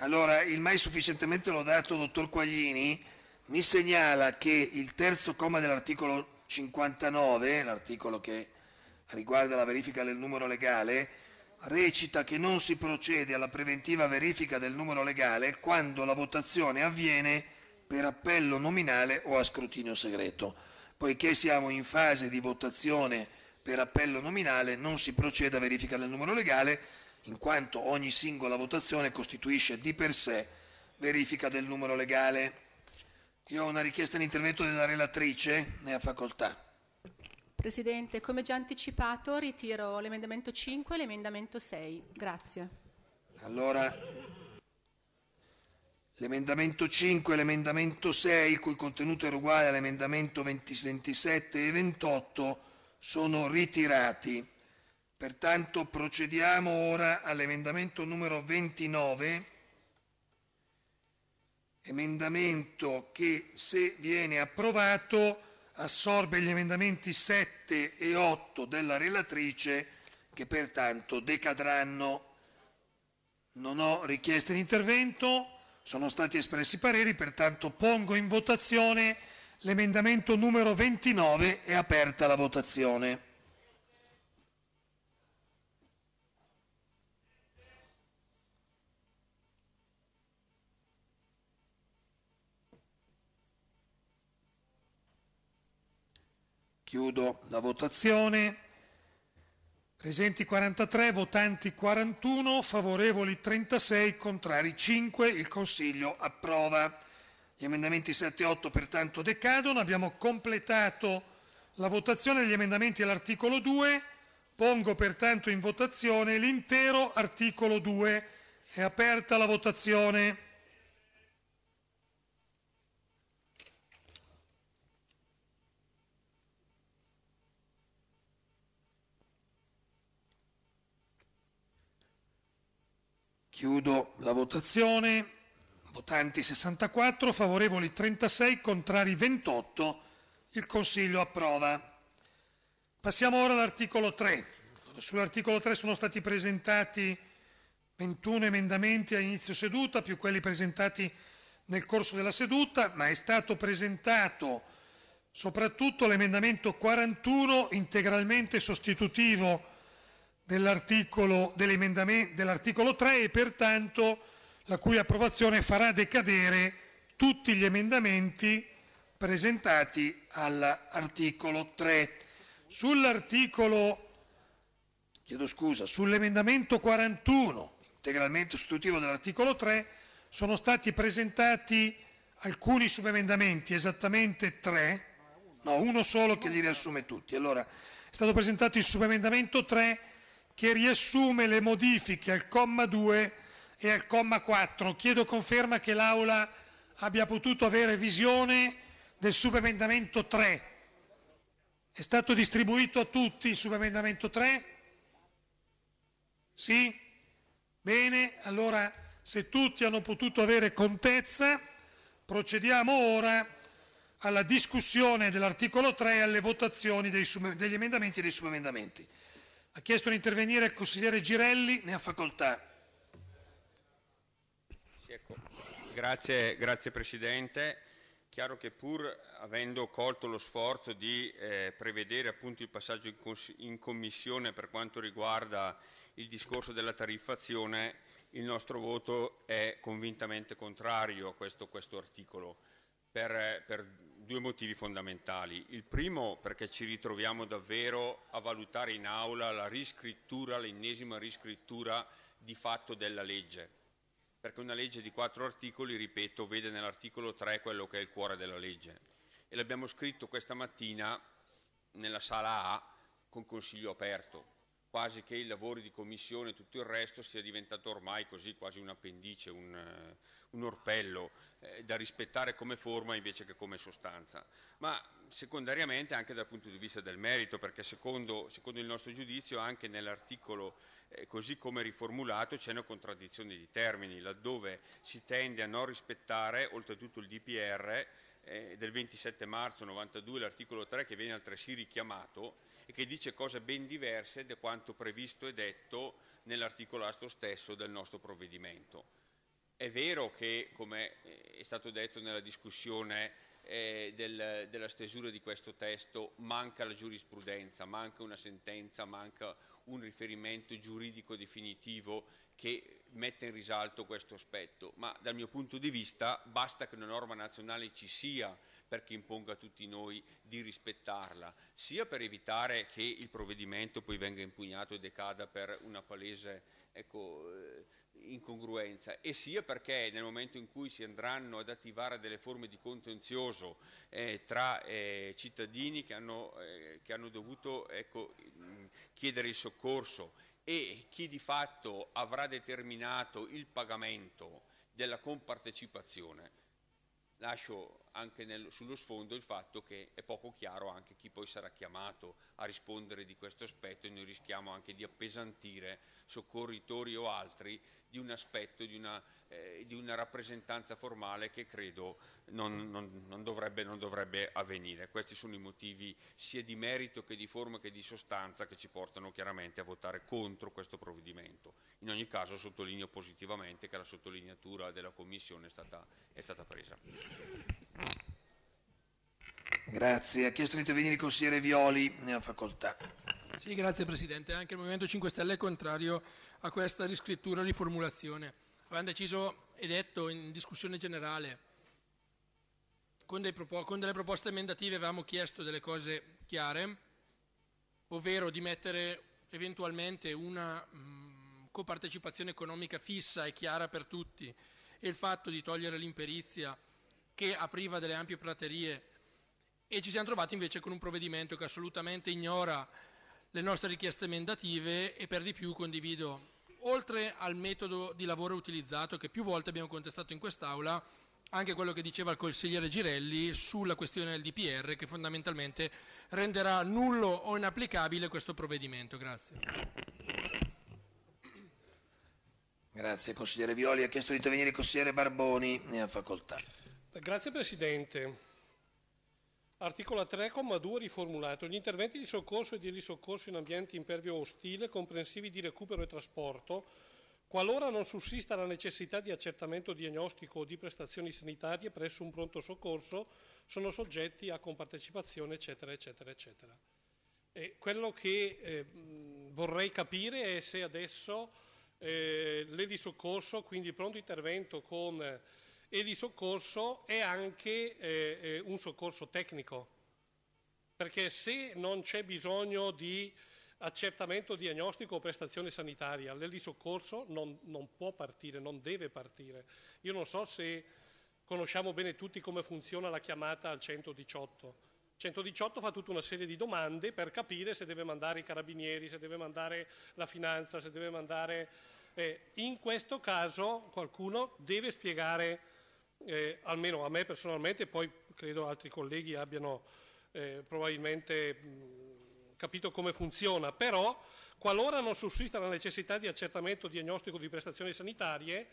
Allora, il mai sufficientemente lodato dottor Quaglini mi segnala che il terzo comma dell'articolo 59, l'articolo che riguarda la verifica del numero legale, recita che non si procede alla preventiva verifica del numero legale quando la votazione avviene per appello nominale o a scrutinio segreto. Poiché siamo in fase di votazione per appello nominale, non si procede a verifica del numero legale in quanto ogni singola votazione costituisce di per sé verifica del numero legale. Io ho una richiesta di intervento della relatrice, ne ha facoltà. Presidente, come già anticipato ritiro l'emendamento 5 e l'emendamento 6. Grazie. Allora, l'emendamento 5 e l'emendamento 6, il cui contenuto è uguale all'emendamento 20, 27 e 28, sono ritirati. Pertanto procediamo ora all'emendamento numero 29, emendamento che se viene approvato assorbe gli emendamenti 7 e 8 della relatrice che pertanto decadranno. Non ho richieste di intervento, sono stati espressi pareri, pertanto pongo in votazione l'emendamento numero 29 e aperta la votazione. Chiudo la votazione. Presenti 43, votanti 41, favorevoli 36, contrari 5. Il Consiglio approva. Gli emendamenti 7 e 8 pertanto decadono. Abbiamo completato la votazione degli emendamenti all'articolo 2. Pongo pertanto in votazione l'intero articolo 2. È aperta la votazione. Chiudo la votazione. Votanti 64, favorevoli 36, contrari 28. Il Consiglio approva. Passiamo ora all'articolo 3. Sull'articolo 3 sono stati presentati 21 emendamenti a inizio seduta, più quelli presentati nel corso della seduta, ma è stato presentato soprattutto l'emendamento 41 integralmente sostitutivo dell'articolo dell 3 e pertanto la cui approvazione farà decadere tutti gli emendamenti presentati all'articolo 3. Sull'articolo, chiedo scusa, sull'emendamento 41, integralmente sostitutivo dell'articolo 3, sono stati presentati alcuni subemendamenti, esattamente tre, no, uno solo che li riassume tutti. Allora, è stato presentato il subemendamento 3 che riassume le modifiche al comma 2 e al comma 4. Chiedo conferma che l'Aula abbia potuto avere visione del subemendamento 3. È stato distribuito a tutti il subemendamento 3? Sì? Bene, allora se tutti hanno potuto avere contezza, procediamo ora alla discussione dell'articolo 3 e alle votazioni degli emendamenti e dei subemendamenti. Ha chiesto di intervenire il consigliere Girelli, ne ha facoltà. Sì, ecco. grazie, grazie Presidente. Chiaro che pur avendo colto lo sforzo di eh, prevedere appunto il passaggio in, in, commissione per quanto riguarda il discorso della tariffazione, il nostro voto è convintamente contrario a questo, questo articolo per, per due motivi fondamentali. Il primo perché ci ritroviamo davvero a valutare in aula la riscrittura, l'ennesima riscrittura di fatto della legge, perché una legge di quattro articoli, ripeto, vede nell'articolo 3 quello che è il cuore della legge. E l'abbiamo scritto questa mattina nella sala A con consiglio aperto, quasi che i lavori di commissione e tutto il resto sia diventato ormai così quasi un appendice, un, eh, un orpello eh, da rispettare come forma invece che come sostanza, ma secondariamente anche dal punto di vista del merito, perché secondo, secondo il nostro giudizio anche nell'articolo eh, così come riformulato c'è una contraddizione di termini, laddove si tende a non rispettare oltretutto il DPR eh, del 27 marzo 92, l'articolo 3 che viene altresì richiamato, e che dice cose ben diverse da quanto previsto e detto nell'articolato stesso del nostro provvedimento. È vero che, come eh, è stato detto nella discussione eh, del, della stesura di questo testo, manca la giurisprudenza, manca una sentenza, manca un riferimento giuridico definitivo che mette in risalto questo aspetto, ma dal mio punto di vista basta che una norma nazionale ci sia perché imponga a tutti noi di rispettarla, sia per evitare che il provvedimento poi venga impugnato e decada per una palese ecco, eh, incongruenza, e sia perché nel momento in cui si andranno ad attivare delle forme di contenzioso eh, tra eh, cittadini che hanno, eh, che hanno dovuto ecco, chiedere il soccorso e chi di fatto avrà determinato il pagamento della compartecipazione, lascio anche nel, sullo sfondo il fatto che è poco chiaro anche chi poi sarà chiamato a rispondere di questo aspetto e noi rischiamo anche di appesantire soccorritori o altri di un aspetto, di una, eh, di una rappresentanza formale che credo non, non, non, dovrebbe, non dovrebbe avvenire. Questi sono i motivi sia di merito che di forma che di sostanza che ci portano chiaramente a votare contro questo provvedimento. In ogni caso sottolineo positivamente che la sottolineatura della Commissione è stata, è stata presa. Grazie. Ha chiesto di intervenire il consigliere Violi, ne ha facoltà. Sì, grazie Presidente. Anche il Movimento 5 Stelle è contrario a questa riscrittura e riformulazione. Avevamo deciso e detto in discussione generale, con, propos- con delle proposte emendative avevamo chiesto delle cose chiare, ovvero di mettere eventualmente una mh, mm, copartecipazione economica fissa e chiara per tutti e il fatto di togliere l'imperizia che apriva delle ampie praterie e ci siamo trovati invece con un provvedimento che assolutamente ignora le nostre richieste emendative e per di più condivido, oltre al metodo di lavoro utilizzato che più volte abbiamo contestato in quest'Aula, anche quello che diceva il consigliere Girelli sulla questione del DPR che fondamentalmente renderà nullo o inapplicabile questo provvedimento. Grazie. Grazie consigliere Violi. Ha chiesto di intervenire il consigliere Barboni, ne ha facoltà. Grazie Presidente. Articolo 3,2 riformulato. Gli interventi di soccorso e di risoccorso in ambienti impervio o ostile, comprensivi di recupero e trasporto, qualora non sussista la necessità di accertamento diagnostico o di prestazioni sanitarie presso un pronto soccorso, sono soggetti a compartecipazione, eccetera, eccetera, eccetera. E quello che eh, vorrei capire è se adesso eh, l'elisoccorso, quindi il pronto intervento con e di soccorso è anche eh, eh, un soccorso tecnico, perché se non c'è bisogno di accertamento diagnostico o prestazione sanitaria, l'elisoccorso non, non può partire, non deve partire. Io non so se conosciamo bene tutti come funziona la chiamata al 118. 118 fa tutta una serie di domande per capire se deve mandare i carabinieri, se deve mandare la finanza, se deve mandare... Eh, in questo caso qualcuno deve spiegare eh, almeno a me personalmente, poi credo altri colleghi abbiano eh, probabilmente mh, capito come funziona, però qualora non sussista la necessità di accertamento diagnostico di prestazioni sanitarie,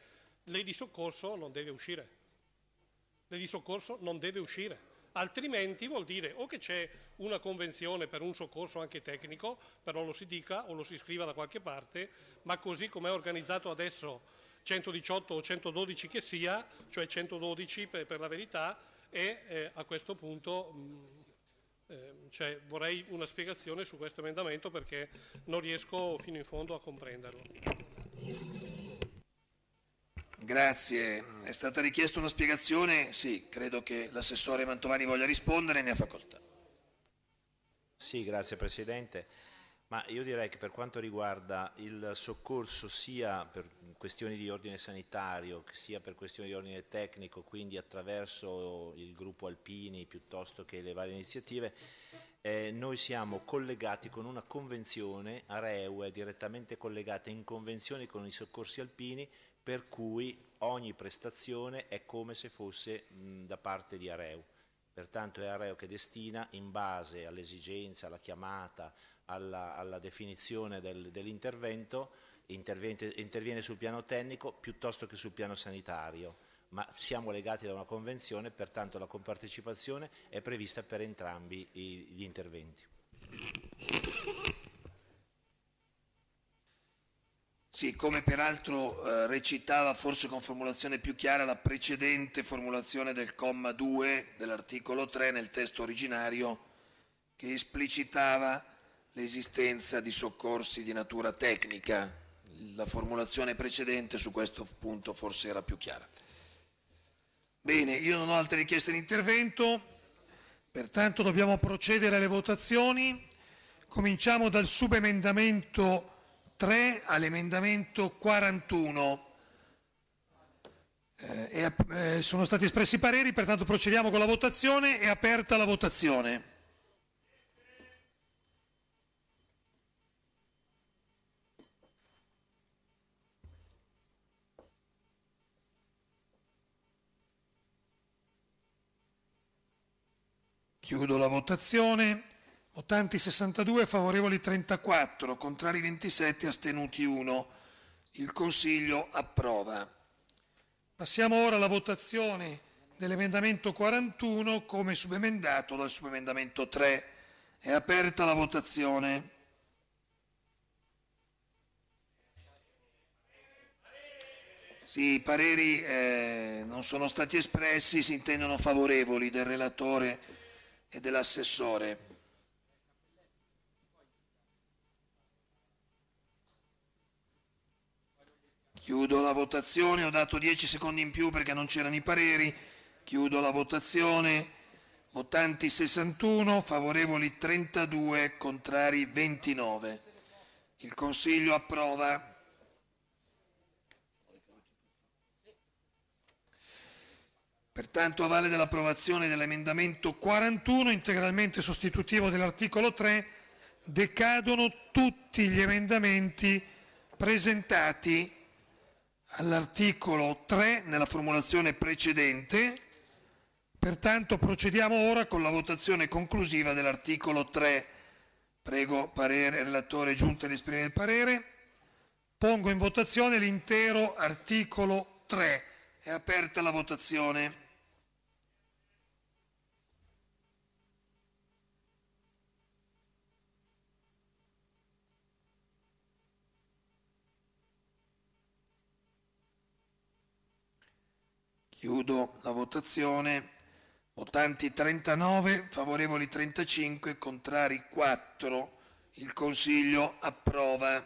lei di soccorso non deve uscire. Lei di soccorso non deve uscire altrimenti vuol dire o che c'è una convenzione per un soccorso anche tecnico, però lo si dica o lo si scriva da qualche parte, ma così come è organizzato adesso 118 o 112 che sia, cioè 112 per, per la verità, e eh, a questo punto mh, mm, eh, cioè, vorrei una spiegazione su questo emendamento perché non riesco fino in fondo a comprenderlo. Grazie, è stata richiesta una spiegazione? Sì, credo che l'assessore Mantovani voglia rispondere, ne ha facoltà. Sì, grazie Presidente. Ma io direi che per quanto riguarda il soccorso sia per questioni di ordine sanitario sia per questioni di ordine tecnico, quindi attraverso il gruppo Alpini piuttosto che le varie iniziative, eh, noi siamo collegati con una convenzione, Areu è direttamente collegata in convenzione con i soccorsi alpini per cui ogni prestazione è come se fosse mh, da parte di Areu. Pertanto è Areo che destina in base all'esigenza, alla chiamata alla, alla definizione del, dell'intervento, interviene sul piano tecnico piuttosto che sul piano sanitario ma siamo legati da una convenzione, pertanto la compartecipazione è prevista per entrambi gli interventi. Sì, come peraltro eh, recitava forse con formulazione più chiara la precedente formulazione del comma 2 dell'articolo 3 nel testo originario che esplicitava l'esistenza di soccorsi di natura tecnica. La formulazione precedente su questo punto forse era più chiara. Bene, io non ho altre richieste di intervento, pertanto dobbiamo procedere alle votazioni. Cominciamo dal subemendamento 3 all'emendamento 41. Eh, eh, sono stati espressi pareri, pertanto procediamo con la votazione. È aperta la votazione. Chiudo la votazione. Votanti 62, favorevoli 34, contrari 27, astenuti 1. Il Consiglio approva. Passiamo ora alla votazione dell'emendamento 41 come subemendato dal subemendamento 3. È aperta la votazione. Sì, i pareri eh, non sono stati espressi, si intendono favorevoli del relatore e dell'assessore. Chiudo la votazione, ho dato 10 secondi in più perché non c'erano i pareri. Chiudo la votazione. Votanti 61, favorevoli 32, contrari 29. Il Consiglio approva. Pertanto, a valle dell'approvazione dell'emendamento 41, integralmente sostitutivo dell'articolo 3, decadono tutti gli emendamenti presentati all'articolo 3 nella formulazione precedente. Pertanto procediamo ora con la votazione conclusiva dell'articolo 3. Prego parere, relatore Giunta di esprimere il parere. Pongo in votazione l'intero articolo 3. È aperta la votazione. Chiudo la votazione. Votanti 39, favorevoli 35, contrari 4. Il Consiglio approva.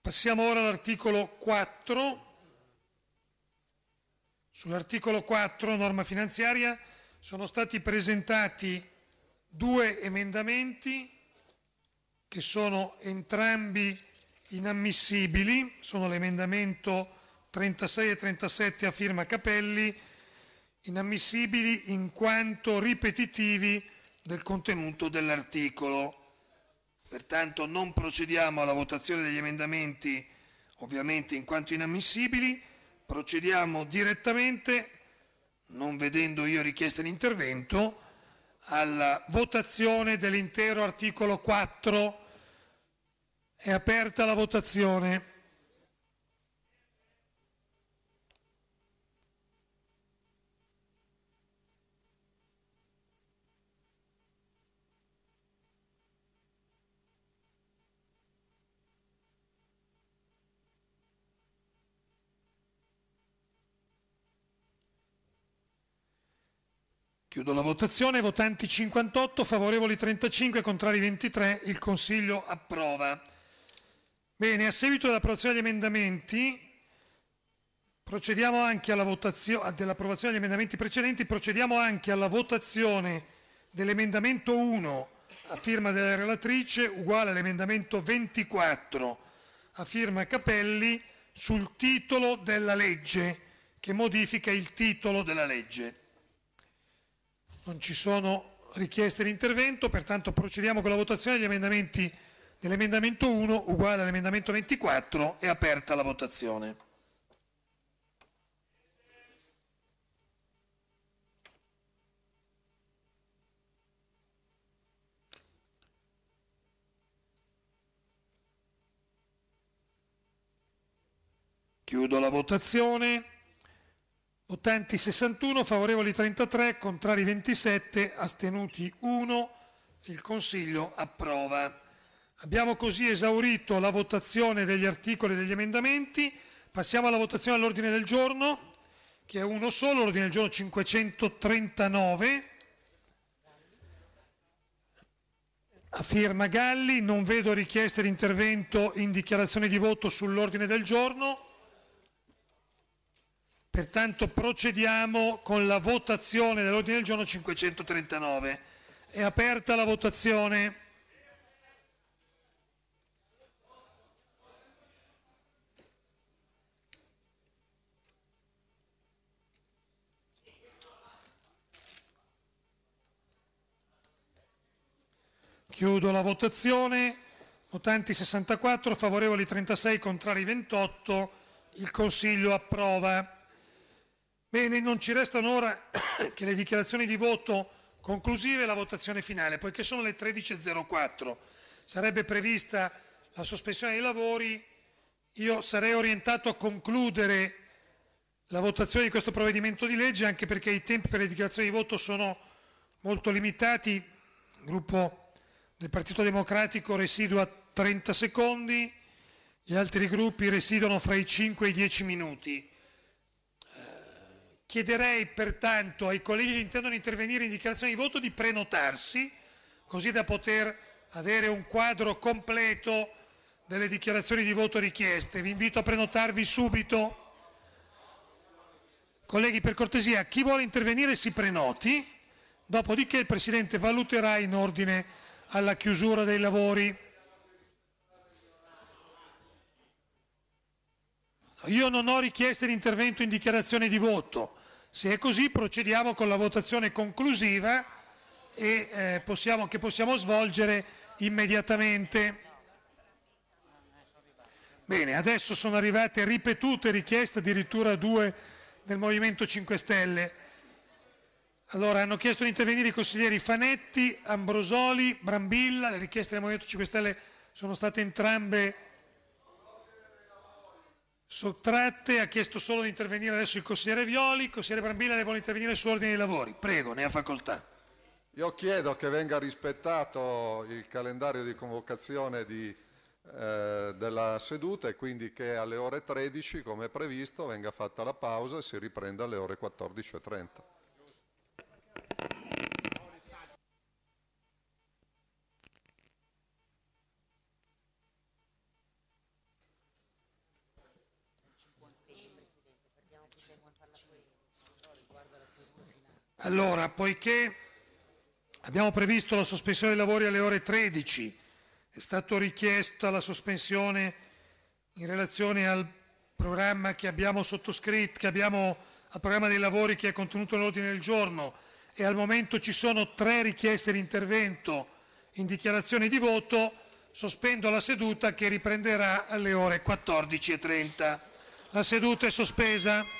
Passiamo ora all'articolo 4. Sull'articolo 4, norma finanziaria, sono stati presentati due emendamenti che sono entrambi inammissibili, sono l'emendamento 36 e 37 a firma Capelli, inammissibili in quanto ripetitivi del contenuto dell'articolo. Pertanto non procediamo alla votazione degli emendamenti, ovviamente in quanto inammissibili, procediamo direttamente, non vedendo io richiesta di intervento, alla votazione dell'intero articolo 4. È aperta la votazione. Chiudo la votazione, votanti 58, favorevoli 35, contrari 23, il Consiglio approva. Bene, a seguito dell'approvazione degli emendamenti, procediamo anche alla votazione ah, dell'approvazione degli emendamenti precedenti, procediamo anche alla votazione dell'emendamento 1 a firma della relatrice uguale all'emendamento 24 a firma Capelli sul titolo della legge che modifica il titolo della legge. Non ci sono richieste di intervento, pertanto procediamo con la votazione emendamenti dell'emendamento 1 uguale all'emendamento 24 è aperta la votazione. Chiudo la votazione. Votanti 61, favorevoli 33, contrari 27, astenuti 1. Il Consiglio approva. Abbiamo così esaurito la votazione degli articoli e degli emendamenti. Passiamo alla votazione all'ordine del giorno, che è uno solo, l'ordine del giorno 539. A firma Galli, non vedo richieste di intervento in dichiarazione di voto sull'ordine del giorno. Pertanto procediamo con la votazione dell'ordine del giorno 539. È aperta la votazione. Chiudo la votazione. Votanti 64, favorevoli 36, contrari 28. Il Consiglio approva. Bene, non ci restano ora che le dichiarazioni di voto conclusive e la votazione finale, poiché sono le 13.04. Sarebbe prevista la sospensione dei lavori. Io sarei orientato a concludere la votazione di questo provvedimento di legge, anche perché i tempi per le dichiarazioni di voto sono molto limitati. Il gruppo del Partito Democratico residua 30 secondi, gli altri gruppi residuano fra i 5 e i 10 minuti. Chiederei pertanto ai colleghi che intendono intervenire in dichiarazione di voto di prenotarsi, così da poter avere un quadro completo delle dichiarazioni di voto richieste. Vi invito a prenotarvi subito. Colleghi, per cortesia, chi vuole intervenire si prenoti, dopodiché il Presidente valuterà in ordine alla chiusura dei lavori. Io non ho richieste di intervento in dichiarazione di voto. Se è così procediamo con la votazione conclusiva e, eh, possiamo, che possiamo svolgere immediatamente. Bene, adesso sono arrivate ripetute richieste, addirittura due del Movimento 5 Stelle. Allora, hanno chiesto di intervenire i consiglieri Fanetti, Ambrosoli, Brambilla, le richieste del Movimento 5 Stelle sono state entrambe Sottratte, ha chiesto solo di intervenire adesso il consigliere Violi, il consigliere Brambilla le vuole intervenire su ordine dei lavori. Prego, ne ha facoltà. Io chiedo che venga rispettato il calendario di convocazione di, eh, della seduta e quindi che alle ore 13, come previsto, venga fatta la pausa e si riprenda alle ore 14.30. Allora, poiché abbiamo previsto la sospensione dei lavori alle ore 13, è stata richiesta la sospensione in relazione al programma che abbiamo sottoscritto, che abbiamo, al programma dei lavori che è contenuto nell'ordine del giorno e al momento ci sono tre richieste di intervento in dichiarazione di voto, sospendo la seduta che riprenderà alle ore 14.30. La seduta è sospesa.